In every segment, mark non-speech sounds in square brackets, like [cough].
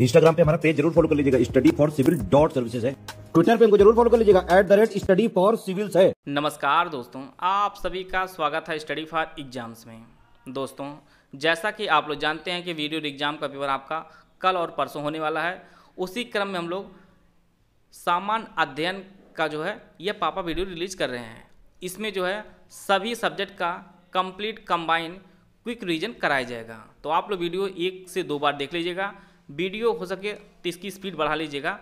Instagram पे हमारा page जरूर फॉलो कर लीजिएगा study for civil dot services है ट्विटर पे हमको जरूर फॉलो कर लीजिएगा at the rate study for civils है नमस्कार दोस्तों आप सभी का स्वागत है स्टडी फॉर एग्जाम्स में दोस्तों जैसा कि आप लोग जानते हैं कि वीडियो एग्जाम का पेपर आपका कल और परसों होने वाला है उसी क्रम में हम लोग सामान्य अध्ययन का जो है यह पापा वीडियो रिलीज कर रहे हैं इसमें जो है सभी सब्जेक्ट का कंप्लीट कंबाइन क्विक रिवीजन कराया जाएगा तो आप लोग वीडियो एक से दो बार देख लीजिएगा वीडियो हो सके तो इसकी स्पीड बढ़ा लीजिएगा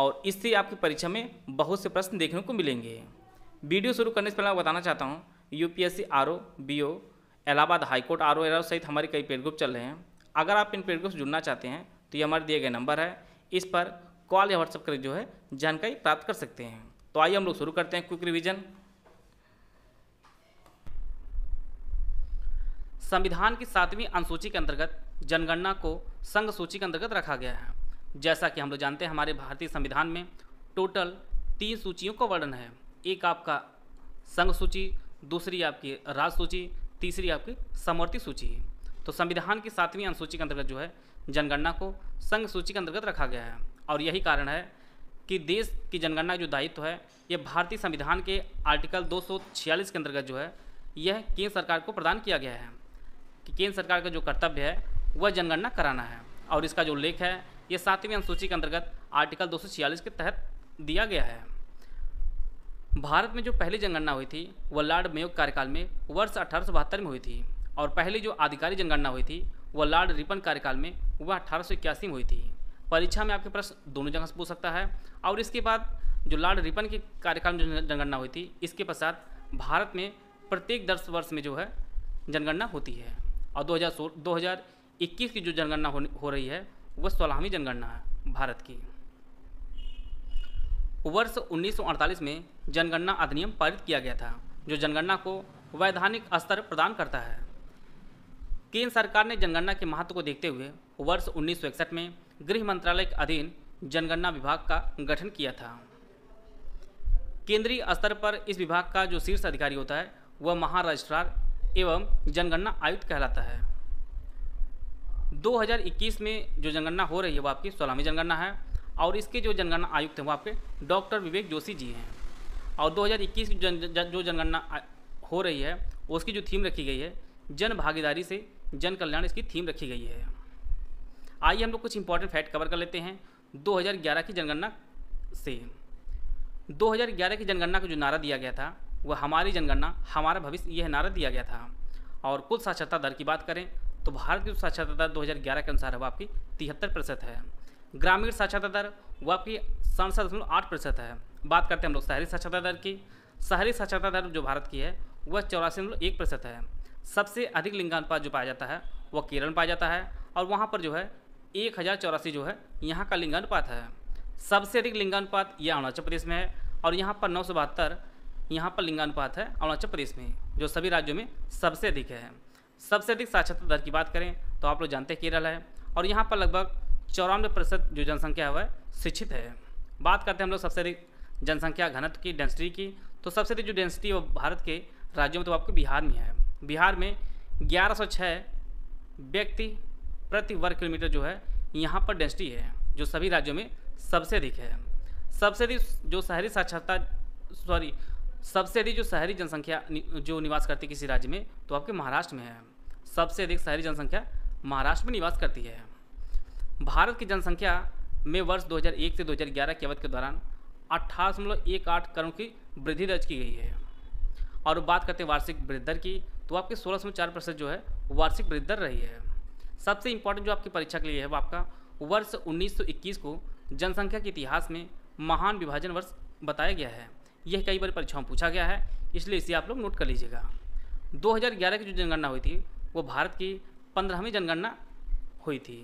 और इससे आपकी परीक्षा में बहुत से प्रश्न देखने को मिलेंगे वीडियो शुरू करने से पहले मैं बताना चाहता हूँ U P S C R O B O Allahabad high court R O एर सहित हमारे कई पेड ग्रुप चल रहे हैं अगर आप इन पेड ग्रुप से जुड़ना चाहते हैं तो ये हमारे दिए गए नंबर है इस पर कॉल या व्हाट्सअप कर जो है जानकारी प्राप्त कर सकते हैं तो आइए हम लोग शुरू करते हैं क्विक रिविजन संविधान की सातवीं अनुसूची के अंतर्गत जनगणना को संघ सूची के अंतर्गत रखा गया है जैसा कि हम लोग जानते हैं हमारे भारतीय संविधान में टोटल तीन सूचियों का वर्णन है एक आपका संघ सूची दूसरी आपकी राज सूची तीसरी आपकी समवर्ती सूची है तो संविधान की सातवीं अनुसूची के अंतर्गत जो है जनगणना को संघ सूची के अंतर्गत रखा गया है और यही कारण है कि देश की जनगणना जो दायित्व है यह भारतीय संविधान के आर्टिकल 246 के अंतर्गत जो है यह केंद्र सरकार को प्रदान किया गया है कि केंद्र सरकार का जो कर्तव्य है वह जनगणना कराना है और इसका जो उल्लेख है ये सातवीं अनुसूची के अंतर्गत आर्टिकल 246 के तहत दिया गया है भारत में जो पहली जनगणना हुई थी वह लॉर्ड मेयो कार्यकाल में वर्ष अठारह में हुई थी और पहली जो आधिकारिक जनगणना हुई थी वह लॉर्ड रिपन कार्यकाल में वह अठारह में हुई थी परीक्षा में आपके प्रश्न दोनों जगह से पूछ सकता है और इसके बाद जो लॉर्ड रिपन के कार्यकाल में जनगणना हुई थी इसके पश्चात भारत में प्रत्येक दस वर्ष में जो है जनगणना होती है और दो हज़ार इक्कीस की जो जनगणना हो, रही है वह सोलहवीं जनगणना है भारत की वर्ष 1948 में जनगणना अधिनियम पारित किया गया था जो जनगणना को वैधानिक स्तर प्रदान करता है केंद्र सरकार ने जनगणना के महत्व को देखते हुए वर्ष उन्नीस में गृह मंत्रालय के अधीन जनगणना विभाग का गठन किया था केंद्रीय स्तर पर इस विभाग का जो शीर्ष अधिकारी होता है वह महारजिस्ट्रार एवं जनगणना आयुक्त कहलाता है 2021 में जो जनगणना हो रही है वो आपकी सोलहवीं जनगणना है और इसके जो जनगणना आयुक्त हैं वो आपके डॉक्टर विवेक जोशी जी हैं और 2021 की जन, जन, जो जनगणना हो रही है उसकी जो थीम रखी गई है जन भागीदारी से जन कल्याण इसकी थीम रखी गई है आइए हम लोग कुछ इंपॉर्टेंट फैक्ट कवर कर लेते हैं 2011 की जनगणना से 2011 की जनगणना का जो नारा दिया गया था वह हमारी जनगणना हमारा भविष्य यह नारा दिया गया था और कुल साक्षरता दर की बात करें तो भारत की साक्षरता दर 2011 के अनुसार है वह आपकी तिहत्तर प्रतिशत है ग्रामीण साक्षरता दर वह आपकी सड़सठ दशमलव आठ प्रतिशत है बात करते हैं हम लोग शहरी साक्षरता दर की शहरी साक्षरता दर जो भारत की है वह चौरासी दशमलव एक प्रतिशत है सबसे अधिक लिंगानुपात जो पाया जाता है वह केरल में पाया जाता है और वहाँ पर जो है एक हज़ार चौरासी जो है यहाँ का लिंगानुपात है सबसे अधिक लिंगानुपात यह अरुणाचल प्रदेश में है और यहाँ पर नौ सौ बहत्तर यहाँ पर लिंगानुपात है अरुणाचल प्रदेश में जो सभी राज्यों में सबसे अधिक है सबसे अधिक साक्षरता दर की बात करें तो आप लोग जानते केरल है और यहाँ पर लगभग चौरानवे प्रतिशत जो जनसंख्या है वह शिक्षित है बात करते हैं हम लोग सबसे अधिक जनसंख्या घनत्व की डेंसिटी की तो सबसे अधिक जो डेंसिटी है वो भारत के राज्यों में तो आपके बिहार में है बिहार में ग्यारह व्यक्ति प्रति वर्ग किलोमीटर जो है यहाँ पर डेंसिटी है जो सभी राज्यों में सबसे अधिक है सबसे अधिक जो शहरी साक्षरता सॉरी सबसे अधिक जो शहरी जनसंख्या जो निवास करती है किसी राज्य में तो आपके महाराष्ट्र में है सबसे अधिक शहरी जनसंख्या महाराष्ट्र में निवास करती है भारत की जनसंख्या में वर्ष 2001 से 2011 की अवधि के दौरान अट्ठारह करोड़ की वृद्धि दर्ज की गई है और बात करते हैं वार्षिक वृद्धि दर की तो आपकी सोलह चार प्रतिशत जो है वार्षिक वृद्धि दर रही है सबसे इम्पोर्टेंट जो आपकी परीक्षा के लिए है वो आपका वर्ष 1921 को जनसंख्या के इतिहास में महान विभाजन वर्ष बताया गया है यह कई बार परीक्षाओं में पूछा गया है इसलिए इसे आप लोग नोट कर लीजिएगा 2011 की जो जनगणना हुई थी वो भारत की पंद्रहवीं जनगणना हुई थी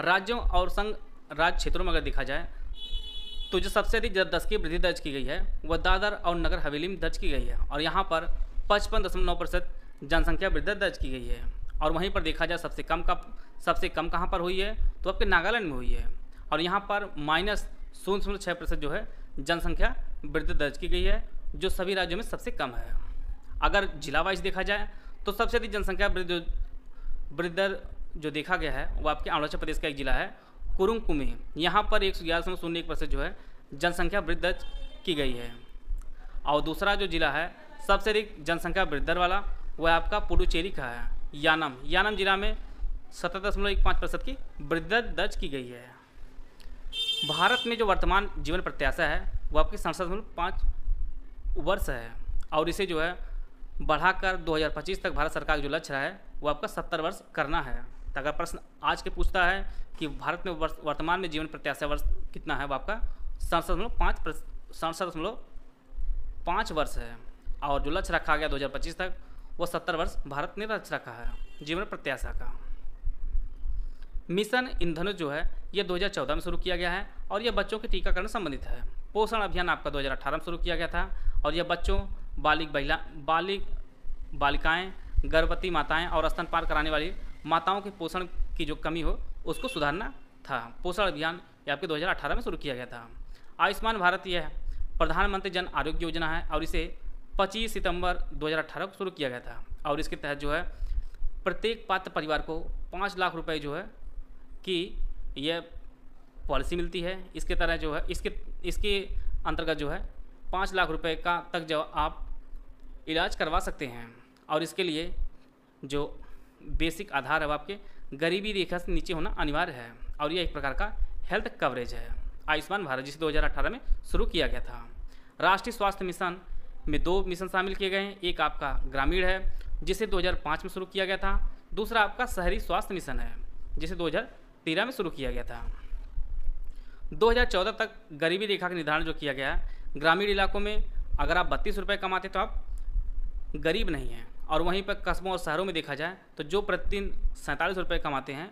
राज्यों और संघ राज्य क्षेत्रों में अगर देखा जाए तो जो सबसे अधिक दस की वृद्धि दर्ज की गई है वह दादर और नगर हवेली में दर्ज की गई है और यहाँ पर पचपन दशमलव नौ प्रतिशत जनसंख्या वृद्धि दर्ज की गई है और वहीं पर देखा जाए सबसे कम का सबसे कम कहाँ पर हुई है तो आपके नागालैंड में हुई है और यहाँ पर माइनस शून्य शून्य छः प्रतिशत जो है जनसंख्या वृद्धि दर्ज की गई है जो सभी राज्यों में सबसे कम है अगर जिला वाइज देखा जाए तो सबसे अधिक जनसंख्या वृद्ध वृद्धर जो देखा गया है वो आपके अरुणाचल प्रदेश का एक जिला है कुमे यहाँ पर एक सौ ग्यारह शून्य एक जो है जनसंख्या वृद्ध की गई है और दूसरा जो जिला है सबसे अधिक जनसंख्या वृद्धर वाला वह आपका पुडुचेरी का है यानम यानम जिला में सत्रह दशमलव एक पाँच प्रतिशत की वृद्धर दर्ज की गई है भारत में जो वर्तमान जीवन प्रत्याशा है वो आपकी सड़सठ दशमलव पाँच वर्ष है और इसे जो है बढ़ाकर 2025 तक भारत सरकार का जो लक्ष्य है वो आपका सत्तर वर्ष करना है तो अगर प्रश्न आज के पूछता है कि भारत में वर्तमान में जीवन प्रत्याशा वर्ष कितना है वो आपका सड़सठ दशमलव पाँच सड़सठ दशमलव पाँच वर्ष है और जो लक्ष्य रखा गया 2025 तक वो सत्तर वर्ष भारत ने लक्ष्य रखा है जीवन प्रत्याशा का मिशन इंधन जो है यह दो में शुरू किया गया है और यह बच्चों के टीकाकरण संबंधित है पोषण अभियान आपका 2018 में शुरू किया गया था और यह बच्चों बालिक महिला बालिक बालिकाएं गर्भवती माताएं और स्तनपान कराने वाली माताओं के पोषण की जो कमी हो उसको सुधारना था पोषण अभियान ये आपके 2018 में शुरू किया गया था आयुष्मान भारत यह प्रधानमंत्री जन आरोग्य योजना है और इसे 25 सितंबर 2018 को शुरू किया गया था और इसके तहत जो है प्रत्येक पात्र परिवार को पाँच लाख रुपए जो है की यह पॉलिसी मिलती है इसके तरह जो है इसके इसके अंतर्गत जो है पाँच लाख रुपए का तक जो आप इलाज करवा सकते हैं और इसके लिए जो बेसिक आधार है आपके गरीबी रेखा से नीचे होना अनिवार्य है और यह एक प्रकार का हेल्थ कवरेज है आयुष्मान भारत जिसे 2018 में शुरू किया गया था राष्ट्रीय स्वास्थ्य मिशन में दो मिशन शामिल किए गए हैं एक आपका ग्रामीण है जिसे 2005 में शुरू किया गया था दूसरा आपका शहरी स्वास्थ्य मिशन है जिसे 2013 में शुरू किया गया था 2014 तक गरीबी रेखा का निर्धारण जो किया गया ग्रामीण इलाकों में अगर आप बत्तीस रुपये कमाते तो आप गरीब नहीं हैं और वहीं पर कस्बों और शहरों में देखा जाए तो जो प्रतिदिन सैंतालीस रुपये कमाते हैं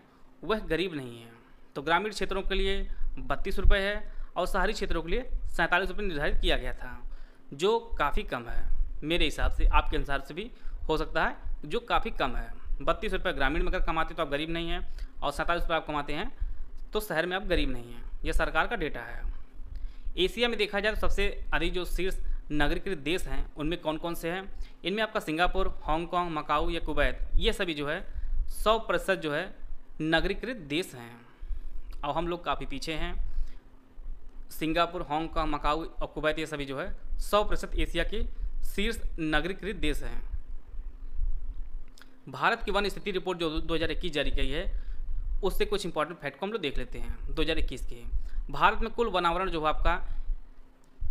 वह गरीब नहीं हैं तो ग्रामीण क्षेत्रों के लिए बत्तीस रुपये है और शहरी क्षेत्रों के लिए सैंतालीस रुपये निर्धारित किया गया था जो काफ़ी कम है मेरे हिसाब से आपके अनुसार से भी हो सकता है जो काफ़ी कम है बत्तीस रुपये ग्रामीण में अगर कमाते तो आप गरीब नहीं हैं और सैंतालीस रुपये आप कमाते हैं तो शहर में आप गरीब नहीं हैं यह सरकार का डेटा है एशिया में देखा जाए तो सबसे अधिक जो शीर्ष नगरीकृत देश हैं उनमें कौन कौन से हैं इनमें आपका सिंगापुर हांगकॉन्ग मकाऊ या कुवैत ये सभी जो है सौ प्रतिशत जो है नगरीकृत देश हैं और हम लोग काफ़ी पीछे हैं सिंगापुर हांगकॉन्ग मकाऊ और कुवैत ये सभी जो है सौ प्रतिशत एशिया के शीर्ष नगरीकृत देश हैं भारत की वन स्थिति रिपोर्ट जो 2021 जारी की है उससे कुछ इंपॉर्टेंट फैक्ट को हम लोग देख लेते हैं 2021 के भारत में कुल वनावरण जो है आपका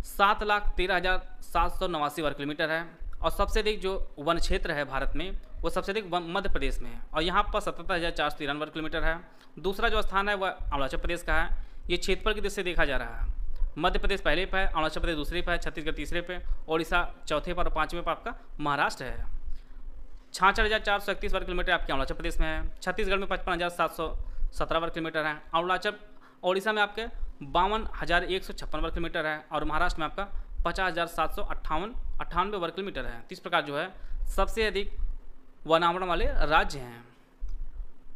सात लाख तेरह हज़ार सात सौ नवासी वर्ग किलोमीटर है और सबसे अधिक जो वन क्षेत्र है भारत में वो सबसे अधिक मध्य प्रदेश में है और यहाँ पर सतहत्तर हज़ार चार सौ तिरानवे वर्ग किलोमीटर है दूसरा जो स्थान है वह अरुणाचल प्रदेश का है ये क्षेत्रफल की दृष्टि देखा जा रहा है मध्य प्रदेश पहले पर है अरुणाचल प्रदेश दूसरे पर है छत्तीसगढ़ तीसरे पर ओडिशा चौथे पर और पाँचवें पर आपका महाराष्ट्र है छाछठ हज़ार चार सौ इकतीस वर्ग किलोमीटर आपके अरुणाचल प्रदेश में है छत्तीसगढ़ में पचपन हज़ार सात सौ सत्रह वर्ग किलोमीटर है अरुणाचल ओडिशा में आपके बावन हज़ार एक सौ छप्पन वर्ग किलोमीटर है और महाराष्ट्र में आपका पचास हज़ार सात सौ अट्ठावन अट्ठानवे वर्ग किलोमीटर है इस प्रकार जो है सबसे अधिक वनावरण वाले राज्य हैं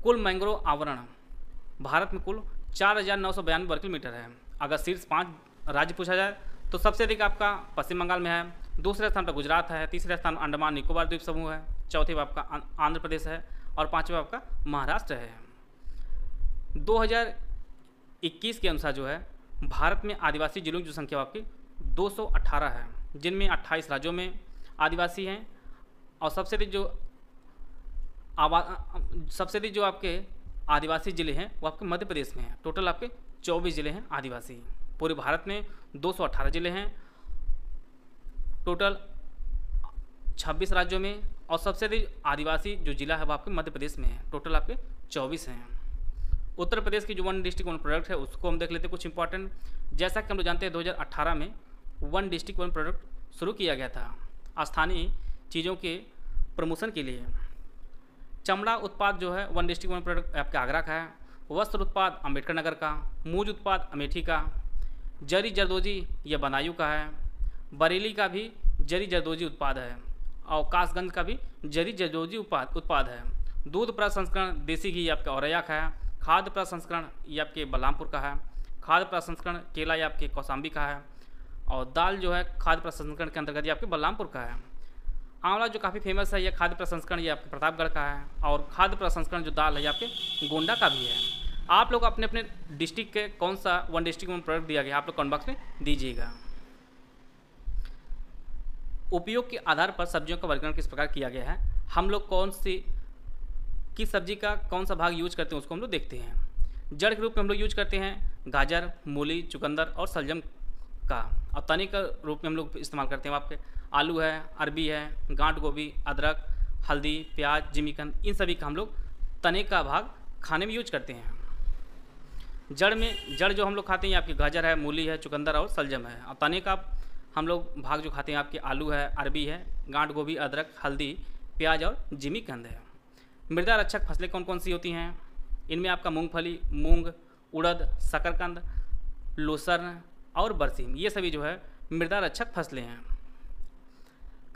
कुल मैंग्रोव आवरण भारत में कुल चार हज़ार नौ सौ बयानवे वर्ग किलोमीटर है अगर शीर्ष पाँच राज्य पूछा जाए तो सबसे अधिक आपका पश्चिम बंगाल में है दूसरे स्थान पर गुजरात है तीसरे स्थान अंडमान निकोबार द्वीप समूह है चौथे पर आपका आंध्र प्रदेश है और पाँचवा आपका महाराष्ट्र है 2000 इक्कीस के अनुसार जो है भारत में आदिवासी जिलों की जो संख्या आपकी 218 है जिनमें 28 राज्यों में आदिवासी हैं और सबसे अधिक जो आवा सबसे अधिक जो आपके आदिवासी ज़िले हैं वो आपके मध्य प्रदेश में हैं टोटल आपके 24 ज़िले हैं आदिवासी पूरे भारत में 218 ज़िले हैं टोटल 26 राज्यों में और सबसे अधिक आदिवासी जो ज़िला है वो आपके मध्य प्रदेश में है टोटल आपके चौबीस हैं उत्तर प्रदेश की जो वन डिस्ट्रिक्ट वन प्रोडक्ट है उसको हम देख लेते हैं कुछ इंपॉर्टेंट जैसा कि हम लोग जानते हैं 2018 में वन डिस्ट्रिक्ट वन प्रोडक्ट शुरू किया गया था स्थानीय चीज़ों के प्रमोशन के लिए चमड़ा उत्पाद जो है वन डिस्ट्रिक्ट वन प्रोडक्ट आपके आगरा का है वस्त्र उत्पाद अम्बेडकर नगर का मूज उत्पाद अमेठी का जरी जरदोजी यह बनायू का है बरेली का भी जरी जरदोजी उत्पाद है अवकाशगंज का भी जरी जरदोजी उत्पाद उत्पाद है दूध प्रसंस्करण देसी घी आपका औरैया का है खाद्य प्रसंस्करण ये आपके बलरामपुर का है खाद्य प्रसंस्करण केला ये आपके कौसाम्बी का है और दाल जो है खाद्य प्रसंस्करण के अंतर्गत ये आपके बलरामपुर का है आंवला जो काफ़ी फेमस है ये खाद्य प्रसंस्करण ये आपके प्रतापगढ़ का है और खाद्य प्रसंस्करण जो दाल है ये आपके गोंडा का भी है आप लोग अपने अपने डिस्ट्रिक्ट के कौन सा वन डिस्ट्रिक्ट में प्रोडक्ट दिया गया आप लोग कमेंट में दीजिएगा उपयोग के आधार पर सब्जियों का वर्गीकरण किस प्रकार किया गया है हम लोग कौन सी किस सब्जी का कौन सा भाग यूज करते हैं उसको हम लोग देखते हैं जड़ के रूप में हम लोग यूज करते हैं गाजर मूली चुकंदर और सलजम का और तने का रूप में हम लोग इस्तेमाल करते हैं आपके आलू है अरबी है गांठ गोभी अदरक हल्दी प्याज जिमीकन इन सभी का हम लोग तने का भाग खाने में यूज करते हैं जड़ में जड़ जो हम लोग खाते हैं आपकी गाजर है मूली है चुकंदर और सलजम है और तने का हम लोग भाग जो खाते हैं आपके आलू है अरबी है गांठ गोभी अदरक हल्दी प्याज और जिमी कंद है मृदा रक्षक फसलें कौन कौन सी होती हैं इनमें आपका मूंगफली मूंग उड़द शकरकंद लोसर्न और बरसीम ये सभी जो है मृदा रक्षक फसलें हैं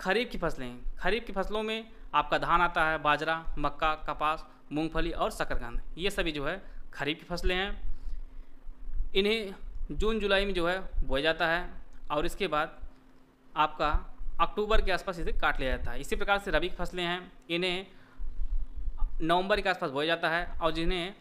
खरीफ की फसलें खरीफ की फसलों में आपका धान आता है बाजरा मक्का कपास मूंगफली और शकरकंद ये सभी जो है खरीफ की फसलें हैं इन्हें जून जुलाई में जो है बोया जाता है और इसके बाद आपका अक्टूबर के आसपास इसे काट लिया जाता है इसी प्रकार से रबी की फसलें हैं इन्हें नवंबर के आसपास बोया जाता है और जिन्हें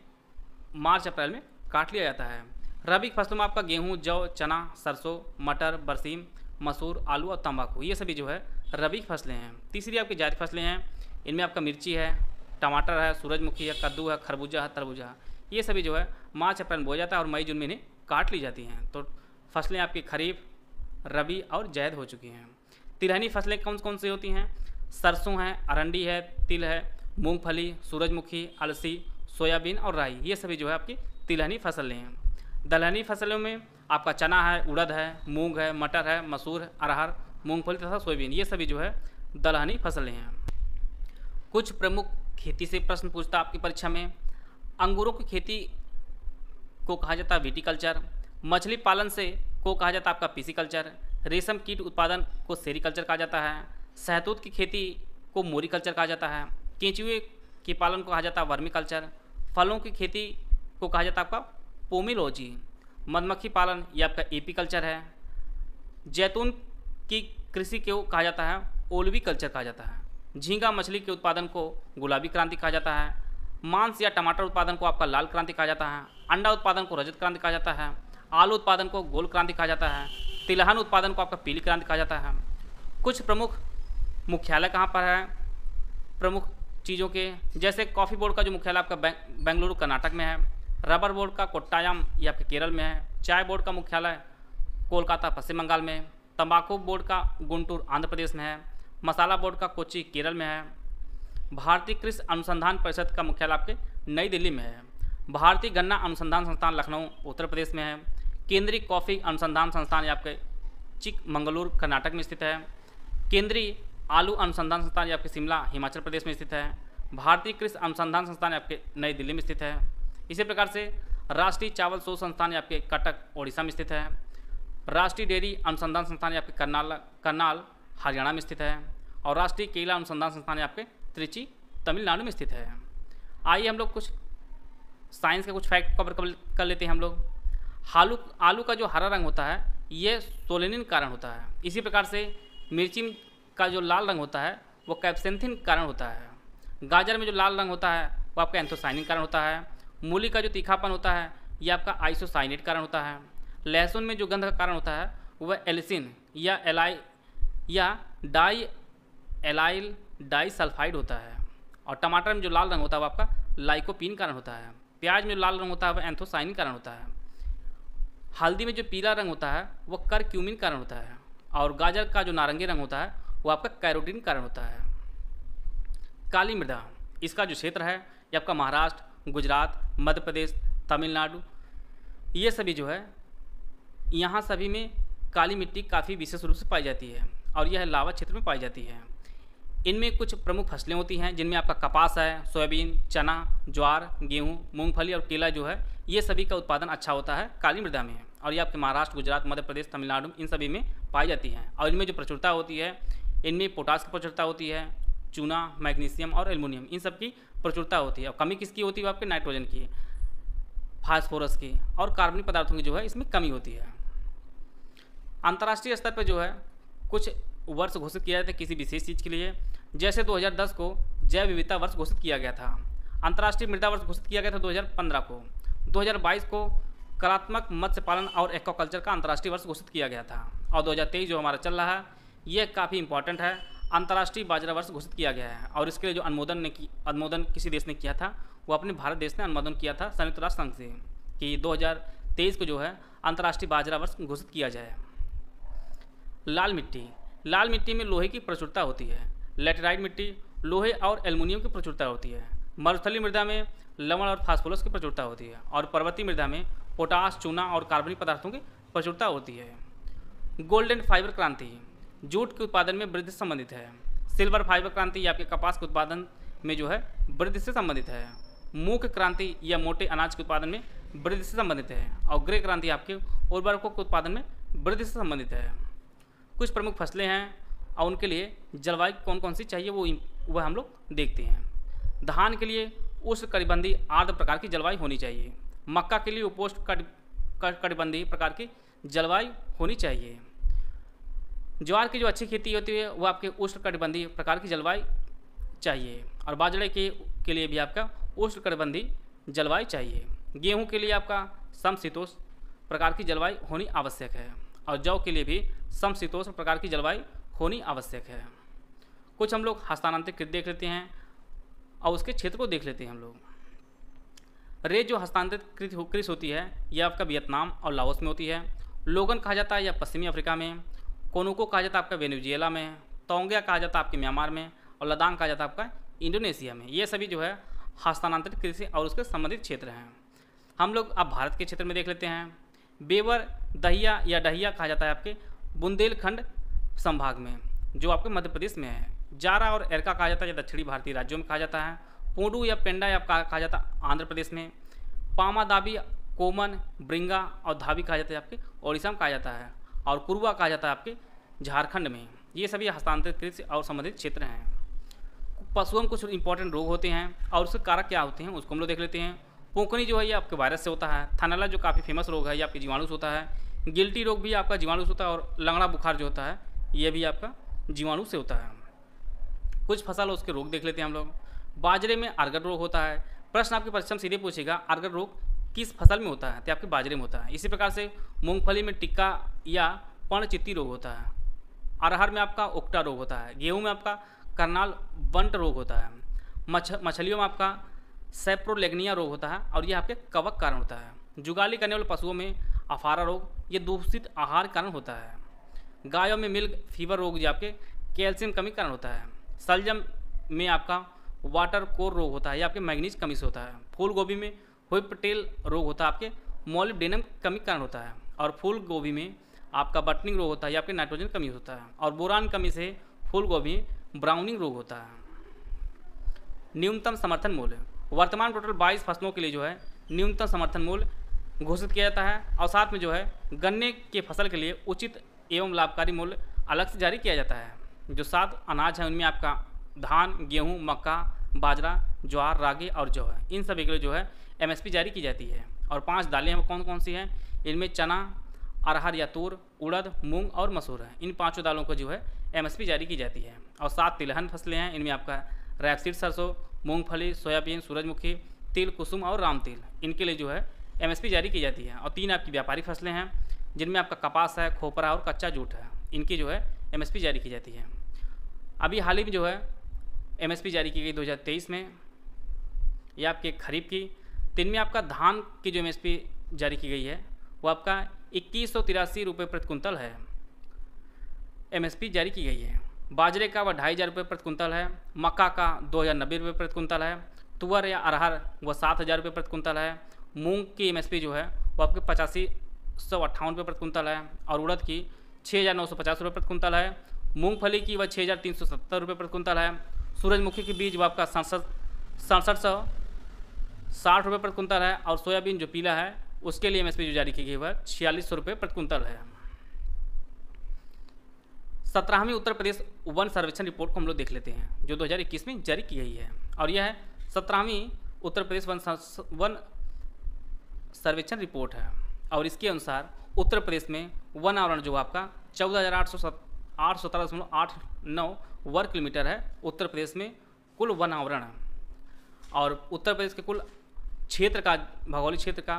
मार्च अप्रैल में काट लिया जाता है रबी की फसलों में आपका गेहूँ जौ चना सरसों मटर बरसीम मसूर आलू और तंबाकू ये सभी जो है रबी की फसलें हैं तीसरी आपकी जायद फसलें हैं इनमें आपका मिर्ची है टमाटर है सूरजमुखी है कद्दू है खरबूजा है तरबूजा ये सभी जो है मार्च अप्रैल में बोया जाता है और मई जून में इन्हें काट ली जाती हैं तो फसलें आपकी खरीफ रबी और जैद हो चुकी हैं तिलहनी फसलें कौन कौन सी होती हैं सरसों हैं अरंडी है तिल है मूंगफली सूरजमुखी अलसी सोयाबीन और राई ये सभी जो है आपकी तिलहनी फसलें हैं दलहनी फसलों में आपका चना है उड़द है मूंग है मटर है मसूर अरहर मूंगफली तथा सोयाबीन ये सभी जो है दलहनी फसलें हैं कुछ प्रमुख खेती से प्रश्न पूछता आपकी परीक्षा में अंगूरों की खेती को कहा जाता है विटिकल्चर मछली पालन से को कहा जाता है आपका पीसीकल्चर रेशम कीट उत्पादन को सेरिकल्चर कहा जाता है सहतूत की खेती को मोरिकल्चर कहा जाता है केंचुए के पालन को कहा जाता है वर्मी कल्चर फलों की खेती को कहा जाता है आपका पोमिलोजी मधुमक्खी पालन ये आपका एपी कल्चर है जैतून की कृषि को कहा जाता है ओलवी कल्चर कहा जाता है झींगा मछली के उत्पादन को गुलाबी क्रांति कहा जाता है मांस या टमाटर उत्पादन को आपका लाल क्रांति कहा जाता है अंडा उत्पादन को रजत क्रांति कहा जाता है आलू उत्पादन को गोल क्रांति कहा जाता है तिलहन उत्पादन को आपका पीली क्रांति कहा जाता है कुछ प्रमुख मुख्यालय कहाँ पर है प्रमुख चीज़ों के जैसे कॉफ़ी बोर्ड का जो मुख्यालय आपका बेंगलुरु कर्नाटक में है रबर बोर्ड का कोट्टायाम ये आपके केरल में है चाय बोर्ड का मुख्यालय कोलकाता पश्चिम बंगाल में तंबाकू बोर्ड का गुंटूर आंध्र प्रदेश में है मसाला बोर्ड का कोची केरल में है भारतीय कृषि अनुसंधान परिषद का मुख्यालय आपके नई दिल्ली में है भारतीय गन्ना अनुसंधान संस्थान लखनऊ उत्तर प्रदेश में है केंद्रीय कॉफ़ी अनुसंधान संस्थान ये आपके चिकमंगलूर कर्नाटक में स्थित है केंद्रीय आलू अनुसंधान संस्थान आपके शिमला हिमाचल प्रदेश में स्थित है भारतीय कृषि अनुसंधान संस्थान आपके नई दिल्ली में स्थित है इसी प्रकार से राष्ट्रीय चावल शोध संस्थान आपके कटक ओडिशा में स्थित है राष्ट्रीय डेयरी अनुसंधान संस्थान आपके करनाल करनाल हरियाणा में स्थित है और राष्ट्रीय केला अनुसंधान संस्थान आपके त्रिची तमिलनाडु में स्थित है आइए हम लोग कुछ साइंस के कुछ फैक्ट कवर कर लेते हैं हम लोग आलू आलू का जो हरा रंग होता है ये सोलेनिन कारण होता है इसी प्रकार से मिर्ची का जो लाल रंग होता है वो कैप्सेंथिन कारण होता है गाजर में जो लाल रंग होता है वो आपका एंथोसाइनिन कारण होता है मूली का जो तीखापन होता है ये आपका आइसोसाइनेट कारण होता है लहसुन में जो गंध का कारण होता है वह एलिसिन या एलाई या डाई एलाइल डाई सल्फाइड होता है और टमाटर में जो लाल रंग होता है वो आपका लाइकोपिन कारण होता है प्याज में जो लाल रंग होता है वह एंथोसाइनिन कारण होता है हल्दी में जो पीला रंग होता है वह करक्यूमिन कारण होता है और गाजर का जो नारंगी रंग होता है वो आपका कैरोटीन कारण होता है काली मृदा इसका जो क्षेत्र है ये आपका महाराष्ट्र गुजरात मध्य प्रदेश तमिलनाडु ये सभी जो है यहाँ सभी में काली मिट्टी काफ़ी विशेष रूप से पाई जाती है और यह लावा क्षेत्र में पाई जाती है इनमें कुछ प्रमुख फसलें होती हैं जिनमें आपका कपास है सोयाबीन चना ज्वार गेहूँ मूंगफली और केला जो है ये सभी का उत्पादन अच्छा होता है काली मृदा में और ये आपके महाराष्ट्र गुजरात मध्य प्रदेश तमिलनाडु इन सभी में पाई जाती हैं और इनमें जो प्रचुरता होती है इनमें पोटास की प्रचुरता होती है चूना मैग्नीशियम और एलमोनियम इन सब की प्रचुरता होती है और कमी किसकी होती है आपके नाइट्रोजन की फास्फोरस की और कार्बनिक पदार्थों की जो है इसमें कमी होती है अंतर्राष्ट्रीय स्तर पर जो है कुछ वर्ष घोषित किया जाता है किसी विशेष चीज़ के लिए जैसे 2010 को जैव विविधता वर्ष घोषित किया गया था अंतर्राष्ट्रीय मृदा वर्ष घोषित किया गया था 2015 को 2022 को कलात्मक मत्स्य पालन और एक्वाकल्चर का अंतर्राष्ट्रीय वर्ष घोषित किया गया था और 2023 जो हमारा चल रहा है ये काफ़ी इंपॉर्टेंट है अंतर्राष्ट्रीय बाजरा वर्ष घोषित किया गया है और इसके लिए जो अनुमोदन ने की अनुमोदन किसी देश ने किया था वो अपने भारत देश ने अनुमोदन किया था संयुक्त राष्ट्र संघ से कि 2023 को जो है अंतर्राष्ट्रीय बाजरा वर्ष घोषित किया जाए लाल मिट्टी लाल मिट्टी में लोहे की प्रचुरता होती है लेटेराइट मिट्टी लोहे और एल्युमिनियम की प्रचुरता होती है मरुस्थली मृदा में लवण और फास्फोरस की प्रचुरता होती है और पर्वतीय मृदा में पोटास चूना और कार्बनिक पदार्थों की प्रचुरता होती है गोल्डन फाइबर क्रांति जूट के उत्पादन में वृद्धि संबंधित है सिल्वर फाइबर क्रांति या आपके कपास के उत्पादन में जो है वृद्धि से संबंधित है मूक क्रांति या मोटे अनाज के उत्पादन में वृद्धि से संबंधित है और ग्रे क्रांति आपके उर्वरकों के उत्पादन में वृद्धि से संबंधित है कुछ प्रमुख फसलें हैं और उनके लिए जलवायु कौन कौन सी चाहिए वो वह हम लोग देखते हैं धान के लिए उस कटिबंधी आर्द्र प्रकार की जलवायु होनी चाहिए मक्का के लिए उपोष्ट कटिबंधी प्रकार की जलवायु होनी चाहिए ज्वार की जो अच्छी खेती होती है वो आपके उष्णकटिबंधीय प्रकार की जलवायु चाहिए और बाजरे के के लिए भी आपका उष्णकटिबंधीय जलवायु चाहिए गेहूँ के लिए आपका समशीतोष प्रकार की जलवायु होनी आवश्यक है और जौ के लिए भी समशीतोष प्रकार की जलवायु होनी आवश्यक है कुछ हम लोग हस्तानांतरित देख लेते हैं और उसके क्षेत्र को देख लेते हैं हम लोग रेत जो हस्तांतरित कृषि होती है यह आपका वियतनाम और लाओस में होती है लोगन कहा जाता है यह पश्चिमी अफ्रीका में कोनुको कहा जाता है आपका वेनेजुएला में है तोंगिया कहा जाता है आपके म्यांमार में और लदांग कहा जाता है आपका इंडोनेशिया में ये सभी जो है हस्तानांतरित कृषि और उसके संबंधित क्षेत्र हैं हम लोग अब भारत के क्षेत्र में देख लेते हैं बेवर दहिया या डहिया कहा जाता है आपके बुंदेलखंड संभाग में जो आपके मध्य प्रदेश में है जारा और एरका कहा जाता है दक्षिणी भारतीय राज्यों में कहा जाता है पोडू या पेंडा या कहा जाता है आंध्र प्रदेश में पामादाबी कोमन ब्रिंगा और धाबी कहा जाता है आपके ओडिशा में कहा जाता है और कुरुआ कहा जाता है आपके झारखंड में ये सभी हस्तांतरित कृषि और संबंधित क्षेत्र हैं पशुओं में कुछ इंपॉर्टेंट रोग होते हैं और उसके कारक क्या होते हैं उसको हम लोग देख लेते हैं पोकनी जो है ये आपके वायरस से होता है थनाला जो काफ़ी फेमस रोग है ये आपके जीवाणु से होता है गिल्टी रोग भी आपका जीवाणु से होता है और लंगड़ा बुखार जो होता है ये भी आपका जीवाणु से होता है कुछ फसल उसके रोग देख लेते हैं हम लोग बाजरे में अर्गट रोग होता है प्रश्न आपके परिश्रम सीधे पूछेगा अर्गट रोग किस फसल में होता है तो आपके बाजरे में होता है इसी प्रकार से मूंगफली में टिक्का या पर्णचित्ती रोग होता है अरहर में आपका ओक्टा रोग होता है गेहूँ में आपका करनाल बंट रोग होता है मछ मछलियों में आपका सेप्रोलेग्निया रोग होता है और यह आपके कवक कारण होता है जुगाली करने वाले पशुओं में अफारा रोग ये दूषित आहार कारण होता है गायों में मिल्क फीवर रोग जो आपके कैल्शियम कमी कारण होता है सलजम में आपका वाटर कोर रोग होता है या आपके मैग्नीज कमी से होता है फूल गोभी में हुइपटेल रोग होता है आपके मोलिब्डेनम कमी कारण होता है और फूल गोभी में आपका बटनिंग रोग होता है या आपके नाइट्रोजन कमी होता है और बोरान कमी से फूल गोभी ब्राउनिंग रोग होता है न्यूनतम समर्थन मूल्य वर्तमान टोटल 22 फसलों के लिए जो है न्यूनतम समर्थन मूल्य घोषित किया जाता है और साथ में जो है गन्ने के फसल के लिए उचित एवं लाभकारी मूल्य अलग से जारी किया जाता है जो सात अनाज है उनमें आपका धान गेहूँ मक्का बाजरा ज्वार रागी और जौ है इन सभी के लिए जो है एमएसपी जारी की जाती है और पांच दालें हैं कौन कौन सी हैं इनमें चना अरहर या तूर उड़द मूंग और मसूर है इन पांचों दालों को जो है एमएसपी जारी की जाती है और सात तिलहन फसलें हैं इनमें आपका रैपसीड सरसों मूंगफली सोयाबीन सूरजमुखी तिल कुसुम और राम तिल इनके लिए जो है एम जारी की जाती है और तीन आपकी व्यापारिक फसलें हैं जिनमें आपका कपास है खोपरा और कच्चा जूट है इनकी जो है एम जारी की जाती है अभी हाल ही में जो है एमएसपी जारी की गई 2023 में ये आपके खरीफ की तीन में आपका धान की जो एमएसपी जारी की गई है वो आपका इक्कीस सौ तिरासी रुपये प्रति कुंतल है एमएसपी जारी की गई है बाजरे का वह ढाई हज़ार रुपये प्रति कुंतल है मक्का का दो हज़ार नब्बे रुपये प्रति कुंतल है तुअर या अरहर वह सात हज़ार रुपये प्रति कुंतल है मूंग की एम जो है वो आपके पचासी सौ अट्ठावन रुपये प्रति कुंतल है और उड़द की छः हज़ार नौ सौ पचास रुपये प्रति कुंतल है मूंगफली की वह छः हज़ार तीन सौ सत्तर रुपये प्रति कुंतल है सूरजमुखी के बीज वो आपका सड़सठ सड़सठ सौ साठ रुपये प्रति कुंतल है और सोयाबीन जो पीला है उसके लिए एम एस पी जो जारी की गई है छियालीस सौ रुपये प्रति कुंतल है सत्रहवीं उत्तर प्रदेश वन सर्वेक्षण रिपोर्ट को हम लोग देख लेते हैं जो 2021 में जारी की गई है और यह है सत्रहवीं उत्तर प्रदेश वन वन सर्वेक्षण रिपोर्ट है और इसके अनुसार उत्तर प्रदेश में वन आवरण जो आपका चौदह हज़ार आठ सौ आठ सौ सत्रह दशमलव आठ नौ वर्ग किलोमीटर है उत्तर प्रदेश में कुल वन आवरण है और उत्तर प्रदेश के कुल क्षेत्र का भौगोलिक क्षेत्र का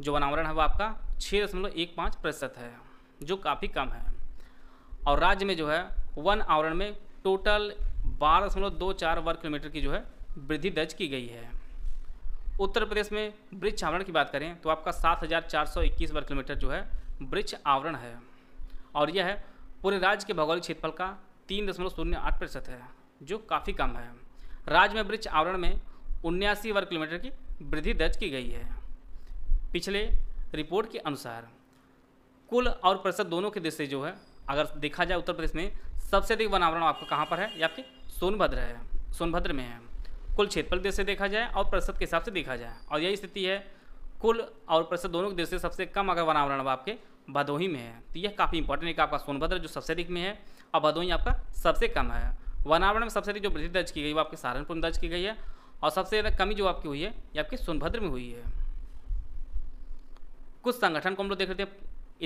जो वनावरण है वो आपका छः दशमलव एक पाँच प्रतिशत है जो काफ़ी कम है और राज्य में जो है वन आवरण में टोटल बारह दशमलव दो चार वर्ग किलोमीटर की जो है वृद्धि दर्ज की गई है उत्तर प्रदेश में वृक्ष आवरण की बात करें तो आपका सात हज़ार चार सौ इक्कीस वर्ग किलोमीटर जो है वृक्ष आवरण है और यह है पूरे राज्य के भौगोलिक क्षेत्रफल का तीन दशमलव शून्य आठ प्रतिशत है जो काफ़ी कम है राज्य में वृक्ष आवरण में उन्यासी वर्ग किलोमीटर की वृद्धि दर्ज की गई है पिछले रिपोर्ट के अनुसार कुल और प्रतिशत दोनों के दृष्टि जो है अगर देखा जाए उत्तर प्रदेश में सबसे अधिक वनावरण आपका कहाँ पर है या फिर सोनभद्र है सोनभद्र में है कुल क्षेत्रफल से देखा जाए और प्रतिशत के हिसाब से देखा जाए और यही स्थिति है कुल और प्रतिशत दोनों देश से सबसे कम अगर वनावरण आपके भदोही में है तो यह काफ़ी इंपॉर्टेंट है कि आपका सोनभद्र जो सबसे अधिक में है और भदोही आपका सबसे कम है वनावरण में सबसे अधिक जो वृद्धि दर्ज की गई वो आपके सहारनपुर में दर्ज की गई है और सबसे ज़्यादा कमी जो आपकी हुई है ये आपकी सोनभद्र में हुई है कुछ संगठन को हम लोग देख लेते हैं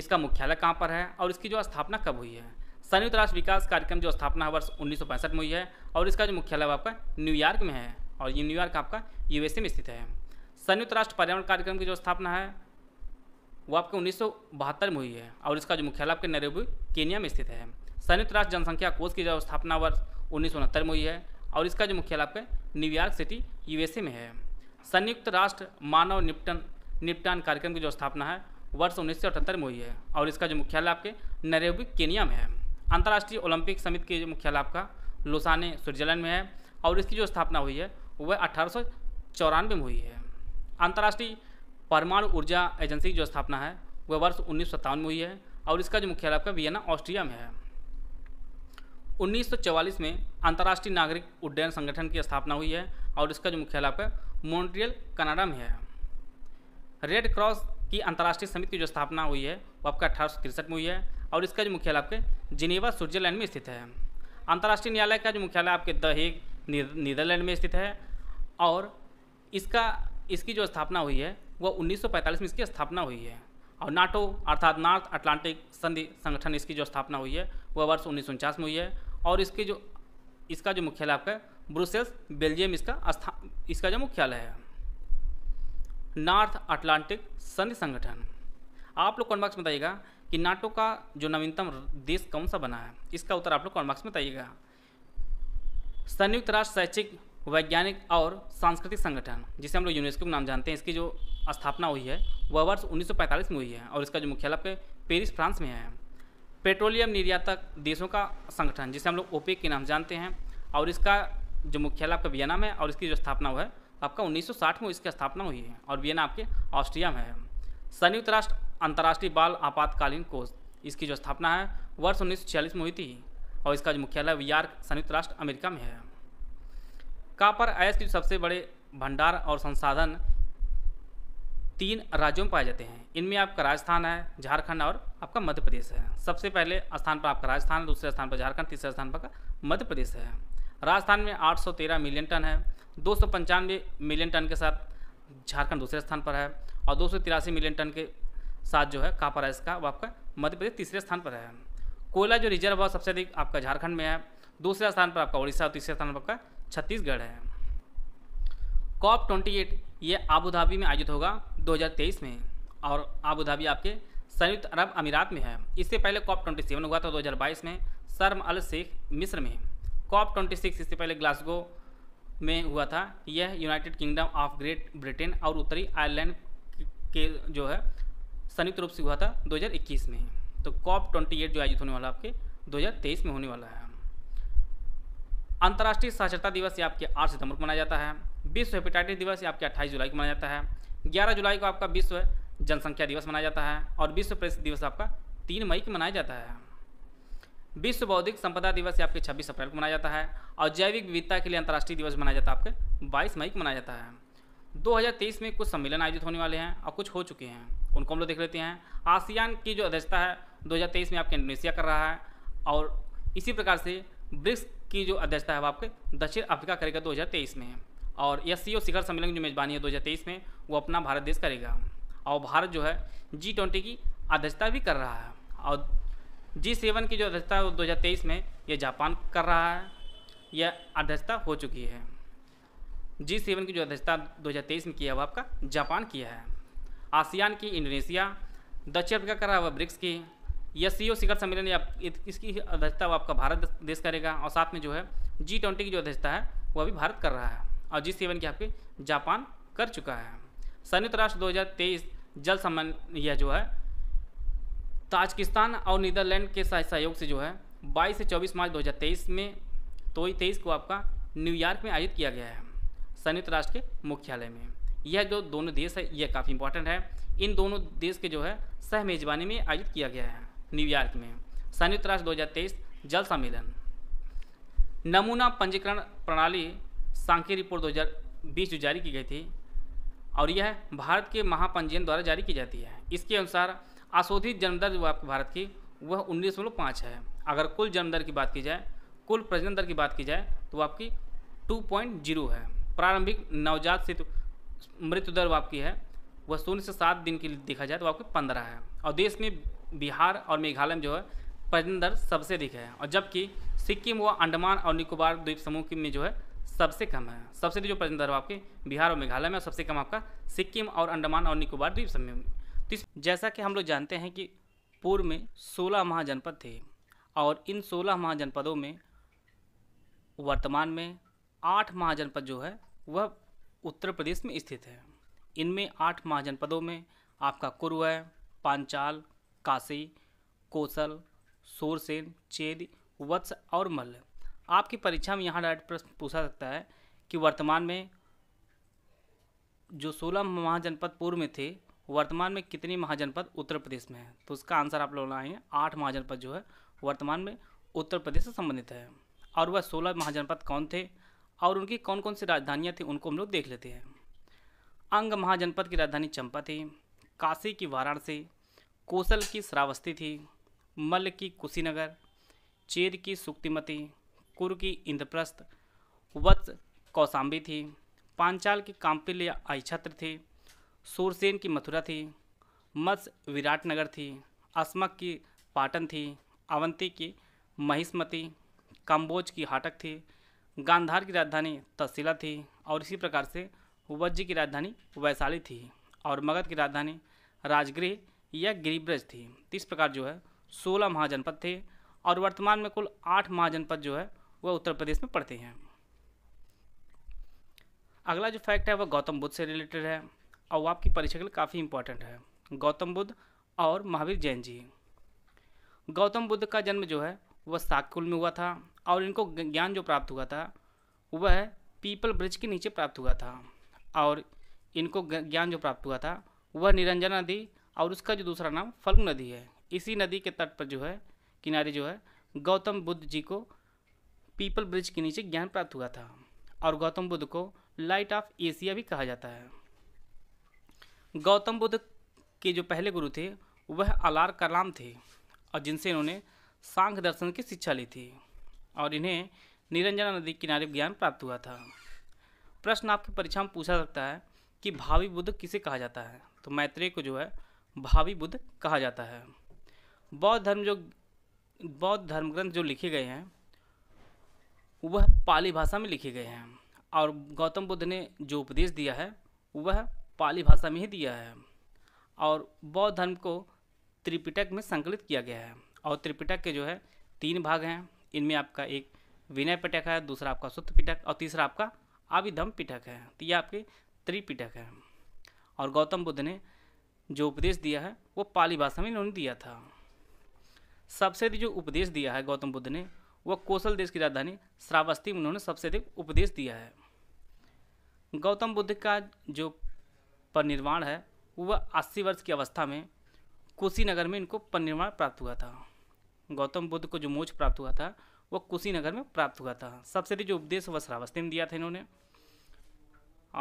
इसका मुख्यालय कहाँ पर है और इसकी जो स्थापना कब हुई है संयुक्त राष्ट्र विकास कार्यक्रम जो स्थापना वर्ष उन्नीस में हुई है और इसका जो मुख्यालय आपका न्यूयॉर्क में है और ये न्यूयॉर्क आपका यूएसए में स्थित है संयुक्त राष्ट्र पर्यावरण कार्यक्रम की जो स्थापना है वो आपके उन्नीस में हुई है और इसका जो मुख्यालय आपके नरेबू केनिया में स्थित है संयुक्त राष्ट्र जनसंख्या कोष की जो स्थापना वर्ष उन्नीस में हुई है और इसका जो मुख्यालय आपके न्यूयॉर्क सिटी यूएसए में है संयुक्त राष्ट्र मानव निपटन निपटान कार्यक्रम की जो स्थापना है वर्ष उन्नीस में हुई है और इसका जो मुख्यालय आपके नरेबी केनिया में है अंतर्राष्ट्रीय ओलंपिक समिति के जो मुख्यालय आपका लोसाने स्विट्जरलैंड में है और इसकी जो स्थापना हुई है वह अठारह में हुई है अंतर्राष्ट्रीय परमाणु ऊर्जा एजेंसी की जो स्थापना है वह वर्ष उन्नीस में हुई है और इसका जो मुख्यालय आपका वियना ऑस्ट्रिया में है 1944 में अंतर्राष्ट्रीय नागरिक उड्डयन संगठन की स्थापना हुई है और इसका जो मुख्यालय आपका मॉन्ट्रियल कनाडा में है रेड क्रॉस की अंतर्राष्ट्रीय समिति की जो स्थापना हुई है वो आपका अठारह में हुई है और इसका जो मुख्यालय आपके जिनेवा स्विट्जरलैंड में स्थित है अंतर्राष्ट्रीय न्यायालय का जो मुख्यालय आपके दहेग नीदरलैंड में स्थित है और इसका इसकी जो स्थापना हुई है वह 1945 में इसकी स्थापना हुई है और नाटो अर्थात नॉर्थ अटलांटिक संधि संगठन इसकी जो स्थापना हुई है वह वर्ष उन्नीस में हुई है और इसके जो इसका जो मुख्यालय आपका ब्रुसेल्स बेल्जियम इसका इसका जो मुख्यालय है नॉर्थ अटलांटिक संधि संगठन आप लोग कॉन्मार्क्स में बताइएगा कि नाटो का जो नवीनतम देश कौन सा बना है इसका उत्तर आप लोग कॉन्मार्क्स में बताइएगा संयुक्त राष्ट्र शैक्षिक वैज्ञानिक और सांस्कृतिक संगठन जिसे हम लोग यूनेस्को के नाम जानते हैं इसकी जो स्थापना हुई है वह वर्ष 1945 में हुई है और इसका जो मुख्यालय पेरिस फ्रांस में है पेट्रोलियम निर्यातक देशों का संगठन जिसे हम लोग ओपे के नाम जानते हैं और इसका जो मुख्यालय आपका वियना में और इसकी जो स्थापना हुआ है आपका 1960 में इसकी स्थापना हुई है और वियना आपके ऑस्ट्रिया में है संयुक्त राष्ट्र अंतर्राष्ट्रीय बाल आपातकालीन कोष इसकी जो स्थापना है वर्ष उन्नीस में हुई थी और इसका जो मुख्यालय वी संयुक्त राष्ट्र अमेरिका में है कापर अयस्क के सबसे बड़े भंडार और संसाधन तीन राज्यों में पाए जाते हैं इनमें आपका राजस्थान है झारखंड और आपका मध्य प्रदेश है सबसे पहले स्थान पर आपका राजस्थान है दूसरे स्थान पर झारखंड तीसरे स्थान पर मध्य प्रदेश है राजस्थान में 813 मिलियन टन है दो मिलियन टन के साथ झारखंड दूसरे स्थान पर है और दो मिलियन टन के साथ जो है कापर का वो आपका मध्य प्रदेश तीसरे स्थान पर है कोयला जो रिजर्व है सबसे अधिक आपका झारखंड में है दूसरे स्थान पर आपका उड़ीसा और तीसरे स्थान पर आपका छत्तीसगढ़ है कॉप ट्वेंटी एट ये आबूधाबी में आयोजित होगा 2023 में और आबूधाबी आपके संयुक्त अरब अमीरात में है इससे पहले कॉप ट्वेंटी सेवन हुआ था 2022 में शर्म अल शेख मिस्र में कॉप ट्वेंटी सिक्स इससे पहले ग्लासगो में हुआ था यह United Kingdom of Great Britain और उत्तरी आयरलैंड के जो है संयुक्त रूप से हुआ था 2021 में तो कॉप ट्वेंटी एट जो आयोजित होने वाला आपके 2023 में होने वाला है अंतर्राष्ट्रीय साक्षरता दिवस या आपके आठ सितंबर को मनाया जाता है विश्व हेपेटाइटिस दिवस या आपके अट्ठाईस जुलाई को मनाया जाता है ग्यारह जुलाई को आपका विश्व जनसंख्या दिवस मनाया जाता है और विश्व प्रेस दिवस आपका तीन मई को मनाया जाता है विश्व बौद्धिक संपदा दिवस आपके छब्बीस अप्रैल को मनाया जाता है और जैविक विविधता के लिए अंतर्राष्ट्रीय दिवस मनाया जाता है आपके बाईस मई को मनाया जाता है 2023 में कुछ सम्मेलन आयोजित होने वाले हैं और कुछ हो चुके हैं उनको हम लोग देख लेते हैं आसियान की जो अध्यक्षता है 2023 में आपके इंडोनेशिया कर रहा है और इसी प्रकार से ब्रिक्स की जो अध्यक्षता है आपके दक्षिण अफ्रीका करेगा दो में और यह सी शिखर सम्मेलन की जो मेज़बानी है दो में वो अपना भारत देश करेगा और भारत जो है जी ट्वेंटी की अध्यक्षता भी कर रहा है और जी सेवन की जो अध्यक्षता है वो दो में यह जापान कर रहा है यह अध्यक्षता हो चुकी है जी सेवन की जो अध्यक्षता 2023 में किया है वह आपका जापान किया है आसियान की इंडोनेशिया दक्षिण अफ्रीका कर रहा है वह ब्रिक्स की यह सी ओ शिखर सम्मेलन या इसकी अध्यक्षता वो आपका भारत देश करेगा और साथ में जो है जी ट्वेंटी की जो अध्यक्षता है वो अभी भारत कर रहा है और जी सेवन की आपके जापान कर चुका है संयुक्त राष्ट्र दो जल सम्मेलन यह जो है ताजकिस्तान और नीदरलैंड के सहयोग से जो है 22 से 24 मार्च 2023 में तो ही तेईस को आपका न्यूयॉर्क में आयोजित किया गया है संयुक्त राष्ट्र के मुख्यालय में यह जो दोनों देश है यह काफ़ी इंपॉर्टेंट है इन दोनों देश के जो है सह मेज़बानी में आयोजित किया गया है न्यूयॉर्क में संयुक्त राष्ट्र 2023 जल सम्मेलन नमूना पंजीकरण प्रणाली सांख्य रिपोर्ट 2020 जो जारी की गई थी और यह भारत के महापंजीयन द्वारा जारी की जाती है इसके अनुसार आशोधित जन्मदर जो आपके भारत की वह उन्नीस है अगर कुल जन्मदर की बात की जाए कुल प्रजनन दर की बात की जाए तो आपकी 2.0 है प्रारंभिक नवजात से मृत्यु दर आपकी है वह शून्य से सात दिन की देखा जाए तो आपकी पंद्रह है और देश में बिहार और मेघालय में जो है पर्यटन दर सबसे अधिक है और जबकि सिक्किम व अंडमान और निकोबार द्वीप समूह में जो है सबसे कम है सबसे अधिक जो पर्यटन दर आपके बिहार और मेघालय में और सबसे कम आपका सिक्किम और अंडमान और निकोबार द्वीप समूह में तो इस जैसा कि हम लोग जानते हैं कि पूर्व में सोलह महाजनपद थे और इन सोलह महाजनपदों में वर्तमान में आठ महाजनपद जो है वह उत्तर प्रदेश में स्थित है इनमें आठ महाजनपदों में आपका कुरु है पांचाल काशी कौशल सोरसेन चेद वत्स और मल्ल आपकी परीक्षा में यहाँ डायरेक्ट प्रश्न पूछा सकता है कि वर्तमान में जो सोलह महाजनपद पूर्व में थे वर्तमान में कितने महाजनपद उत्तर प्रदेश में है तो उसका आंसर आप लोग लगाएंगे आठ महाजनपद जो है वर्तमान में उत्तर प्रदेश से संबंधित है और वह सोलह महाजनपद कौन थे और उनकी कौन कौन सी राजधानियाँ थी उनको हम लोग देख लेते हैं अंग महाजनपद की राजधानी चंपा थी काशी की वाराणसी कोसल की श्रावस्ती थी मल्ल की कुशीनगर चेर की सुक्तिमती कुर की इंद्रप्रस्थ वत्स कौसाम्बी थी पांचाल की काम्पिल या अक्षत्र थी सूरसेन की मथुरा थी मत्स्य विराटनगर थी अस्मक की पाटन थी अवंती की महिष्मती काम्बोज की हाटक थी गांधार की राजधानी तसीला थी और इसी प्रकार से वज्र की राजधानी वैशाली थी और मगध की राजधानी राजगृह या गिरिब्रज थी इस प्रकार जो है सोलह महाजनपद थे और वर्तमान में कुल आठ महाजनपद जो है वह उत्तर प्रदेश में पड़ते हैं अगला जो फैक्ट है वह गौतम बुद्ध से रिलेटेड है और वह आपकी परीक्षा के लिए काफ़ी इंपॉर्टेंट है गौतम बुद्ध और महावीर जैन जी गौतम बुद्ध का जन्म जो है वह साकुल में हुआ था और इनको ज्ञान जो प्राप्त हुआ था वह पीपल ब्रिज के नीचे प्राप्त हुआ था और इनको ज्ञान जो प्राप्त हुआ था वह निरंजना नदी और उसका जो दूसरा नाम फल्गु नदी है इसी नदी के तट पर जो है किनारे जो है गौतम बुद्ध जी को पीपल ब्रिज के नीचे ज्ञान प्राप्त हुआ था और गौतम बुद्ध को लाइट ऑफ एशिया भी कहा जाता है गौतम बुद्ध के जो पहले गुरु थे वह अलार कलाम थे और जिनसे इन्होंने सांख दर्शन की शिक्षा ली थी और इन्हें निरंजना नदी किनारे ज्ञान प्राप्त हुआ था प्रश्न आपकी परीक्षा में पूछा सकता है कि भावी बुद्ध किसे कहा जाता है तो मैत्रेय को जो है भावी बुद्ध कहा जाता है बौद्ध धर्म जो बौद्ध धर्म ग्रंथ जो लिखे गए हैं वह पाली भाषा में लिखे गए हैं और गौतम बुद्ध ने जो उपदेश दिया है वह पाली भाषा में ही दिया है और बौद्ध धर्म को त्रिपिटक में संकलित किया गया है और त्रिपिटक के जो है तीन भाग हैं इनमें आपका एक विनय पिटक है दूसरा आपका शुद्ध पिटक और तीसरा आपका आविधम पिटक है तो ये आपके त्रिपिटक है और गौतम बुद्ध ने जो उपदेश दिया है वो पाली भाषा में इन्होंने दिया था सबसे अधिक जो उपदेश दिया है गौतम बुद्ध ने वह कौशल देश की राजधानी श्रावस्ती में उन्होंने सबसे अधिक उपदेश दिया है गौतम बुद्ध का जो परिनिर्वाण है वह अस्सी वर्ष की अवस्था में कुशीनगर में इनको परिनिर्वाण प्राप्त हुआ था गौतम बुद्ध को जो मोक्ष प्राप्त हुआ था वह कुशीनगर में प्राप्त हुआ था सबसे अधिक जो उपदेश वह श्रावस्ती में दिया था इन्होंने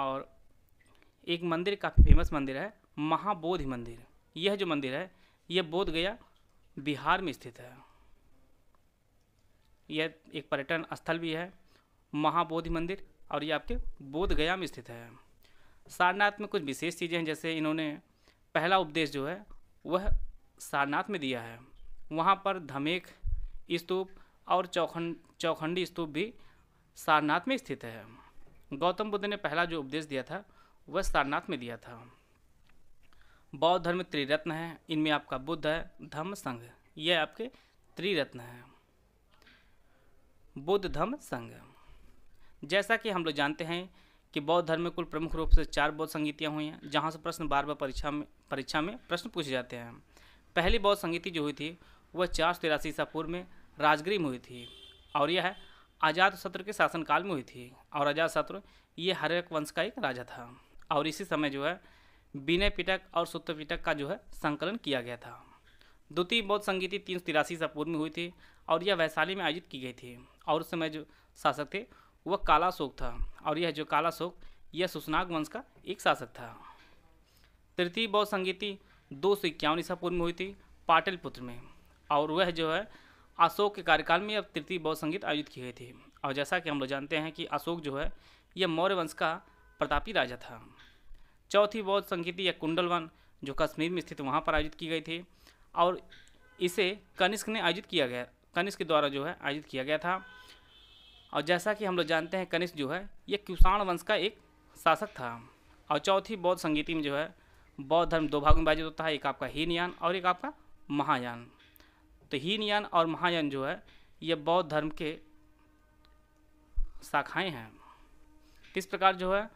और एक मंदिर काफ़ी फेमस मंदिर है महाबोधि मंदिर यह जो मंदिर है यह बोध गया बिहार में स्थित है यह एक पर्यटन स्थल भी है महाबोधि मंदिर और यह आपके बोध गया में स्थित है सारनाथ में कुछ विशेष चीज़ें हैं जैसे इन्होंने पहला उपदेश जो है वह सारनाथ में दिया है वहाँ पर धमेख स्तूप और चौखंड चौखंडी स्तूप भी सारनाथ में स्थित है गौतम बुद्ध ने पहला जो उपदेश दिया था वह सारनाथ में दिया था बौद्ध धर्म त्रिरत्न है इनमें आपका बुद्ध है धम्म संघ यह आपके त्रिरत्न है बुद्ध धम्म संघ जैसा कि हम लोग जानते हैं कि बौद्ध धर्म में कुल प्रमुख रूप से चार बौद्ध संगीतियाँ हुई हैं जहाँ से प्रश्न बार बार परीक्षा में परीक्षा में प्रश्न पूछे जाते हैं पहली बौद्ध संगीति जो हुई थी वह चार सौ तिरासी ईसा पूर्व में राजगिरी में हुई थी और यह आज़ाद शत्रु के शासनकाल में हुई थी और आज़ाद सत्र ये हर एक वंश का एक राजा था और इसी समय जो है विनय पिटक और सूत्र पिटक का जो है संकलन किया गया था द्वितीय बौद्ध संगीति तीन सौ तिरासी से पूर्व में हुई थी और यह वैशाली में आयोजित की गई थी और उस समय जो शासक थे वह कालाशोक था और यह जो कालाशोक यह सुशनाग वंश का एक शासक था तृतीय बौद्ध संगीति दो सौ इक्यावन ईसा पूर्व में हुई थी पाटलिपुत्र में और वह जो है अशोक के कार्यकाल में अब तृतीय बौद्ध संगीत आयोजित की गई थी और जैसा कि हम लोग जानते हैं कि अशोक जो है यह मौर्य वंश का प्रतापी राजा था चौथी बौद्ध संगीति या वन जो कश्मीर में स्थित वहाँ पर आयोजित की गई थी और इसे कनिष्क ने आयोजित किया गया कनिष्क के द्वारा जो है आयोजित किया गया था और जैसा कि हम लोग जानते हैं कनिष्क जो है ये कुषाण वंश का एक शासक था और चौथी बौद्ध संगीति में जो है बौद्ध धर्म दो भागों में विभाजित होता है एक आपका हीनयान और एक आपका महायान तो हीनयान और महायान जो है ये बौद्ध धर्म के शाखाएँ हैं किस प्रकार जो है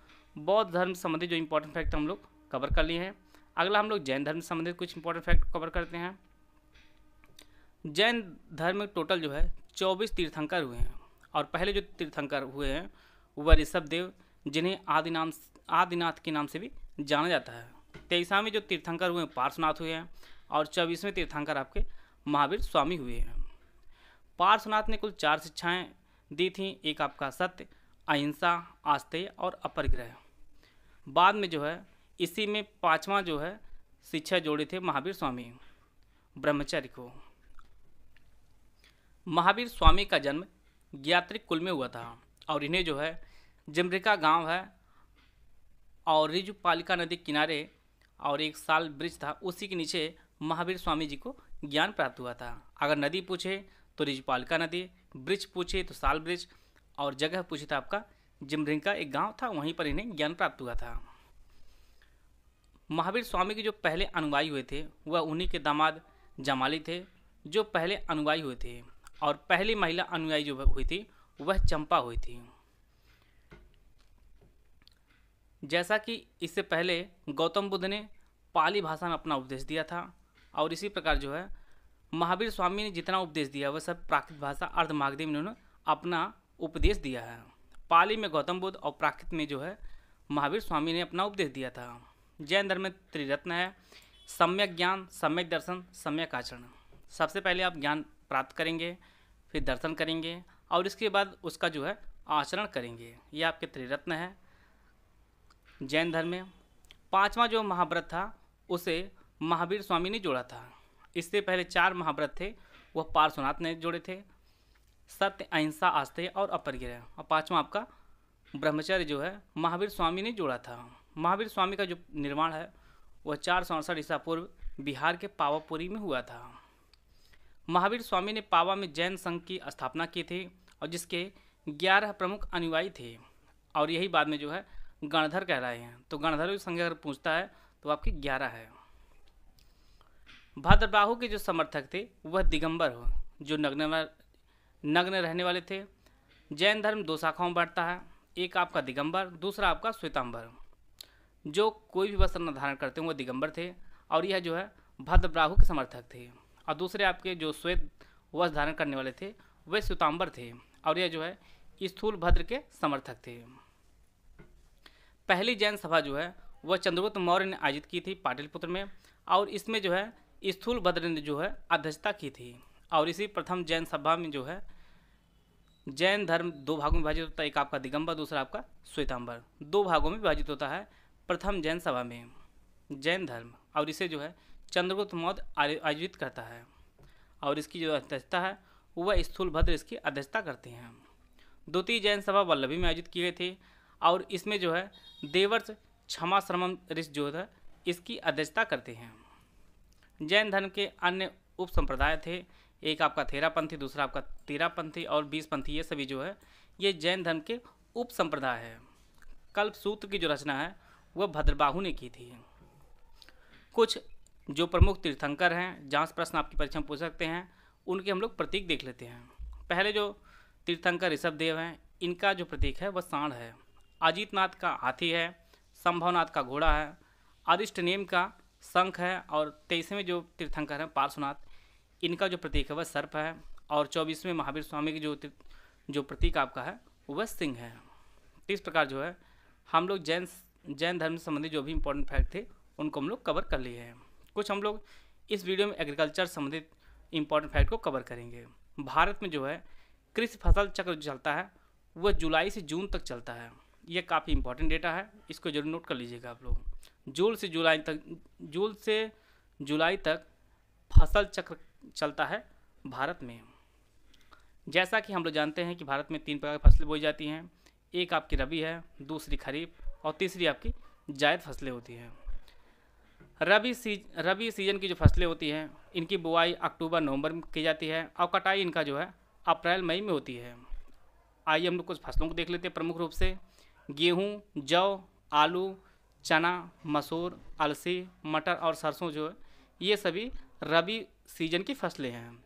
बौद्ध धर्म संबंधी जो इम्पोर्टेंट फैक्ट हम लोग कवर कर लिए हैं अगला हम लोग जैन धर्म संबंधित कुछ इम्पोर्टेंट फैक्ट कवर करते हैं जैन धर्म में टोटल जो है चौबीस तीर्थंकर हुए हैं और पहले जो तीर्थंकर हुए हैं वह ऋषभ देव जिन्हें आदिनाम आदिनाथ के नाम से भी जाना जाता है तेईसवें जो तीर्थंकर हुए हैं पार्श्वनाथ हुए हैं और चौबीसवें तीर्थंकर आपके महावीर स्वामी हुए हैं पार्श्वनाथ ने कुल चार शिक्षाएँ दी थी एक आपका सत्य अहिंसा आस्तेय और अपरिग्रह बाद में जो है इसी में पाँचवा जो है शिक्षा जोड़े थे महावीर स्वामी ब्रह्मचर्य को महावीर स्वामी का जन्म ज्ञात्रिक कुल में हुआ था और इन्हें जो है जमरिका गांव है और पालिका नदी किनारे और एक साल ब्रिज था उसी के नीचे महावीर स्वामी जी को ज्ञान प्राप्त हुआ था अगर नदी पूछे तो रिजुपालिका नदी ब्रिज पूछे तो साल ब्रिज और जगह पूछे तो आपका जिमरिंग का एक गांव था वहीं पर इन्हें ज्ञान प्राप्त हुआ था महावीर स्वामी के जो पहले अनुयायी हुए थे वह उन्हीं के दामाद जमाली थे जो पहले अनुयायी हुए थे और पहली महिला अनुयायी जो हुई थी वह चंपा हुई थी जैसा कि इससे पहले गौतम बुद्ध ने पाली भाषा में अपना उपदेश दिया था और इसी प्रकार जो है महावीर स्वामी ने जितना उपदेश दिया वह सब प्राकृत भाषा अर्धमागदी में उन्होंने अपना उपदेश दिया है पाली में गौतम बुद्ध और प्राकृत में जो है महावीर स्वामी ने अपना उपदेश दिया था जैन धर्म में त्रिरत्न है सम्यक ज्ञान सम्यक दर्शन सम्यक आचरण सबसे पहले आप ज्ञान प्राप्त करेंगे फिर दर्शन करेंगे और इसके बाद उसका जो है आचरण करेंगे ये आपके त्रिरत्न है जैन धर्म में पाँचवा जो महाव्रत था उसे महावीर स्वामी ने जोड़ा था इससे पहले चार महाव्रत थे वह पार्श्वनाथ ने जोड़े थे सत्य अहिंसा आस्थे और अपरग्रह और पाँचवा आपका ब्रह्मचर्य जो है महावीर स्वामी ने जोड़ा था महावीर स्वामी का जो निर्माण है वह चार सौ अड़सठ ईसा पूर्व बिहार के पावापुरी में हुआ था महावीर स्वामी ने पावा में जैन संघ की स्थापना की थी और जिसके ग्यारह प्रमुख अनुयायी थे और यही बाद में जो है गणधर कह रहे हैं तो गणधर की संख्या अगर पूछता है तो आपकी ग्यारह है भद्रबाहू के जो समर्थक थे वह दिगंबर हो जो नग्नवर नग्न रहने वाले थे जैन धर्म दो शाखाओं में बांटता है एक आपका दिगंबर दूसरा आपका श्वेतांबर जो कोई भी वस्त्र न धारण करते हैं वो दिगंबर थे और यह जो है भद्रब्राहु के समर्थक थे और दूसरे आपके जो श्वेत वस्त्र धारण करने वाले थे वे श्वेतांबर थे और यह जो है स्थूल भद्र के समर्थक थे पहली जैन सभा जो है वह चंद्रगुप्त मौर्य ने आयोजित की थी पाटिलपुत्र में और इसमें जो है स्थूल भद्र ने जो है अध्यक्षता की थी और इसी प्रथम जैन सभा में जो है जैन धर्म दो भागों में विभाजित होता है एक आपका दिगंबर दूसरा आपका श्वेतांबर दो भागों में विभाजित होता है प्रथम जैन सभा में जैन धर्म और इसे जो है चंद्रगुप्त मौर्य आयोजित करता है और इसकी जो अध्यक्षता है वह स्थूलभद्र इसकी अध्यक्षता करते हैं द्वितीय जैन सभा वल्लभी में आयोजित की गई थी और इसमें जो है देवर्ष क्षमा श्रम ऋष जो है इसकी अध्यक्षता करते हैं जैन धर्म के अन्य उप संप्रदाय थे एक आपका थेरापंथी दूसरा आपका तेरापंथी और बीसपंथी ये सभी जो है ये जैन धर्म के उप संप्रदाय है कल्प सूत्र की जो रचना है वह भद्रबाहू ने की थी कुछ जो प्रमुख तीर्थंकर हैं जांच प्रश्न आपकी परीक्षा में पूछ सकते हैं उनके हम लोग प्रतीक देख लेते हैं पहले जो तीर्थंकर ऋषभ देव हैं इनका जो प्रतीक है वह साण है अजीतनाथ का हाथी है संभवनाथ का घोड़ा है अरिष्ट नेम का शंख है और तेईसवें जो तीर्थंकर हैं पार्श्वनाथ इनका जो प्रतीक है वह सर्प है और चौबीसवें महावीर स्वामी की जो जो प्रतीक आपका है वह सिंह है तो इस प्रकार जो है हम लोग जैन जैन धर्म से संबंधित जो भी इम्पोर्टेंट फैक्ट थे उनको हम लोग कवर कर लिए हैं कुछ हम लोग इस वीडियो में एग्रीकल्चर संबंधित इम्पोर्टेंट फैक्ट को कवर करेंगे भारत में जो है कृषि फसल चक्र चलता है वह जुलाई से जून तक चलता है यह काफ़ी इंपॉर्टेंट डेटा है इसको जरूर नोट कर लीजिएगा आप लोग जून से जुलाई तक जून से जुलाई तक फसल चक्र चलता है भारत में जैसा कि हम लोग जानते हैं कि भारत में तीन प्रकार की फसलें बोई जाती हैं एक आपकी रबी है दूसरी खरीफ और तीसरी आपकी जायद फसलें होती हैं रबी सीज रबी सीजन की जो फसलें होती हैं इनकी बुआई अक्टूबर नवंबर में की जाती है और कटाई इनका जो है अप्रैल मई में होती है आइए हम लोग कुछ फसलों को देख लेते हैं प्रमुख रूप से गेहूँ जौ आलू चना मसूर अलसी मटर और सरसों जो है ये सभी रबी सीज़न की फसलें हैं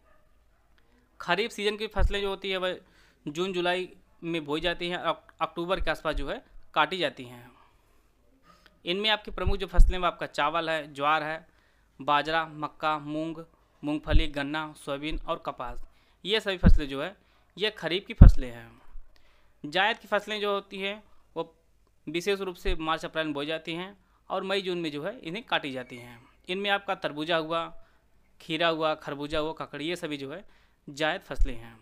खरीफ सीज़न की फसलें जो होती है वह जून जुलाई में बोई जाती हैं और अक्टूबर के आसपास जो है काटी जाती हैं इनमें आपकी प्रमुख जो फसलें हैं आपका चावल है ज्वार है बाजरा मक्का मूंग मूंगफली गन्ना सोयाबीन और कपास ये सभी फसलें जो है ये खरीफ की फसलें हैं जायद की फसलें जो होती हैं वो विशेष रूप से मार्च अप्रैल में बोई जाती हैं और मई जून में जो है इन्हें काटी जाती हैं इनमें आपका तरबूजा हुआ खीरा हुआ खरबूजा हुआ ककड़ी ये सभी जो है जायद फसलें हैं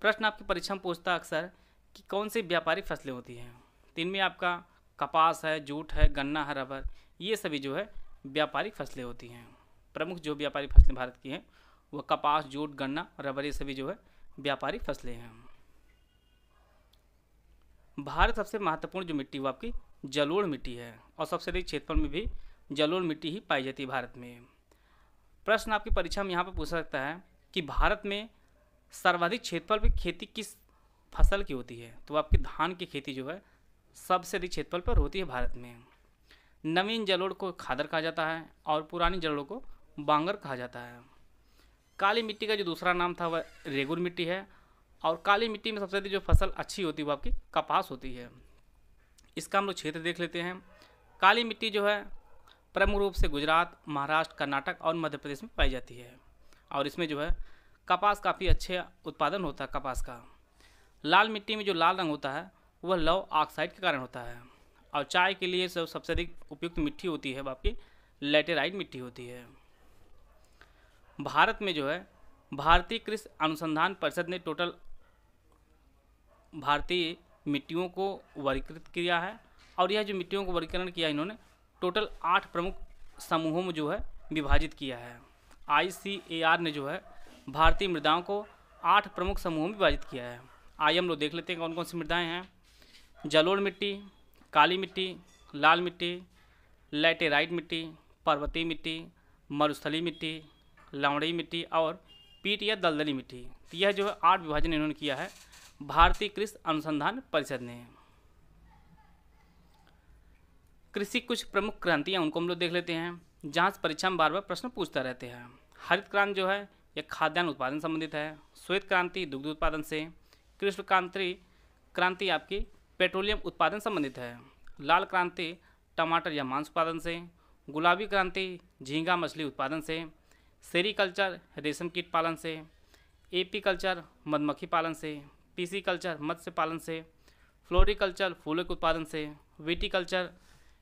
प्रश्न आपकी परीक्षा में पूछता अक्सर कि कौन सी व्यापारिक फसलें होती हैं तीन में आपका कपास है जूट है गन्ना है रबर ये सभी जो है व्यापारिक फसलें होती हैं प्रमुख जो व्यापारिक फसलें भारत की हैं वह कपास जूट गन्ना रबर ये सभी जो है व्यापारिक फसलें हैं भारत सबसे महत्वपूर्ण जो मिट्टी वो आपकी जलोढ़ मिट्टी है और सबसे अधिक क्षेत्रफल में भी जलोढ़ मिट्टी ही पाई जाती है भारत में प्रश्न आपकी परीक्षा में यहाँ पर पूछ सकता है कि भारत में सर्वाधिक क्षेत्रफल पर खेती किस फसल की होती है तो आपकी धान की खेती जो है सबसे अधिक क्षेत्रफल पर होती है भारत में नवीन जलोड़ को खादर कहा जाता है और पुरानी जलोड़ को बांगर कहा जाता है काली मिट्टी का जो दूसरा नाम था वह रेगुर मिट्टी है और काली मिट्टी में सबसे अधिक जो फसल अच्छी होती है वो आपकी कपास होती है इसका हम लोग क्षेत्र देख लेते हैं काली मिट्टी जो है प्रमुख रूप से गुजरात महाराष्ट्र कर्नाटक और मध्य प्रदेश में पाई जाती है और इसमें जो है कपास काफ़ी अच्छे उत्पादन होता है कपास का लाल मिट्टी में जो लाल रंग होता है वह लव ऑक्साइड के कारण होता है और चाय के लिए सब सबसे अधिक उपयुक्त मिट्टी होती है बाकी लेटेराइट मिट्टी होती है भारत में जो है भारतीय कृषि अनुसंधान परिषद ने टोटल भारतीय मिट्टियों को वर्गीकृत किया है और यह जो मिट्टियों को वर्गीकरण किया इन्होंने टोटल आठ प्रमुख समूहों में जो है विभाजित किया है आई ने जो है भारतीय मृदाओं को आठ प्रमुख समूहों में विभाजित किया है आइए हम लोग देख लेते हैं कौन कौन सी मृदाएँ हैं जलोड़ मिट्टी काली मिट्टी लाल मिट्टी लेटेराइट मिट्टी पर्वतीय मिट्टी मरुस्थली मिट्टी लवड़ी मिट्टी और पीट या दलदली मिट्टी तो यह जो है आठ विभाजन इन्होंने किया है भारतीय कृषि अनुसंधान परिषद ने कृषि कुछ प्रमुख क्रांतियाँ उनको हम लोग देख लेते हैं जहाँ से परीक्षा में बार बार प्रश्न पूछता रहते हैं हरित क्रांति जो है यह खाद्यान्न उत्पादन संबंधित है श्वेत क्रांति दुग्ध उत्पादन से कृष्ण क्रांति क्रांति आपकी पेट्रोलियम उत्पादन संबंधित है लाल क्रांति टमाटर या मांस उत्पादन से गुलाबी क्रांति झींगा मछली उत्पादन से सेरीकल्चर रेशम कीट पालन से एपीकल्चर मधुमक्खी पालन से पीसी कल्चर मत्स्य पालन से फ्लोरिकल्चर फूलों के उत्पादन से विटीकल्चर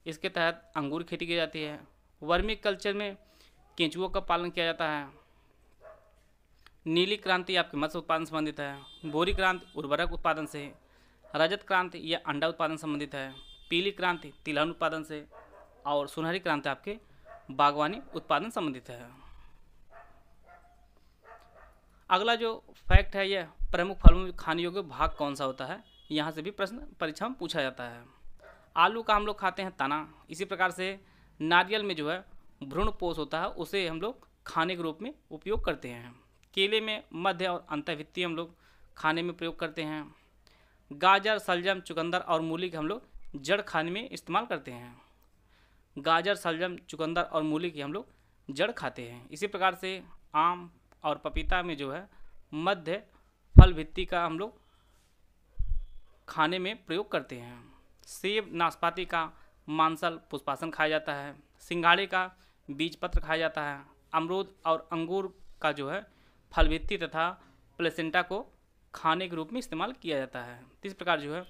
इसके तहत अंगूर खेती की जाती है वर्मी कल्चर में केंचुओं का पालन किया जाता है नीली क्रांति आपके मत्स्य उत्पादन संबंधित है बोरी क्रांति उर्वरक उत्पादन से रजत क्रांति या अंडा उत्पादन संबंधित है पीली क्रांति तिलहन उत्पादन से और सुनहरी क्रांति आपके बागवानी उत्पादन संबंधित है अगला जो फैक्ट है यह प्रमुख फलों में खाने योग्य भाग कौन सा होता है यहाँ से भी प्रश्न परीक्षा में पूछा जाता है आलू का हम लोग खाते हैं तना इसी प्रकार से नारियल में जो है भ्रूण पोष होता है उसे हम लोग खाने के रूप में उपयोग करते हैं केले में मध्य और अंतभित्ती हम लोग खाने में प्रयोग करते हैं गाजर सलजम चुकंदर और मूली के हम लोग जड़ खाने में इस्तेमाल करते हैं गाजर सलजम चुकंदर और मूली की हम लोग जड़ खाते हैं इसी प्रकार से आम और पपीता में जो है मध्य फल भित्ती का हम लोग खाने में प्रयोग करते हैं सेब नाशपाती का मांसल पुष्पासन खाया जाता है सिंघाड़े का बीज पत्र खाया जाता है अमरूद और अंगूर का जो है फलभित्ति तथा प्लेसेंटा को खाने के रूप में इस्तेमाल किया जाता है इस प्रकार जो है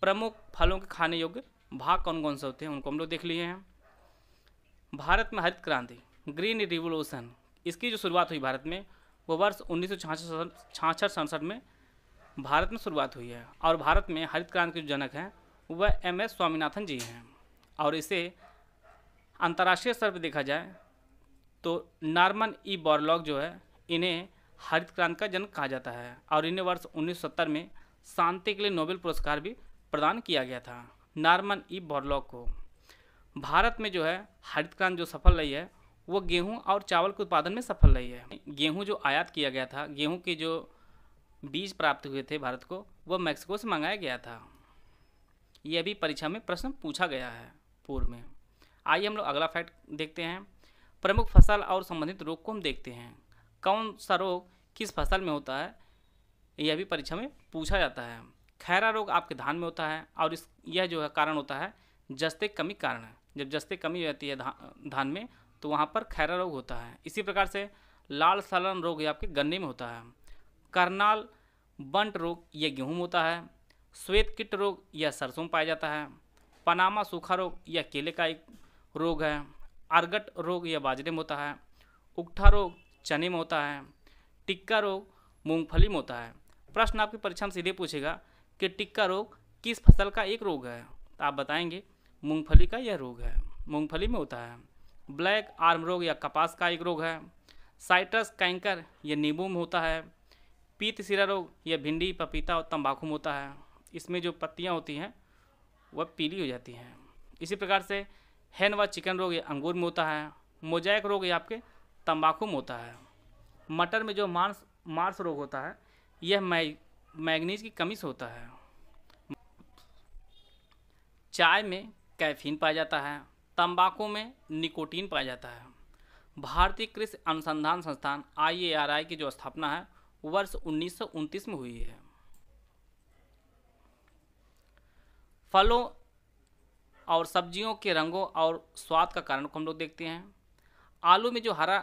प्रमुख फलों के खाने योग्य भाग कौन कौन से होते हैं उनको हम लोग देख लिए हैं भारत में हरित क्रांति ग्रीन रिवोल्यूशन इसकी जो शुरुआत हुई भारत में वो वर्ष उन्नीस सौ सड़सठ में भारत में शुरुआत हुई है और भारत में हरित क्रांति के जो जनक हैं वह एम एस स्वामीनाथन जी हैं और इसे अंतर्राष्ट्रीय स्तर पर देखा जाए तो नार्मन ई बॉरलॉग जो है इन्हें हरित क्रांति का जन्म कहा जाता है और इन्हें वर्ष 1970 में शांति के लिए नोबेल पुरस्कार भी प्रदान किया गया था नार्मन ई बॉरलॉग को भारत में जो है हरित क्रांति जो सफल रही है वो गेहूं और चावल के उत्पादन में सफल रही है गेहूं जो आयात किया गया था गेहूं के जो बीज प्राप्त हुए थे भारत को वह मैक्सिको से मंगाया गया था ये भी परीक्षा में प्रश्न पूछा गया है पूर्व में आइए हम लोग अगला फैक्ट देखते हैं प्रमुख फसल और संबंधित रोग को हम देखते हैं कौन सा रोग किस फसल में होता है यह भी परीक्षा में पूछा जाता है खैरा रोग आपके धान में होता है और इस यह जो है कारण होता है जस्ते कमी कारण है जब जस्ते कमी हो जाती है धा, धान में तो वहाँ पर खैरा रोग होता है इसी प्रकार से लाल सालन रोग ये आपके गन्ने में होता है करनाल बंट रोग यह गेहूँ में होता है श्वेत किट रोग या सरसों में पाया जाता है पनामा सूखा रोग या केले का एक रोग है अर्गट रोग या बाजरे में होता है उकठा रोग चने में होता है टिक्का रोग मूंगफली में होता है प्रश्न आपकी परीक्षा में सीधे पूछेगा कि टिक्का रोग किस फसल का एक रोग है तो आप बताएंगे मूंगफली का यह रोग है मूंगफली में होता है ब्लैक आर्म रोग या कपास का एक रोग है साइट्रस कैंकर या नींबू में होता है पीत सिरा रोग या भिंडी पपीता और तंबाकू में होता है इसमें जो पत्तियाँ होती हैं वह पीली हो जाती हैं इसी प्रकार से हैन व चिकन रोग ये अंगूर में होता है मोजैक रोग ये आपके तंबाकू में होता है मटर में जो मांस मार्स रोग होता है यह मै मैगनीज की कमी से होता है चाय में कैफीन पाया जाता है तंबाकू में निकोटीन पाया जाता है भारतीय कृषि अनुसंधान संस्थान आई की जो स्थापना है वर्ष उन्नीस में हुई है फलों और सब्जियों के रंगों और स्वाद का कारण को हम लोग देखते हैं आलू में जो हरा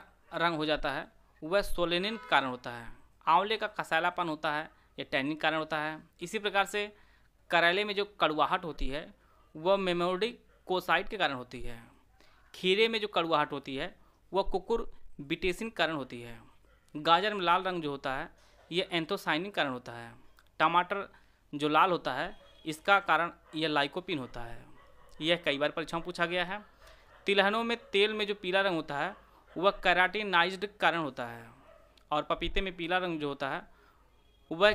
रंग हो जाता है वह सोलेनिन कारण होता है आंवले का कसालापन होता है यह टैनिन कारण होता है इसी प्रकार से करेले में जो कड़वाहट होती है वह मेमोडिक कोसाइट के कारण होती है खीरे में जो कड़वाहट होती है वह कुकुर बिटेसिन कारण होती है गाजर में लाल रंग जो होता है यह एंथोसाइनिन कारण होता है टमाटर जो लाल होता है इसका कारण यह लाइकोपिन होता है यह कई बार परीक्षाओं पूछा गया है तिलहनों में तेल में जो पीला रंग होता है वह कैराटिनाइज्ड कारण होता है और पपीते में पीला रंग जो होता है वह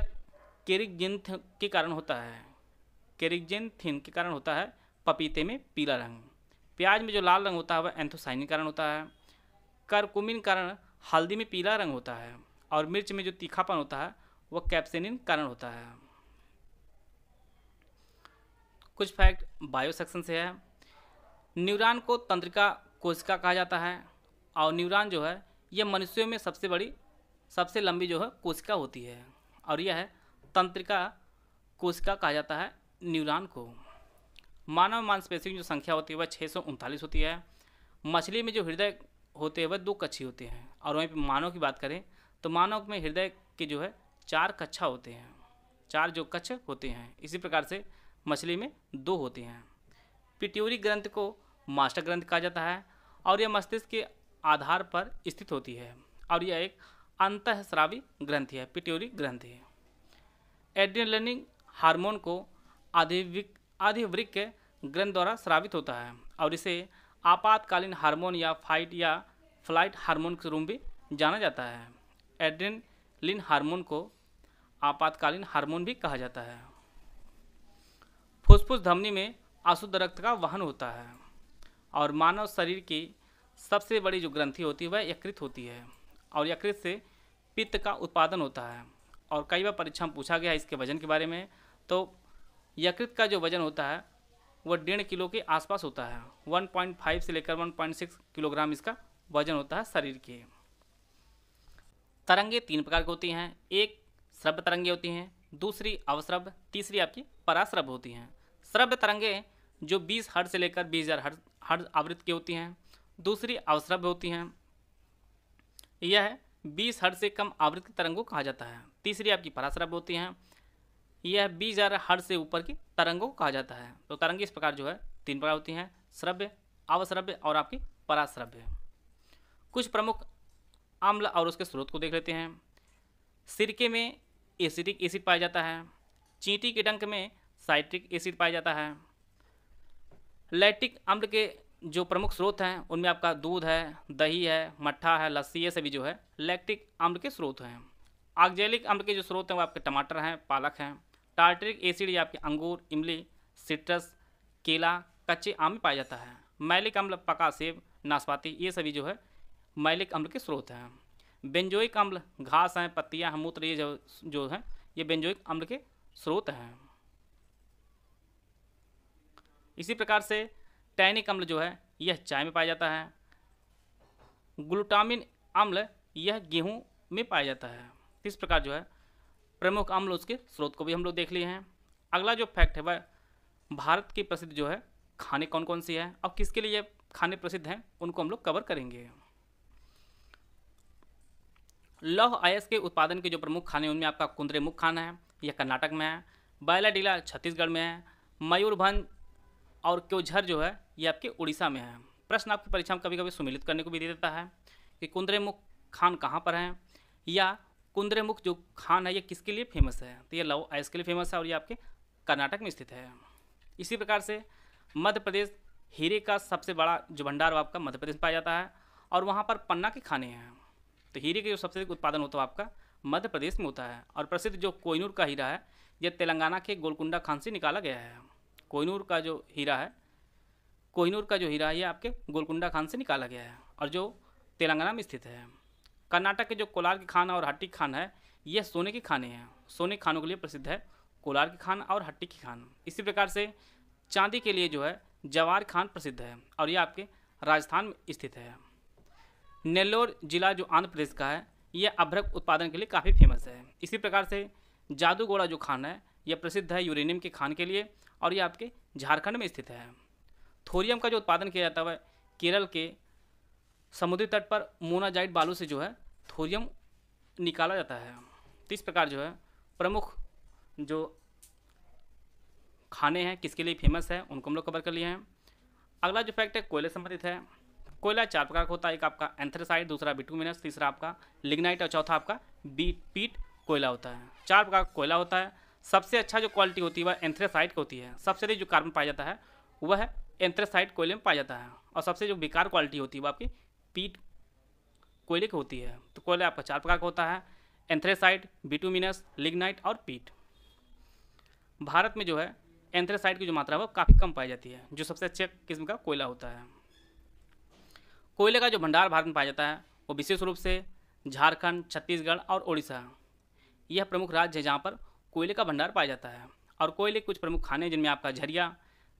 केरिगिन के कारण होता है थिन के कारण होता है पपीते में पीला रंग प्याज में जो लाल रंग होता है वह एंथोसाइनिन कारण होता है करकुमिन कारण हल्दी में पीला रंग होता है और मिर्च में जो तीखापन होता है वह कैप्सिन कारण होता है कुछ फैक्ट बायो सेक्शन से है न्यूरॉन को तंत्रिका कोशिका कहा जाता है और न्यूरॉन जो है यह मनुष्यों में सबसे बड़ी सबसे लंबी जो है कोशिका होती है और यह है तंत्रिका कोशिका कहा जाता है न्यूरॉन को मानव मांसपेशियों की जो संख्या होती है वह छः सौ उनतालीस होती है मछली में जो हृदय होते हैं वह दो कच्छी होते हैं और वहीं पर मानव की बात करें तो मानव में हृदय के जो है चार कच्छा होते हैं चार जो कच्छ होते हैं इसी प्रकार से मछली में दो होते हैं पिट्यूरी ग्रंथ को मास्टर ग्रंथ कहा जाता है और यह मस्तिष्क के आधार पर स्थित होती है और यह एक अंतःस्रावी ग्रंथि है पिट्यूरी ग्रंथ है एड्रेनलिन हार्मोन को अधिविक अधिवृक्क ग्रंथ द्वारा स्रावित होता है और इसे आपातकालीन हार्मोन या फाइट या फ्लाइट हार्मोन के रूप में जाना जाता है एड्रेनलिन हार्मोन को आपातकालीन हार्मोन भी कहा जाता है फुसफुस धमनी में अशुद्ध रक्त का वहन होता है और मानव शरीर की सबसे बड़ी जो ग्रंथि होती है वह यकृत होती है और यकृत से पित्त का उत्पादन होता है और कई बार परीक्षा में पूछा गया इसके वजन के बारे में तो यकृत का जो वजन होता है वह डेढ़ किलो के आसपास होता है 1.5 से लेकर 1.6 किलोग्राम इसका वजन होता है शरीर के तरंगे तीन प्रकार की होती हैं एक श्रभ तरंगे होती हैं दूसरी अवश्रभ तीसरी आपकी पराश्रव्य होती हैं श्रव्य तरंगे जो बीस हर्ट से लेकर बीस हज़ार हर्ट हर आवृत्त की होती हैं दूसरी अवश्रव्य होती हैं यह है बीस हर्ट से कम आवृत्त आवृत्ति तरंगों कहा जाता है तीसरी आपकी पराश्रव्य होती हैं यह बीस हज़ार हर्ट से ऊपर की तरंगों को कहा जाता है तो तरंग इस प्रकार जो है तीन प्रकार होती हैं श्रव्य अवश्रव्य और आपकी पराश्रव्य कुछ प्रमुख अम्ल और उसके स्रोत को देख लेते हैं सिरके में एसिटिक एसिड पाया जाता है चींटी के डंक में साइट्रिक एसिड पाया जाता है लैक्टिक अम्ल के जो प्रमुख स्रोत हैं उनमें आपका दूध है दही है मट्ठा है लस्सी ये सभी जो है लैक्टिक अम्ल के स्रोत हैं आगजेलिक अम्ल के जो स्रोत हैं वो आपके टमाटर हैं पालक हैं टार्टरिक एसिड ये आपके अंगूर इमली सिट्रस केला कच्चे आम में पाया जाता है मैलिक अम्ल पका सेब नाशपाती ये सभी जो है मैलिक अम्ल के स्रोत हैं बेंजोइक अम्ल घास हैं पत्तियाँ हैं मूत्र ये जो जो हैं ये बेंजोइक अम्ल के स्रोत हैं इसी प्रकार से टैनिक अम्ल जो है यह चाय में पाया जाता है ग्लूटामिन अम्ल यह गेहूँ में पाया जाता है इस प्रकार जो है प्रमुख अम्ल उसके स्रोत को भी हम लोग देख लिए हैं अगला जो फैक्ट है वह भारत की प्रसिद्ध जो है खाने कौन कौन सी है अब किसके लिए खाने प्रसिद्ध हैं उनको हम लोग कवर करेंगे लौह आयस के उत्पादन के जो प्रमुख खाने उनमें आपका कुंद्रे मुख खाना है यह कर्नाटक में है बैलाडीला छत्तीसगढ़ में है मयूरभंज और क्योझर जो है ये आपके उड़ीसा में है प्रश्न आपकी परीक्षा में कभी कभी सुमिलित करने को भी दे देता है कि कुंद्रेमुख खान कहाँ पर हैं या कुंद्रेमुख जो खान है ये किसके लिए फेमस है तो ये लव आइस के लिए फेमस है और ये आपके कर्नाटक में स्थित है इसी प्रकार से मध्य प्रदेश हीरे का सबसे बड़ा जो भंडार आपका मध्य प्रदेश में पाया जाता है और वहाँ पर पन्ना के खाने हैं तो हीरे के जो सबसे अधिक उत्पादन होता है आपका मध्य प्रदेश में होता है और प्रसिद्ध जो कोयनूर का हीरा है यह तेलंगाना के गोलकुंडा खान से निकाला गया है कोहिनूर का जो हीरा है कोहिनूर का जो हीरा है ये आपके गोलकुंडा खान से निकाला गया है और जो तेलंगाना में स्थित है कर्नाटक के जो कोलार की खान और हट्टी खान है यह सोने की खाने हैं सोने खानों के लिए प्रसिद्ध है कोलार की खान और हट्टी की खान इसी प्रकार से चांदी के लिए जो है जवार खान प्रसिद्ध है और ये आपके राजस्थान में स्थित है नेल्लोर जिला जो आंध्र प्रदेश का है यह अभ्रक उत्पादन के लिए काफ़ी फेमस है इसी प्रकार से जादूगोड़ा जो खान है यह प्रसिद्ध है यूरेनियम के खान के लिए और ये आपके झारखंड में स्थित है थोरियम का जो उत्पादन किया जाता है केरल के समुद्री तट पर मोनाजाइट बालू से जो है थोरियम निकाला जाता है तो इस प्रकार जो है प्रमुख जो खाने हैं किसके लिए फेमस है उनको हम लोग कवर कर लिए हैं अगला जो फैक्ट है कोयले संबंधित है कोयला चार प्रकार का होता है एक आपका एंथ्रेसाइड दूसरा बिटूमिनस तीसरा आपका लिग्नाइट और चौथा आपका बीट पीट कोयला होता है चार प्रकार का कोयला होता है सबसे अच्छा जो क्वालिटी होती है वह एंथ्रेसाइट की होती है सबसे अधिक जो कार्बन पाया जाता है वह है एंथ्रेसाइट कोयले में पाया जाता है और सबसे जो बेकार क्वालिटी होती है वह आपकी पीट कोयले की होती है तो कोयला आपका चार प्रकार का होता है एंथ्रेसाइट बिटूमिनस लिग्नाइट और पीट भारत में जो है एंथ्रेसाइट की जो मात्रा है वो काफ़ी कम पाई जाती है जो सबसे अच्छे किस्म का कोयला होता है कोयले का जो भंडार भारत में पाया जाता है वो विशेष रूप से झारखंड छत्तीसगढ़ और उड़ीसा यह प्रमुख राज्य है जहाँ पर कोयले का भंडार पाया जाता है और कोयले कुछ प्रमुख खाने जिनमें आपका झरिया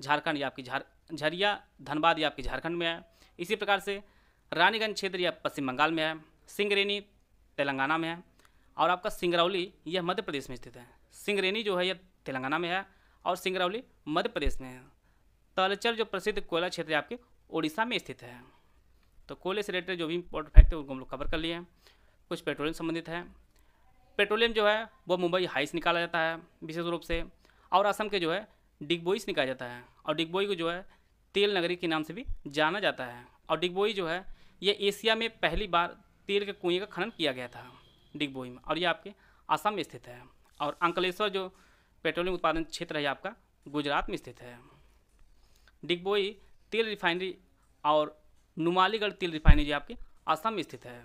झारखंड या आपकी झार झरिया धनबाद या आपकी झारखंड में है इसी प्रकार से रानीगंज क्षेत्र या पश्चिम बंगाल में है सिंगरेनी तेलंगाना में है और आपका सिंगरौली यह मध्य प्रदेश में स्थित है सिंगरेनी जो है यह तेलंगाना में है और सिंगरौली मध्य प्रदेश में है तलचर जो प्रसिद्ध कोयला क्षेत्र है आपके उड़ीसा में स्थित है तो कोयले से रिलेटेड जो भी इम्पोर्टेंट फैक्ट है उनको हम लोग कवर कर लिए हैं कुछ पेट्रोलियम संबंधित है पेट्रोलियम जो है वो मुंबई हाइस निकाला जाता है विशेष रूप से और असम के जो है डिगबोई निकाला जाता है और डिगबोई को जो है तेल नगरी के नाम से भी जाना जाता है और डिगबोई जो है ये एशिया में पहली बार तेल के कुएँ का खनन किया गया था डिगबोई में और ये आपके असम में स्थित है और अंकलेश्वर जो पेट्रोलियम उत्पादन क्षेत्र है आपका गुजरात में स्थित है डिगबोई तेल रिफाइनरी और नुमालीगढ़ तेल रिफाइनरी आपके असम में स्थित है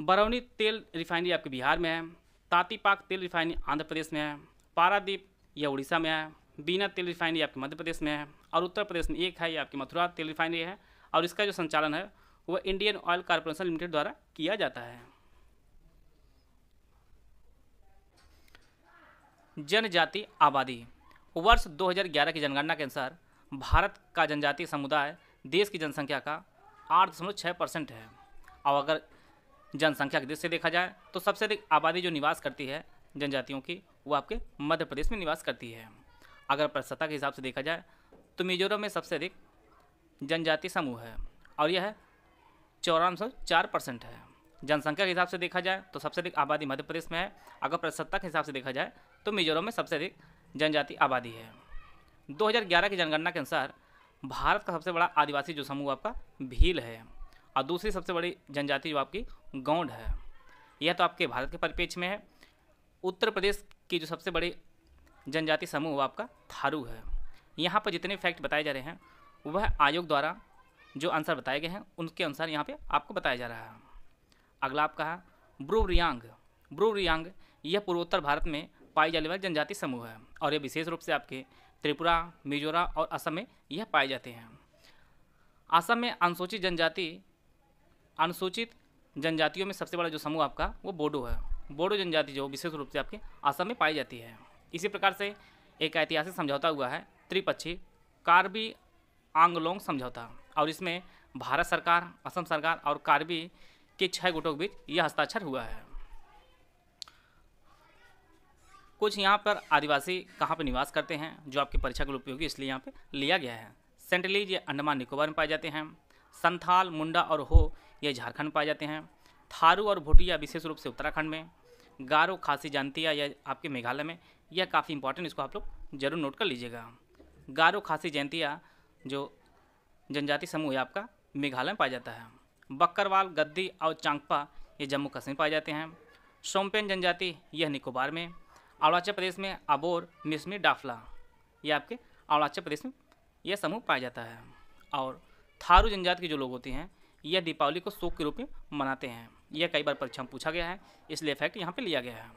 बरौनी तेल रिफाइनरी आपके बिहार में है तातीपाक तेल रिफाइनरी आंध्र प्रदेश में है पारादीप यह उड़ीसा में है बीना तेल रिफाइनरी आपके मध्य प्रदेश में है और उत्तर प्रदेश में एक है ये आपकी मथुरा तेल रिफाइनरी है और इसका जो संचालन है वह इंडियन ऑयल कॉरपोरेशन लिमिटेड द्वारा किया जाता है जनजाति आबादी वर्ष 2011 की जनगणना के अनुसार भारत का जनजातीय समुदाय देश की जनसंख्या का आठ दशमलव छः परसेंट है और अगर जनसंख्या की दृष्टि से देखा जाए तो सबसे अधिक आबादी जो निवास करती है जनजातियों की वो आपके मध्य प्रदेश में निवास करती है अगर प्रसता के हिसाब से देखा जाए तो मिजोरम में सबसे अधिक जनजाति समूह है और यह चौरान चार परसेंट है जनसंख्या के हिसाब से देखा जाए तो सबसे अधिक आबादी मध्य प्रदेश में है अगर प्रसत्ता के हिसाब से देखा जाए तो मिजोरम में सबसे अधिक जनजाति आबादी है 2011 की जनगणना के अनुसार भारत का सबसे बड़ा आदिवासी जो समूह आपका भील है और दूसरी सबसे बड़ी जनजाति जो आपकी गौंड है यह तो आपके भारत के परिपेक्ष में है उत्तर प्रदेश की जो सबसे बड़ी जनजाति समूह वो आपका थारू है यहाँ पर जितने फैक्ट बताए जा रहे हैं वह आयोग द्वारा जो आंसर बताए गए हैं उनके अनुसार यहाँ पे आपको बताया जा रहा है अगला आपका है ब्रू रियांग ब्रू रियांग यह पूर्वोत्तर भारत में पाई जाने वाली जनजाति समूह है और यह विशेष रूप से आपके त्रिपुरा मिजोरम और असम में यह पाए जाते हैं असम में अनुसूचित जनजाति अनुसूचित जनजातियों में सबसे बड़ा जो समूह आपका वो बोडो है बोडो जनजाति जो विशेष रूप से आपके असम में पाई जाती है इसी प्रकार से एक ऐतिहासिक समझौता हुआ है त्रिपक्षी कार्बी आंगलोंग समझौता और इसमें भारत सरकार असम सरकार और कार्बी के छः गुटों के बीच यह हस्ताक्षर हुआ है कुछ यहाँ पर आदिवासी कहाँ पर निवास करते हैं जो आपकी परीक्षा के लिए उपयोगी इसलिए यहाँ पर लिया गया है सेंट्रली ये अंडमान निकोबार में पाए जाते हैं संथाल मुंडा और हो ये झारखंड पाए जाते हैं थारू और भोटिया विशेष रूप से उत्तराखंड में गारो खासी जानतिया यह आपके मेघालय में यह काफ़ी इंपॉर्टेंट इसको आप लोग जरूर नोट कर लीजिएगा गारो खासी जयंतिया जो जनजाति समूह है आपका मेघालय में पाया जाता है बकरवाल गद्दी और चांगपा ये जम्मू कश्मीर पाए जाते हैं सोमपेन जनजाति यह निकोबार में अरुणाचल प्रदेश में अबोर मिसमी डाफला ये आपके अरुणाचल प्रदेश में यह समूह पाया जाता है और थारू जनजाति के जो लोग होते हैं यह दीपावली को शोक के रूप में मनाते हैं यह कई बार परीक्षा में पूछा गया है इसलिए फैक्ट यहाँ पर लिया गया है